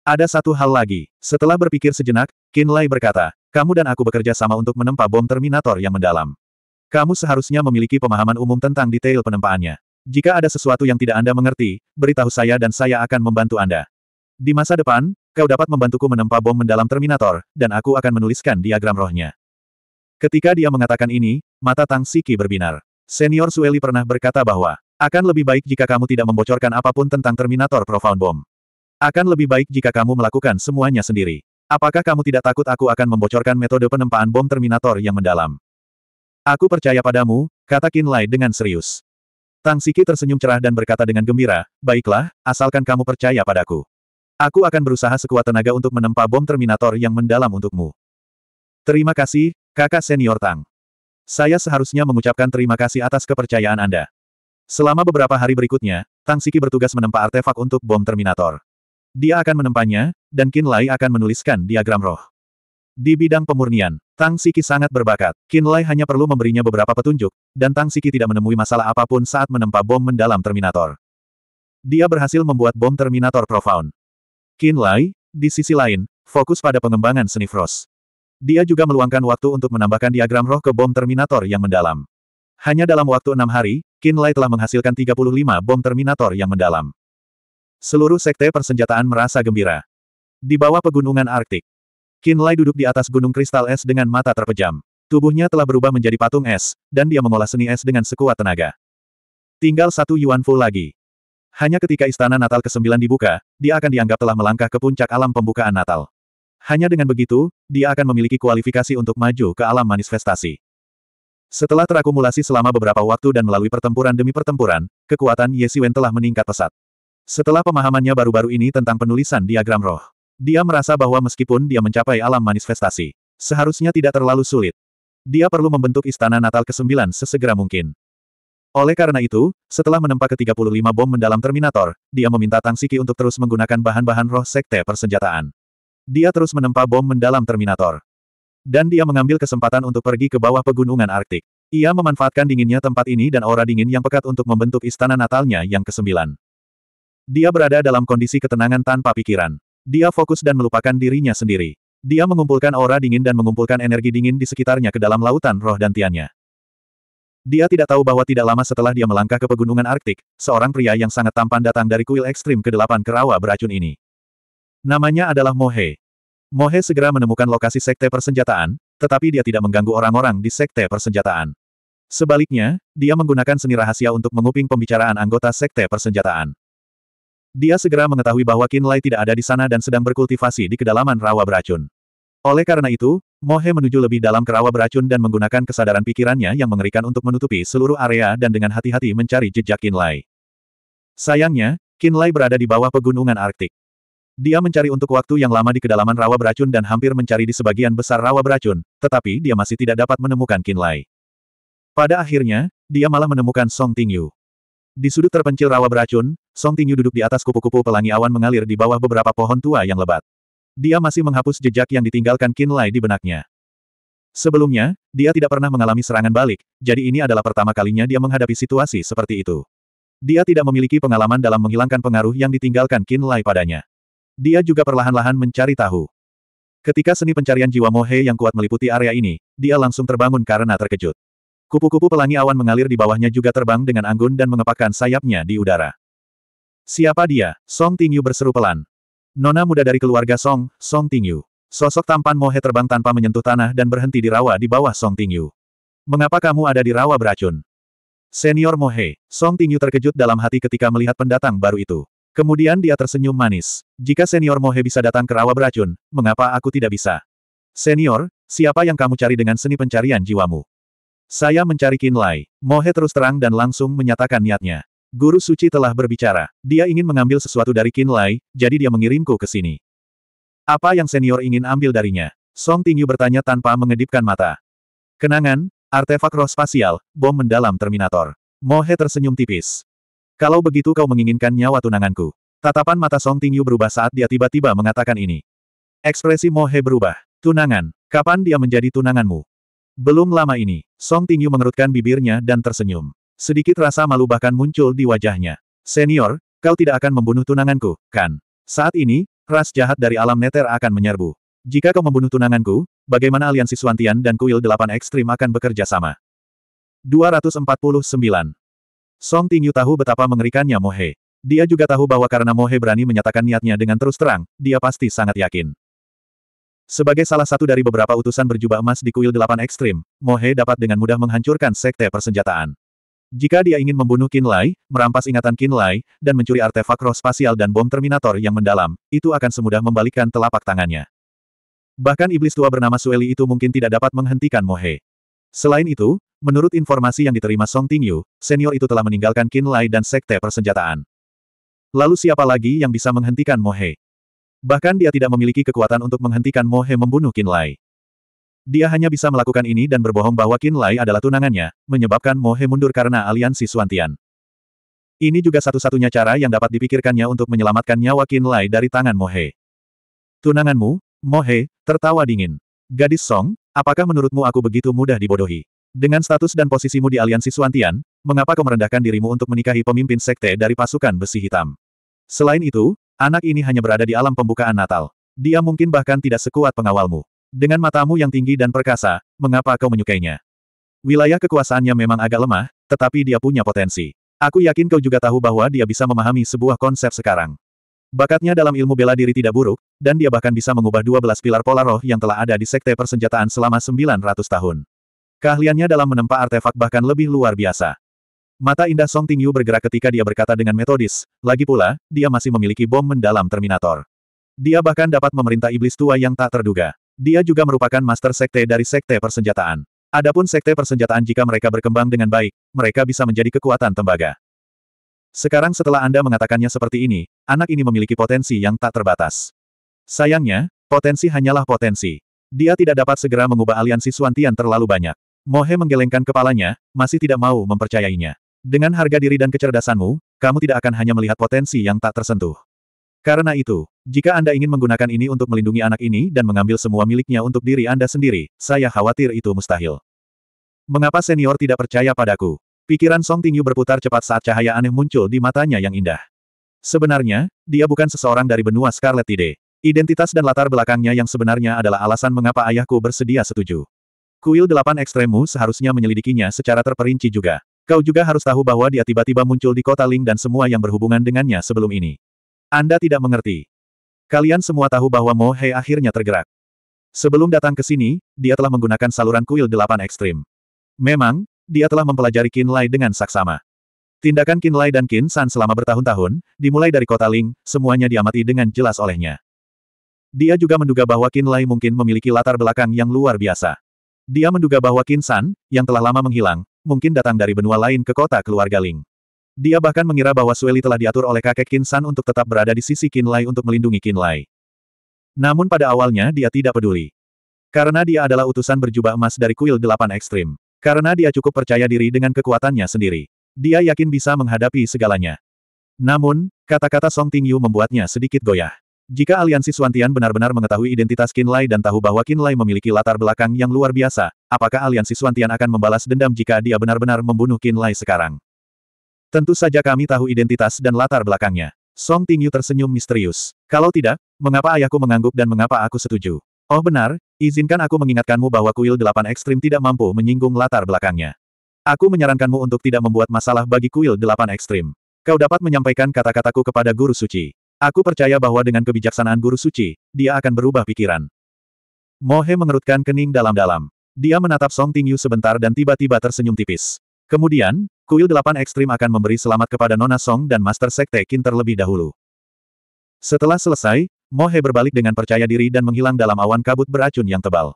Ada satu hal lagi. Setelah berpikir sejenak, Lai berkata, kamu dan aku bekerja sama untuk menempa bom Terminator yang mendalam. Kamu seharusnya memiliki pemahaman umum tentang detail penempaannya. Jika ada sesuatu yang tidak Anda mengerti, beritahu saya dan saya akan membantu Anda. Di masa depan, kau dapat membantuku menempa bom mendalam Terminator, dan aku akan menuliskan diagram rohnya. Ketika dia mengatakan ini, mata Tang Siki berbinar. Senior Sueli pernah berkata bahwa akan lebih baik jika kamu tidak membocorkan apapun tentang Terminator Profound Bomb. Akan lebih baik jika kamu melakukan semuanya sendiri. Apakah kamu tidak takut aku akan membocorkan metode penempaan bom Terminator yang mendalam? Aku percaya padamu, kata Lai dengan serius. Tang Siki tersenyum cerah dan berkata dengan gembira, baiklah, asalkan kamu percaya padaku. Aku akan berusaha sekuat tenaga untuk menempa bom Terminator yang mendalam untukmu. Terima kasih, kakak senior Tang. Saya seharusnya mengucapkan terima kasih atas kepercayaan Anda. Selama beberapa hari berikutnya, Tang Siki bertugas menempa artefak untuk bom Terminator. Dia akan menempanya, dan Qin Lai akan menuliskan diagram roh. Di bidang pemurnian, Tang Siki sangat berbakat. Qin Lai hanya perlu memberinya beberapa petunjuk, dan Tang Siki tidak menemui masalah apapun saat menempa bom mendalam Terminator. Dia berhasil membuat bom Terminator Profound. Qin Lai, di sisi lain, fokus pada pengembangan seni Frost. Dia juga meluangkan waktu untuk menambahkan diagram roh ke bom Terminator yang mendalam. Hanya dalam waktu enam hari, Kinlay telah menghasilkan 35 bom Terminator yang mendalam. Seluruh sekte persenjataan merasa gembira. Di bawah pegunungan Arktik, Kinlay duduk di atas gunung kristal es dengan mata terpejam. Tubuhnya telah berubah menjadi patung es, dan dia mengolah seni es dengan sekuat tenaga. Tinggal satu Yuan Fu lagi. Hanya ketika istana Natal ke-9 dibuka, dia akan dianggap telah melangkah ke puncak alam pembukaan Natal. Hanya dengan begitu, dia akan memiliki kualifikasi untuk maju ke alam manifestasi. Setelah terakumulasi selama beberapa waktu dan melalui pertempuran demi pertempuran, kekuatan Ye Siwen telah meningkat pesat. Setelah pemahamannya baru-baru ini tentang penulisan diagram roh, dia merasa bahwa meskipun dia mencapai alam manifestasi, seharusnya tidak terlalu sulit. Dia perlu membentuk istana Natal ke-9 sesegera mungkin. Oleh karena itu, setelah menempa ke-35 bom mendalam Terminator, dia meminta Tang Siki untuk terus menggunakan bahan-bahan roh sekte persenjataan. Dia terus menempa bom mendalam Terminator. Dan dia mengambil kesempatan untuk pergi ke bawah pegunungan Arktik. Ia memanfaatkan dinginnya tempat ini dan aura dingin yang pekat untuk membentuk istana natalnya yang kesembilan. Dia berada dalam kondisi ketenangan tanpa pikiran. Dia fokus dan melupakan dirinya sendiri. Dia mengumpulkan aura dingin dan mengumpulkan energi dingin di sekitarnya ke dalam lautan roh dan tiannya. Dia tidak tahu bahwa tidak lama setelah dia melangkah ke pegunungan Arktik, seorang pria yang sangat tampan datang dari kuil ekstrim ke-8 kerawa beracun ini. Namanya adalah Mohe. Mohe segera menemukan lokasi sekte persenjataan, tetapi dia tidak mengganggu orang-orang di sekte persenjataan. Sebaliknya, dia menggunakan seni rahasia untuk menguping pembicaraan anggota sekte persenjataan. Dia segera mengetahui bahwa Kinlay tidak ada di sana dan sedang berkultivasi di kedalaman rawa beracun. Oleh karena itu, Mohe menuju lebih dalam ke rawa beracun dan menggunakan kesadaran pikirannya yang mengerikan untuk menutupi seluruh area dan dengan hati-hati mencari jejak Kinlay. Sayangnya, Kinlay berada di bawah pegunungan Arktik. Dia mencari untuk waktu yang lama di kedalaman rawa beracun dan hampir mencari di sebagian besar rawa beracun, tetapi dia masih tidak dapat menemukan Kinlay. Pada akhirnya, dia malah menemukan Song Tingyu. Di sudut terpencil rawa beracun, Song Tingyu duduk di atas kupu-kupu pelangi awan mengalir di bawah beberapa pohon tua yang lebat. Dia masih menghapus jejak yang ditinggalkan Kinlay di benaknya. Sebelumnya, dia tidak pernah mengalami serangan balik, jadi ini adalah pertama kalinya dia menghadapi situasi seperti itu. Dia tidak memiliki pengalaman dalam menghilangkan pengaruh yang ditinggalkan Kinlay padanya. Dia juga perlahan-lahan mencari tahu. Ketika seni pencarian jiwa Mohe yang kuat meliputi area ini, dia langsung terbangun karena terkejut. Kupu-kupu pelangi awan mengalir di bawahnya juga terbang dengan anggun dan mengepakkan sayapnya di udara. Siapa dia? Song Tingyu berseru pelan. Nona muda dari keluarga Song, Song Tingyu. Sosok tampan Mohe terbang tanpa menyentuh tanah dan berhenti di rawa di bawah Song Tingyu. Mengapa kamu ada di rawa beracun? Senior Mohe, Song Tingyu terkejut dalam hati ketika melihat pendatang baru itu. Kemudian dia tersenyum manis. Jika senior Mohe bisa datang ke rawa beracun, mengapa aku tidak bisa? Senior, siapa yang kamu cari dengan seni pencarian jiwamu? Saya mencari Kinlay. Mohe terus terang dan langsung menyatakan niatnya. Guru suci telah berbicara. Dia ingin mengambil sesuatu dari Kinlay, jadi dia mengirimku ke sini. Apa yang senior ingin ambil darinya? Song Tingyu bertanya tanpa mengedipkan mata. Kenangan, artefak roh spasial, bom mendalam Terminator. Mohe tersenyum tipis. Kalau begitu kau menginginkan nyawa tunanganku. Tatapan mata Song Tingyu berubah saat dia tiba-tiba mengatakan ini. Ekspresi Mohe berubah. Tunangan. Kapan dia menjadi tunanganmu? Belum lama ini, Song Tingyu mengerutkan bibirnya dan tersenyum. Sedikit rasa malu bahkan muncul di wajahnya. Senior, kau tidak akan membunuh tunanganku, kan? Saat ini, ras jahat dari alam neter akan menyerbu. Jika kau membunuh tunanganku, bagaimana aliansi Suantian dan kuil delapan ekstrim akan bekerja sama? 249. Song Tingyu tahu betapa mengerikannya Mohe. Dia juga tahu bahwa karena Mohe berani menyatakan niatnya dengan terus terang, dia pasti sangat yakin. Sebagai salah satu dari beberapa utusan berjubah emas di kuil delapan ekstrim, Mohe dapat dengan mudah menghancurkan sekte persenjataan. Jika dia ingin membunuh Lai, merampas ingatan Lai, dan mencuri artefak roh spasial dan bom Terminator yang mendalam, itu akan semudah membalikkan telapak tangannya. Bahkan iblis tua bernama Sueli itu mungkin tidak dapat menghentikan Mohe. Selain itu, Menurut informasi yang diterima Song Tingyu, senior itu telah meninggalkan Qin Lai dan Sekte Persenjataan. Lalu siapa lagi yang bisa menghentikan Mohe? Bahkan dia tidak memiliki kekuatan untuk menghentikan Mohe membunuh Qin Lai. Dia hanya bisa melakukan ini dan berbohong bahwa Qin Lai adalah tunangannya, menyebabkan Mohe mundur karena aliansi Suantian. Ini juga satu-satunya cara yang dapat dipikirkannya untuk menyelamatkan nyawa Qin Lai dari tangan Mohe. Tunanganmu, Mohe, tertawa dingin. Gadis Song, apakah menurutmu aku begitu mudah dibodohi? Dengan status dan posisimu di aliansi Suantian, mengapa kau merendahkan dirimu untuk menikahi pemimpin sekte dari pasukan besi hitam? Selain itu, anak ini hanya berada di alam pembukaan Natal. Dia mungkin bahkan tidak sekuat pengawalmu. Dengan matamu yang tinggi dan perkasa, mengapa kau menyukainya? Wilayah kekuasaannya memang agak lemah, tetapi dia punya potensi. Aku yakin kau juga tahu bahwa dia bisa memahami sebuah konsep sekarang. Bakatnya dalam ilmu bela diri tidak buruk, dan dia bahkan bisa mengubah 12 pilar pola roh yang telah ada di sekte persenjataan selama 900 tahun. Keahliannya dalam menempa artefak bahkan lebih luar biasa. Mata indah Song Tingyu bergerak ketika dia berkata dengan metodis, lagi pula, dia masih memiliki bom mendalam Terminator. Dia bahkan dapat memerintah iblis tua yang tak terduga. Dia juga merupakan master sekte dari sekte persenjataan. Adapun sekte persenjataan jika mereka berkembang dengan baik, mereka bisa menjadi kekuatan tembaga. Sekarang setelah Anda mengatakannya seperti ini, anak ini memiliki potensi yang tak terbatas. Sayangnya, potensi hanyalah potensi. Dia tidak dapat segera mengubah aliansi Suantian terlalu banyak. Mohe menggelengkan kepalanya, masih tidak mau mempercayainya. Dengan harga diri dan kecerdasanmu, kamu tidak akan hanya melihat potensi yang tak tersentuh. Karena itu, jika Anda ingin menggunakan ini untuk melindungi anak ini dan mengambil semua miliknya untuk diri Anda sendiri, saya khawatir itu mustahil. Mengapa senior tidak percaya padaku? Pikiran Song Tingyu berputar cepat saat cahaya aneh muncul di matanya yang indah. Sebenarnya, dia bukan seseorang dari benua Scarlet Tide. Identitas dan latar belakangnya yang sebenarnya adalah alasan mengapa ayahku bersedia setuju. Kuil delapan ekstremmu seharusnya menyelidikinya secara terperinci juga. Kau juga harus tahu bahwa dia tiba-tiba muncul di kota Ling dan semua yang berhubungan dengannya sebelum ini. Anda tidak mengerti. Kalian semua tahu bahwa Mo Hei akhirnya tergerak. Sebelum datang ke sini, dia telah menggunakan saluran kuil delapan ekstrim. Memang, dia telah mempelajari Qin Lai dengan saksama. Tindakan Qin Lai dan Qin San selama bertahun-tahun, dimulai dari kota Ling, semuanya diamati dengan jelas olehnya. Dia juga menduga bahwa Qin Lai mungkin memiliki latar belakang yang luar biasa. Dia menduga bahwa Kinsan, yang telah lama menghilang, mungkin datang dari benua lain ke kota keluarga Ling. Dia bahkan mengira bahwa Sueli telah diatur oleh kakek Kinsan untuk tetap berada di sisi Kinlay untuk melindungi Kinlay. Namun pada awalnya dia tidak peduli. Karena dia adalah utusan berjubah emas dari kuil delapan ekstrim. Karena dia cukup percaya diri dengan kekuatannya sendiri. Dia yakin bisa menghadapi segalanya. Namun, kata-kata Song Tingyu membuatnya sedikit goyah. Jika aliansi Suantian benar-benar mengetahui identitas Qin Lai dan tahu bahwa Qin Lai memiliki latar belakang yang luar biasa, apakah aliansi Suantian akan membalas dendam jika dia benar-benar membunuh Qin Lai sekarang? Tentu saja kami tahu identitas dan latar belakangnya. Song Tingyu tersenyum misterius. Kalau tidak, mengapa ayahku mengangguk dan mengapa aku setuju? Oh benar, izinkan aku mengingatkanmu bahwa kuil delapan ekstrim tidak mampu menyinggung latar belakangnya. Aku menyarankanmu untuk tidak membuat masalah bagi kuil delapan ekstrim. Kau dapat menyampaikan kata-kataku kepada guru suci. Aku percaya bahwa dengan kebijaksanaan guru suci, dia akan berubah pikiran. Mohe mengerutkan kening dalam-dalam. Dia menatap Song Tingyu sebentar dan tiba-tiba tersenyum tipis. Kemudian, kuil delapan ekstrim akan memberi selamat kepada Nona Song dan Master Sekte Qin terlebih dahulu. Setelah selesai, Mohe berbalik dengan percaya diri dan menghilang dalam awan kabut beracun yang tebal.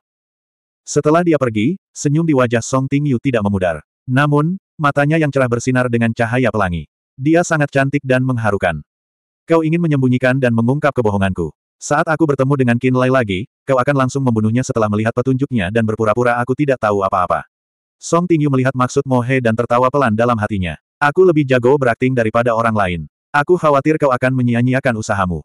Setelah dia pergi, senyum di wajah Song Tingyu tidak memudar. Namun, matanya yang cerah bersinar dengan cahaya pelangi. Dia sangat cantik dan mengharukan. Kau ingin menyembunyikan dan mengungkap kebohonganku. Saat aku bertemu dengan Qin Lai lagi, kau akan langsung membunuhnya setelah melihat petunjuknya dan berpura-pura aku tidak tahu apa-apa. Song Tingyu melihat maksud Mo He dan tertawa pelan dalam hatinya. Aku lebih jago berakting daripada orang lain. Aku khawatir kau akan menyia-nyiakan usahamu.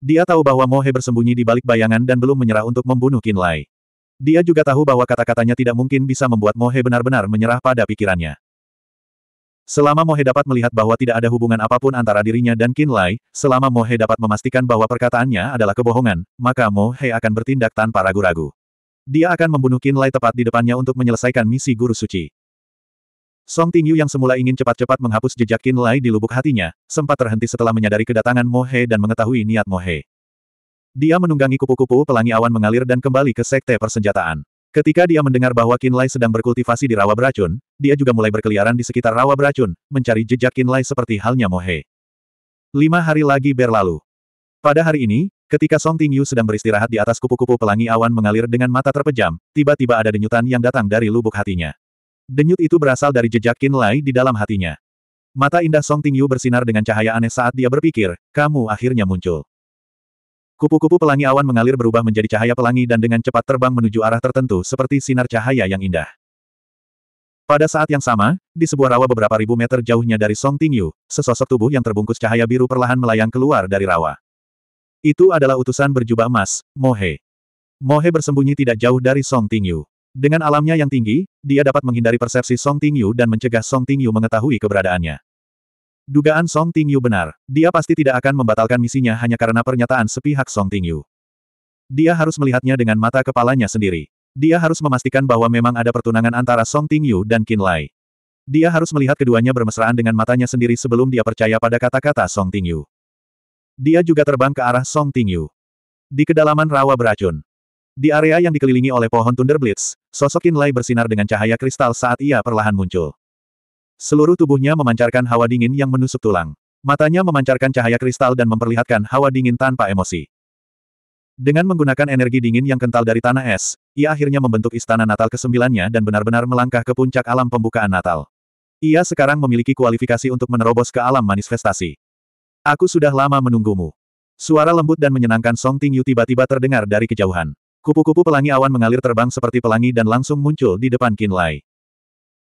Dia tahu bahwa Mo He bersembunyi di balik bayangan dan belum menyerah untuk membunuh Qin Lai. Dia juga tahu bahwa kata-katanya tidak mungkin bisa membuat Mohe benar-benar menyerah pada pikirannya. Selama Mohe dapat melihat bahwa tidak ada hubungan apapun antara dirinya dan Kinlay, selama Mohe dapat memastikan bahwa perkataannya adalah kebohongan, maka Mohe akan bertindak tanpa ragu-ragu. Dia akan membunuh Kinlay tepat di depannya untuk menyelesaikan misi Guru Suci. Song Tingyu yang semula ingin cepat-cepat menghapus jejak Kinlay di lubuk hatinya, sempat terhenti setelah menyadari kedatangan Mohe dan mengetahui niat Mohe. Dia menunggangi kupu-kupu pelangi awan mengalir dan kembali ke sekte persenjataan. Ketika dia mendengar bahwa Kinlay sedang berkultivasi di rawa beracun, dia juga mulai berkeliaran di sekitar rawa beracun, mencari jejak Kinlay seperti halnya Mohe. Lima hari lagi berlalu. Pada hari ini, ketika Song Tingyu sedang beristirahat di atas kupu-kupu pelangi awan mengalir dengan mata terpejam, tiba-tiba ada denyutan yang datang dari lubuk hatinya. Denyut itu berasal dari jejak Kinlay di dalam hatinya. Mata indah Song Tingyu bersinar dengan cahaya aneh saat dia berpikir, kamu akhirnya muncul. Kupu-kupu pelangi awan mengalir berubah menjadi cahaya pelangi dan dengan cepat terbang menuju arah tertentu seperti sinar cahaya yang indah. Pada saat yang sama, di sebuah rawa beberapa ribu meter jauhnya dari Song Tingyu, sesosok tubuh yang terbungkus cahaya biru perlahan melayang keluar dari rawa. Itu adalah utusan berjubah emas, Mohe. Mohe bersembunyi tidak jauh dari Song Tingyu. Dengan alamnya yang tinggi, dia dapat menghindari persepsi Song Tingyu dan mencegah Song Tingyu mengetahui keberadaannya. Dugaan Song Tingyu benar. Dia pasti tidak akan membatalkan misinya hanya karena pernyataan sepihak Song Tingyu. Dia harus melihatnya dengan mata kepalanya sendiri. Dia harus memastikan bahwa memang ada pertunangan antara Song Tingyu dan Qin Lai. Dia harus melihat keduanya bermesraan dengan matanya sendiri sebelum dia percaya pada kata-kata Song Tingyu. Dia juga terbang ke arah Song Tingyu. Di kedalaman rawa beracun. Di area yang dikelilingi oleh pohon Thunder sosok Qin Lai bersinar dengan cahaya kristal saat ia perlahan muncul. Seluruh tubuhnya memancarkan hawa dingin yang menusuk tulang. Matanya memancarkan cahaya kristal dan memperlihatkan hawa dingin tanpa emosi. Dengan menggunakan energi dingin yang kental dari tanah es, ia akhirnya membentuk istana Natal kesembilannya dan benar-benar melangkah ke puncak alam pembukaan Natal. Ia sekarang memiliki kualifikasi untuk menerobos ke alam manifestasi. Aku sudah lama menunggumu. Suara lembut dan menyenangkan Song Tingyu tiba-tiba terdengar dari kejauhan. Kupu-kupu pelangi awan mengalir terbang seperti pelangi dan langsung muncul di depan Qin Lai.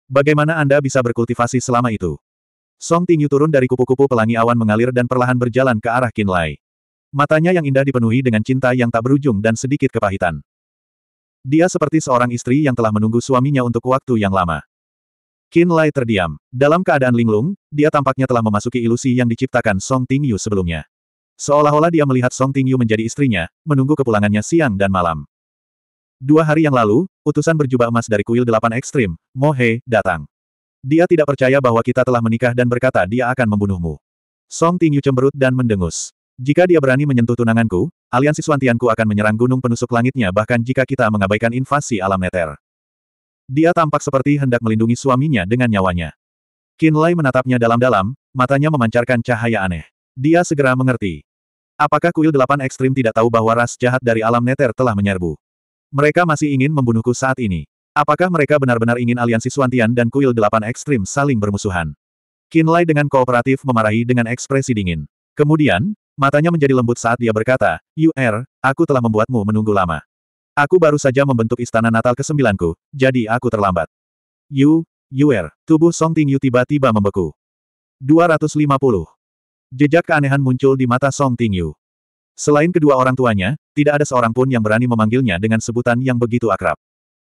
Bagaimana Anda bisa berkultivasi selama itu? Song Tingyu turun dari kupu-kupu pelangi awan mengalir dan perlahan berjalan ke arah Qin Lai. Matanya yang indah dipenuhi dengan cinta yang tak berujung dan sedikit kepahitan. Dia seperti seorang istri yang telah menunggu suaminya untuk waktu yang lama. Qin Lai terdiam. Dalam keadaan linglung, dia tampaknya telah memasuki ilusi yang diciptakan Song Tingyu sebelumnya. Seolah-olah dia melihat Song Tingyu menjadi istrinya, menunggu kepulangannya siang dan malam. Dua hari yang lalu, utusan berjubah emas dari kuil delapan ekstrim, Mohe, datang. Dia tidak percaya bahwa kita telah menikah dan berkata dia akan membunuhmu. Song Tingyu cemberut dan mendengus. Jika dia berani menyentuh tunanganku, aliansi Suantianku akan menyerang gunung penusuk langitnya bahkan jika kita mengabaikan invasi alam neter. Dia tampak seperti hendak melindungi suaminya dengan nyawanya. Lai menatapnya dalam-dalam, matanya memancarkan cahaya aneh. Dia segera mengerti. Apakah kuil delapan ekstrim tidak tahu bahwa ras jahat dari alam neter telah menyerbu? Mereka masih ingin membunuhku saat ini. Apakah mereka benar-benar ingin aliansi Suantian dan kuil delapan ekstrim saling bermusuhan? Kinlay dengan kooperatif memarahi dengan ekspresi dingin. Kemudian, matanya menjadi lembut saat dia berkata, Yu'er, aku telah membuatmu menunggu lama. Aku baru saja membentuk istana natal ke 9 jadi aku terlambat. Yu, Yu'er. tubuh Song Ting Yu tiba-tiba membeku. 250. Jejak keanehan muncul di mata Song Ting Yu. Selain kedua orang tuanya, tidak ada seorang pun yang berani memanggilnya dengan sebutan yang begitu akrab.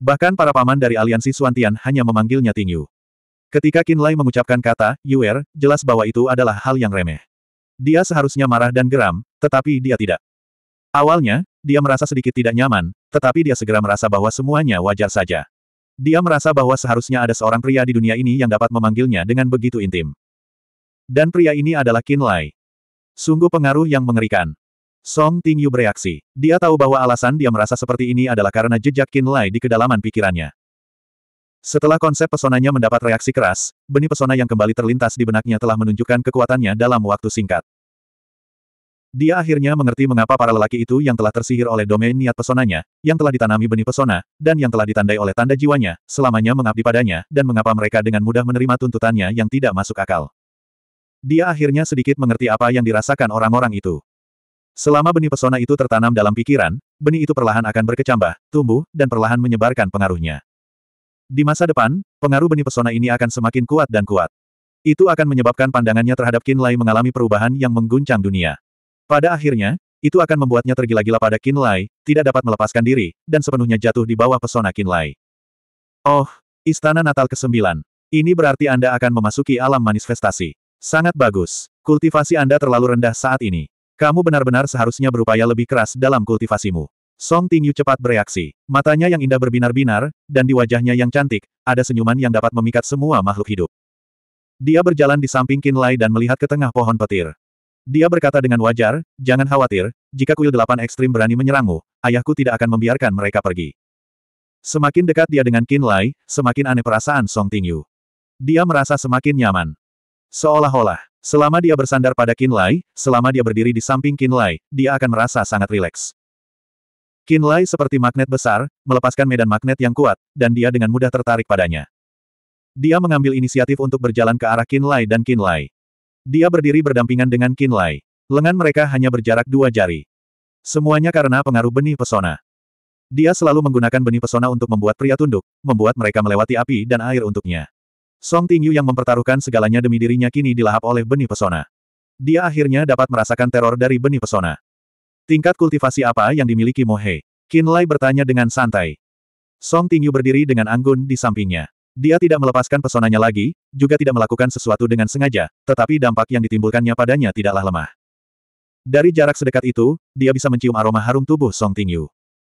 Bahkan para paman dari aliansi Suantian hanya memanggilnya Tingyu. Ketika Lai mengucapkan kata, Yuer, jelas bahwa itu adalah hal yang remeh. Dia seharusnya marah dan geram, tetapi dia tidak. Awalnya, dia merasa sedikit tidak nyaman, tetapi dia segera merasa bahwa semuanya wajar saja. Dia merasa bahwa seharusnya ada seorang pria di dunia ini yang dapat memanggilnya dengan begitu intim. Dan pria ini adalah Lai. Sungguh pengaruh yang mengerikan. Song Tingyu bereaksi. Dia tahu bahwa alasan dia merasa seperti ini adalah karena jejak Qin Lai di kedalaman pikirannya. Setelah konsep pesonanya mendapat reaksi keras, benih pesona yang kembali terlintas di benaknya telah menunjukkan kekuatannya dalam waktu singkat. Dia akhirnya mengerti mengapa para lelaki itu yang telah tersihir oleh domain niat pesonanya, yang telah ditanami benih pesona, dan yang telah ditandai oleh tanda jiwanya, selamanya mengabdi padanya, dan mengapa mereka dengan mudah menerima tuntutannya yang tidak masuk akal. Dia akhirnya sedikit mengerti apa yang dirasakan orang-orang itu. Selama benih pesona itu tertanam dalam pikiran, benih itu perlahan akan berkecambah, tumbuh, dan perlahan menyebarkan pengaruhnya. Di masa depan, pengaruh benih pesona ini akan semakin kuat dan kuat. Itu akan menyebabkan pandangannya terhadap Kinlay mengalami perubahan yang mengguncang dunia. Pada akhirnya, itu akan membuatnya tergila-gila pada Kinlay, tidak dapat melepaskan diri, dan sepenuhnya jatuh di bawah pesona Kinlay. Oh, Istana Natal ke-9. Ini berarti Anda akan memasuki alam manifestasi. Sangat bagus. Kultivasi Anda terlalu rendah saat ini. Kamu benar-benar seharusnya berupaya lebih keras dalam kultivasimu. Song Tingyu cepat bereaksi. Matanya yang indah berbinar-binar, dan di wajahnya yang cantik, ada senyuman yang dapat memikat semua makhluk hidup. Dia berjalan di samping Qin Lai dan melihat ke tengah pohon petir. Dia berkata dengan wajar, jangan khawatir, jika kuil delapan ekstrim berani menyerangmu, ayahku tidak akan membiarkan mereka pergi. Semakin dekat dia dengan Qin Lai, semakin aneh perasaan Song Tingyu. Dia merasa semakin nyaman. Seolah-olah, Selama dia bersandar pada Kinlay, selama dia berdiri di samping Kinlay, dia akan merasa sangat rileks. Kinlay seperti magnet besar, melepaskan medan magnet yang kuat, dan dia dengan mudah tertarik padanya. Dia mengambil inisiatif untuk berjalan ke arah Kinlay dan Kinlay. Dia berdiri berdampingan dengan Kinlay. Lengan mereka hanya berjarak dua jari. Semuanya karena pengaruh benih pesona. Dia selalu menggunakan benih pesona untuk membuat pria tunduk, membuat mereka melewati api dan air untuknya. Song Tingyu yang mempertaruhkan segalanya demi dirinya kini dilahap oleh benih pesona. Dia akhirnya dapat merasakan teror dari benih pesona. Tingkat kultivasi apa yang dimiliki Mohe? Lai bertanya dengan santai. Song Tingyu berdiri dengan anggun di sampingnya. Dia tidak melepaskan pesonanya lagi, juga tidak melakukan sesuatu dengan sengaja, tetapi dampak yang ditimbulkannya padanya tidaklah lemah. Dari jarak sedekat itu, dia bisa mencium aroma harum tubuh Song Tingyu.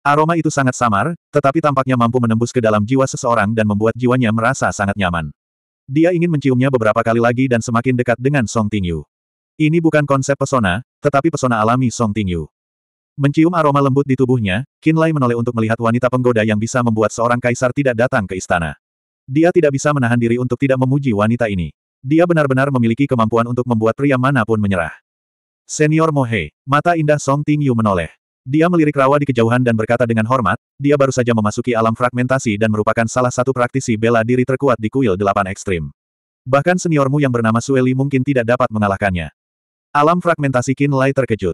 Aroma itu sangat samar, tetapi tampaknya mampu menembus ke dalam jiwa seseorang dan membuat jiwanya merasa sangat nyaman. Dia ingin menciumnya beberapa kali lagi dan semakin dekat dengan Song Tingyu. Ini bukan konsep pesona, tetapi pesona alami Song Tingyu. Mencium aroma lembut di tubuhnya, Lai menoleh untuk melihat wanita penggoda yang bisa membuat seorang kaisar tidak datang ke istana. Dia tidak bisa menahan diri untuk tidak memuji wanita ini. Dia benar-benar memiliki kemampuan untuk membuat pria manapun menyerah. Senior Mohe, mata indah Song Tingyu menoleh. Dia melirik rawa di kejauhan dan berkata dengan hormat, dia baru saja memasuki alam fragmentasi dan merupakan salah satu praktisi bela diri terkuat di kuil delapan ekstrim. Bahkan seniormu yang bernama Sueli mungkin tidak dapat mengalahkannya. Alam fragmentasi Lai terkejut.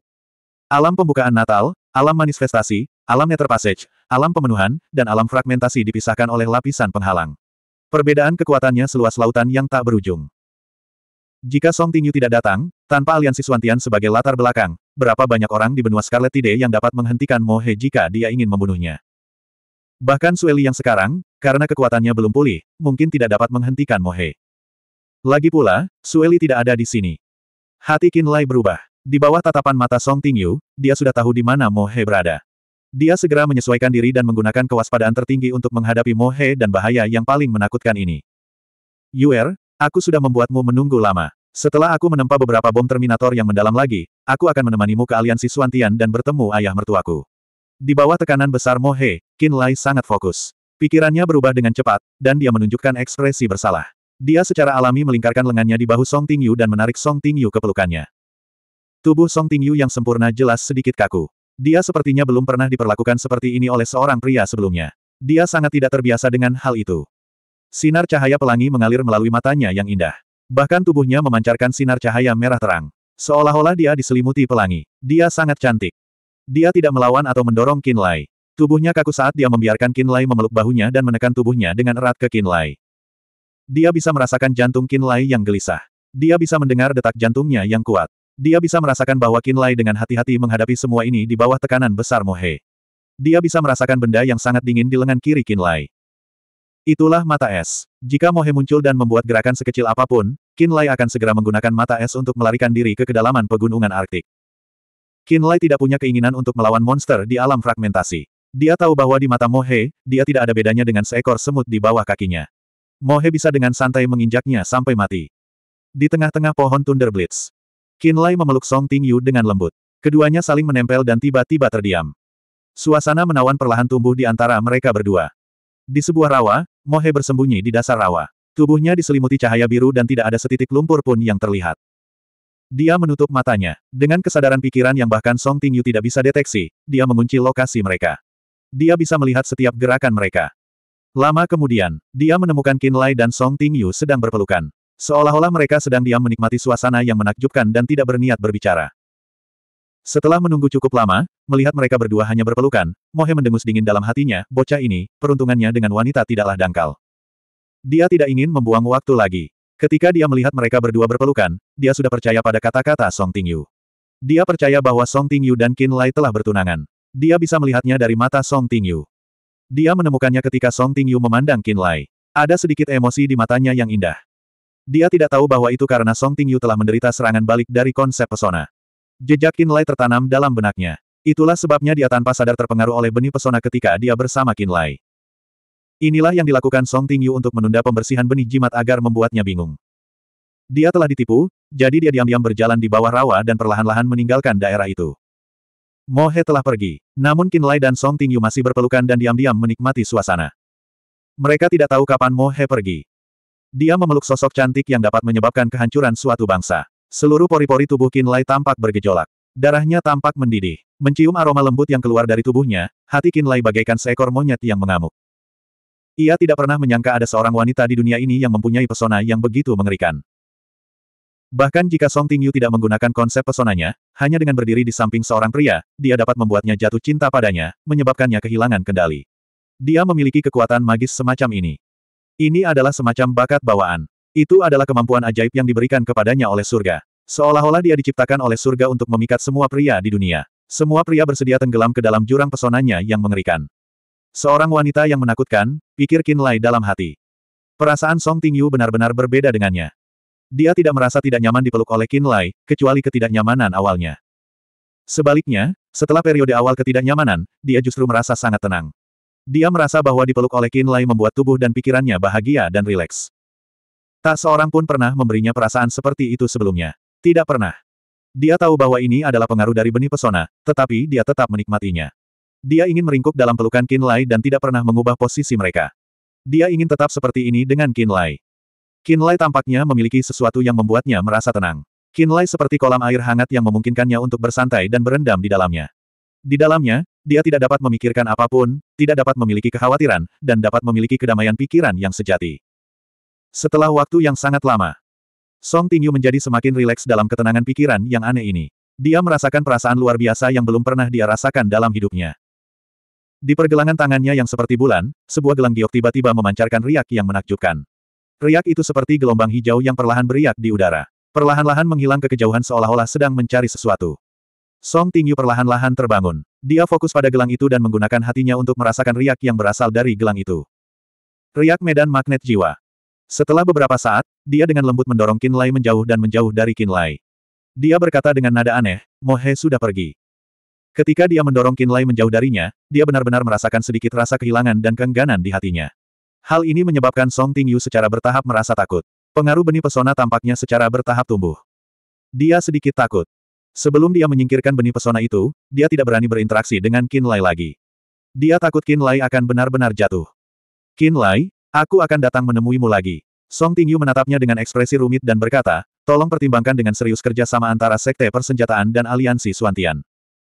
Alam pembukaan Natal, alam manifestasi, alam nether passage, alam pemenuhan, dan alam fragmentasi dipisahkan oleh lapisan penghalang. Perbedaan kekuatannya seluas lautan yang tak berujung. Jika Song Tingyu tidak datang, tanpa aliansi Suantian sebagai latar belakang, berapa banyak orang di benua Scarlet Tide yang dapat menghentikan Mo jika dia ingin membunuhnya. Bahkan Sueli yang sekarang, karena kekuatannya belum pulih, mungkin tidak dapat menghentikan Mo Lagi pula, Sueli tidak ada di sini. Hati Qin Lai berubah. Di bawah tatapan mata Song Tingyu, dia sudah tahu di mana Mo berada. Dia segera menyesuaikan diri dan menggunakan kewaspadaan tertinggi untuk menghadapi Mohe dan bahaya yang paling menakutkan ini. Yuer, aku sudah membuatmu menunggu lama. Setelah aku menempa beberapa bom Terminator yang mendalam lagi, aku akan menemanimu ke aliansi Suantian dan bertemu ayah mertuaku. Di bawah tekanan besar Mohe, Qin Lai sangat fokus. Pikirannya berubah dengan cepat, dan dia menunjukkan ekspresi bersalah. Dia secara alami melingkarkan lengannya di bahu Song Tingyu dan menarik Song Tingyu ke pelukannya. Tubuh Song Tingyu yang sempurna jelas sedikit kaku. Dia sepertinya belum pernah diperlakukan seperti ini oleh seorang pria sebelumnya. Dia sangat tidak terbiasa dengan hal itu. Sinar cahaya pelangi mengalir melalui matanya yang indah. Bahkan tubuhnya memancarkan sinar cahaya merah terang. Seolah-olah dia diselimuti pelangi. Dia sangat cantik. Dia tidak melawan atau mendorong Kinlay. Tubuhnya kaku saat dia membiarkan Kinlay memeluk bahunya dan menekan tubuhnya dengan erat ke Kinlay. Dia bisa merasakan jantung Kinlay yang gelisah. Dia bisa mendengar detak jantungnya yang kuat. Dia bisa merasakan bahwa Kinlay dengan hati-hati menghadapi semua ini di bawah tekanan besar Mohe. Dia bisa merasakan benda yang sangat dingin di lengan kiri Kinlay. Itulah mata es. Jika Mohe muncul dan membuat gerakan sekecil apapun, Kinlay akan segera menggunakan mata es untuk melarikan diri ke kedalaman pegunungan Arktik. Kinlay tidak punya keinginan untuk melawan monster di alam fragmentasi. Dia tahu bahwa di mata Mohe, dia tidak ada bedanya dengan seekor semut di bawah kakinya. Mohe bisa dengan santai menginjaknya sampai mati. Di tengah-tengah pohon Thunderblitz, Kinlay memeluk Song Tingyu dengan lembut. Keduanya saling menempel dan tiba-tiba terdiam. Suasana menawan perlahan tumbuh di antara mereka berdua. Di sebuah rawa, Mohe bersembunyi di dasar rawa. Tubuhnya diselimuti cahaya biru dan tidak ada setitik lumpur pun yang terlihat. Dia menutup matanya. Dengan kesadaran pikiran yang bahkan Song Tingyu tidak bisa deteksi, dia mengunci lokasi mereka. Dia bisa melihat setiap gerakan mereka. Lama kemudian, dia menemukan Qin Lai dan Song Tingyu sedang berpelukan. Seolah-olah mereka sedang diam menikmati suasana yang menakjubkan dan tidak berniat berbicara. Setelah menunggu cukup lama, melihat mereka berdua hanya berpelukan, Mohe mendengus dingin dalam hatinya, bocah ini, peruntungannya dengan wanita tidaklah dangkal. Dia tidak ingin membuang waktu lagi. Ketika dia melihat mereka berdua berpelukan, dia sudah percaya pada kata-kata Song Tingyu. Dia percaya bahwa Song Tingyu dan Qin Lai telah bertunangan. Dia bisa melihatnya dari mata Song Tingyu. Dia menemukannya ketika Song Tingyu memandang Qin Lai. Ada sedikit emosi di matanya yang indah. Dia tidak tahu bahwa itu karena Song Tingyu telah menderita serangan balik dari konsep pesona. Jejak Kinlay tertanam dalam benaknya. Itulah sebabnya dia tanpa sadar terpengaruh oleh benih pesona ketika dia bersama Kinlay. Inilah yang dilakukan Song Tingyu untuk menunda pembersihan benih jimat agar membuatnya bingung. Dia telah ditipu, jadi dia diam-diam berjalan di bawah rawa dan perlahan-lahan meninggalkan daerah itu. Mohe telah pergi, namun Kinlay dan Song Tingyu masih berpelukan dan diam-diam menikmati suasana. Mereka tidak tahu kapan Mohe pergi. Dia memeluk sosok cantik yang dapat menyebabkan kehancuran suatu bangsa. Seluruh pori-pori tubuh Kinlay tampak bergejolak. Darahnya tampak mendidih. Mencium aroma lembut yang keluar dari tubuhnya, hati Kinlay bagaikan seekor monyet yang mengamuk. Ia tidak pernah menyangka ada seorang wanita di dunia ini yang mempunyai pesona yang begitu mengerikan. Bahkan jika Song Tingyu tidak menggunakan konsep pesonanya, hanya dengan berdiri di samping seorang pria, dia dapat membuatnya jatuh cinta padanya, menyebabkannya kehilangan kendali. Dia memiliki kekuatan magis semacam ini. Ini adalah semacam bakat bawaan. Itu adalah kemampuan ajaib yang diberikan kepadanya oleh surga. Seolah-olah dia diciptakan oleh surga untuk memikat semua pria di dunia. Semua pria bersedia tenggelam ke dalam jurang pesonanya yang mengerikan. Seorang wanita yang menakutkan, pikir Qin Lai dalam hati. Perasaan Song Tingyu benar-benar berbeda dengannya. Dia tidak merasa tidak nyaman dipeluk oleh Qin Lai, kecuali ketidaknyamanan awalnya. Sebaliknya, setelah periode awal ketidaknyamanan, dia justru merasa sangat tenang. Dia merasa bahwa dipeluk oleh Qin Lai membuat tubuh dan pikirannya bahagia dan rileks. Tak seorang pun pernah memberinya perasaan seperti itu sebelumnya. Tidak pernah. Dia tahu bahwa ini adalah pengaruh dari benih pesona, tetapi dia tetap menikmatinya. Dia ingin meringkuk dalam pelukan Qin Lai dan tidak pernah mengubah posisi mereka. Dia ingin tetap seperti ini dengan Qin Lai. Qin Lai tampaknya memiliki sesuatu yang membuatnya merasa tenang. Qin Lai seperti kolam air hangat yang memungkinkannya untuk bersantai dan berendam di dalamnya. Di dalamnya, dia tidak dapat memikirkan apapun, tidak dapat memiliki kekhawatiran, dan dapat memiliki kedamaian pikiran yang sejati. Setelah waktu yang sangat lama, Song Tingyu menjadi semakin rileks dalam ketenangan pikiran yang aneh ini. Dia merasakan perasaan luar biasa yang belum pernah dia rasakan dalam hidupnya. Di pergelangan tangannya yang seperti bulan, sebuah gelang giok tiba-tiba memancarkan riak yang menakjubkan. Riak itu seperti gelombang hijau yang perlahan beriak di udara. Perlahan-lahan menghilang ke kejauhan seolah-olah sedang mencari sesuatu. Song Tingyu perlahan-lahan terbangun. Dia fokus pada gelang itu dan menggunakan hatinya untuk merasakan riak yang berasal dari gelang itu. Riak medan magnet jiwa. Setelah beberapa saat, dia dengan lembut mendorong Lai menjauh dan menjauh dari Lai. Dia berkata dengan nada aneh, Mohe sudah pergi. Ketika dia mendorong Lai menjauh darinya, dia benar-benar merasakan sedikit rasa kehilangan dan kengganan di hatinya. Hal ini menyebabkan Song Tingyu secara bertahap merasa takut. Pengaruh benih pesona tampaknya secara bertahap tumbuh. Dia sedikit takut. Sebelum dia menyingkirkan benih pesona itu, dia tidak berani berinteraksi dengan Lai lagi. Dia takut Lai akan benar-benar jatuh. Lai? Aku akan datang menemuimu lagi. Song Tingyu menatapnya dengan ekspresi rumit dan berkata, tolong pertimbangkan dengan serius kerjasama antara Sekte Persenjataan dan Aliansi Suantian.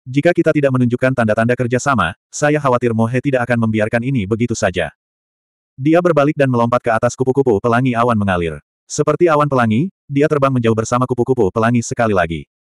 Jika kita tidak menunjukkan tanda-tanda kerjasama, saya khawatir Mohe tidak akan membiarkan ini begitu saja. Dia berbalik dan melompat ke atas kupu-kupu pelangi awan mengalir. Seperti awan pelangi, dia terbang menjauh bersama kupu-kupu pelangi sekali lagi.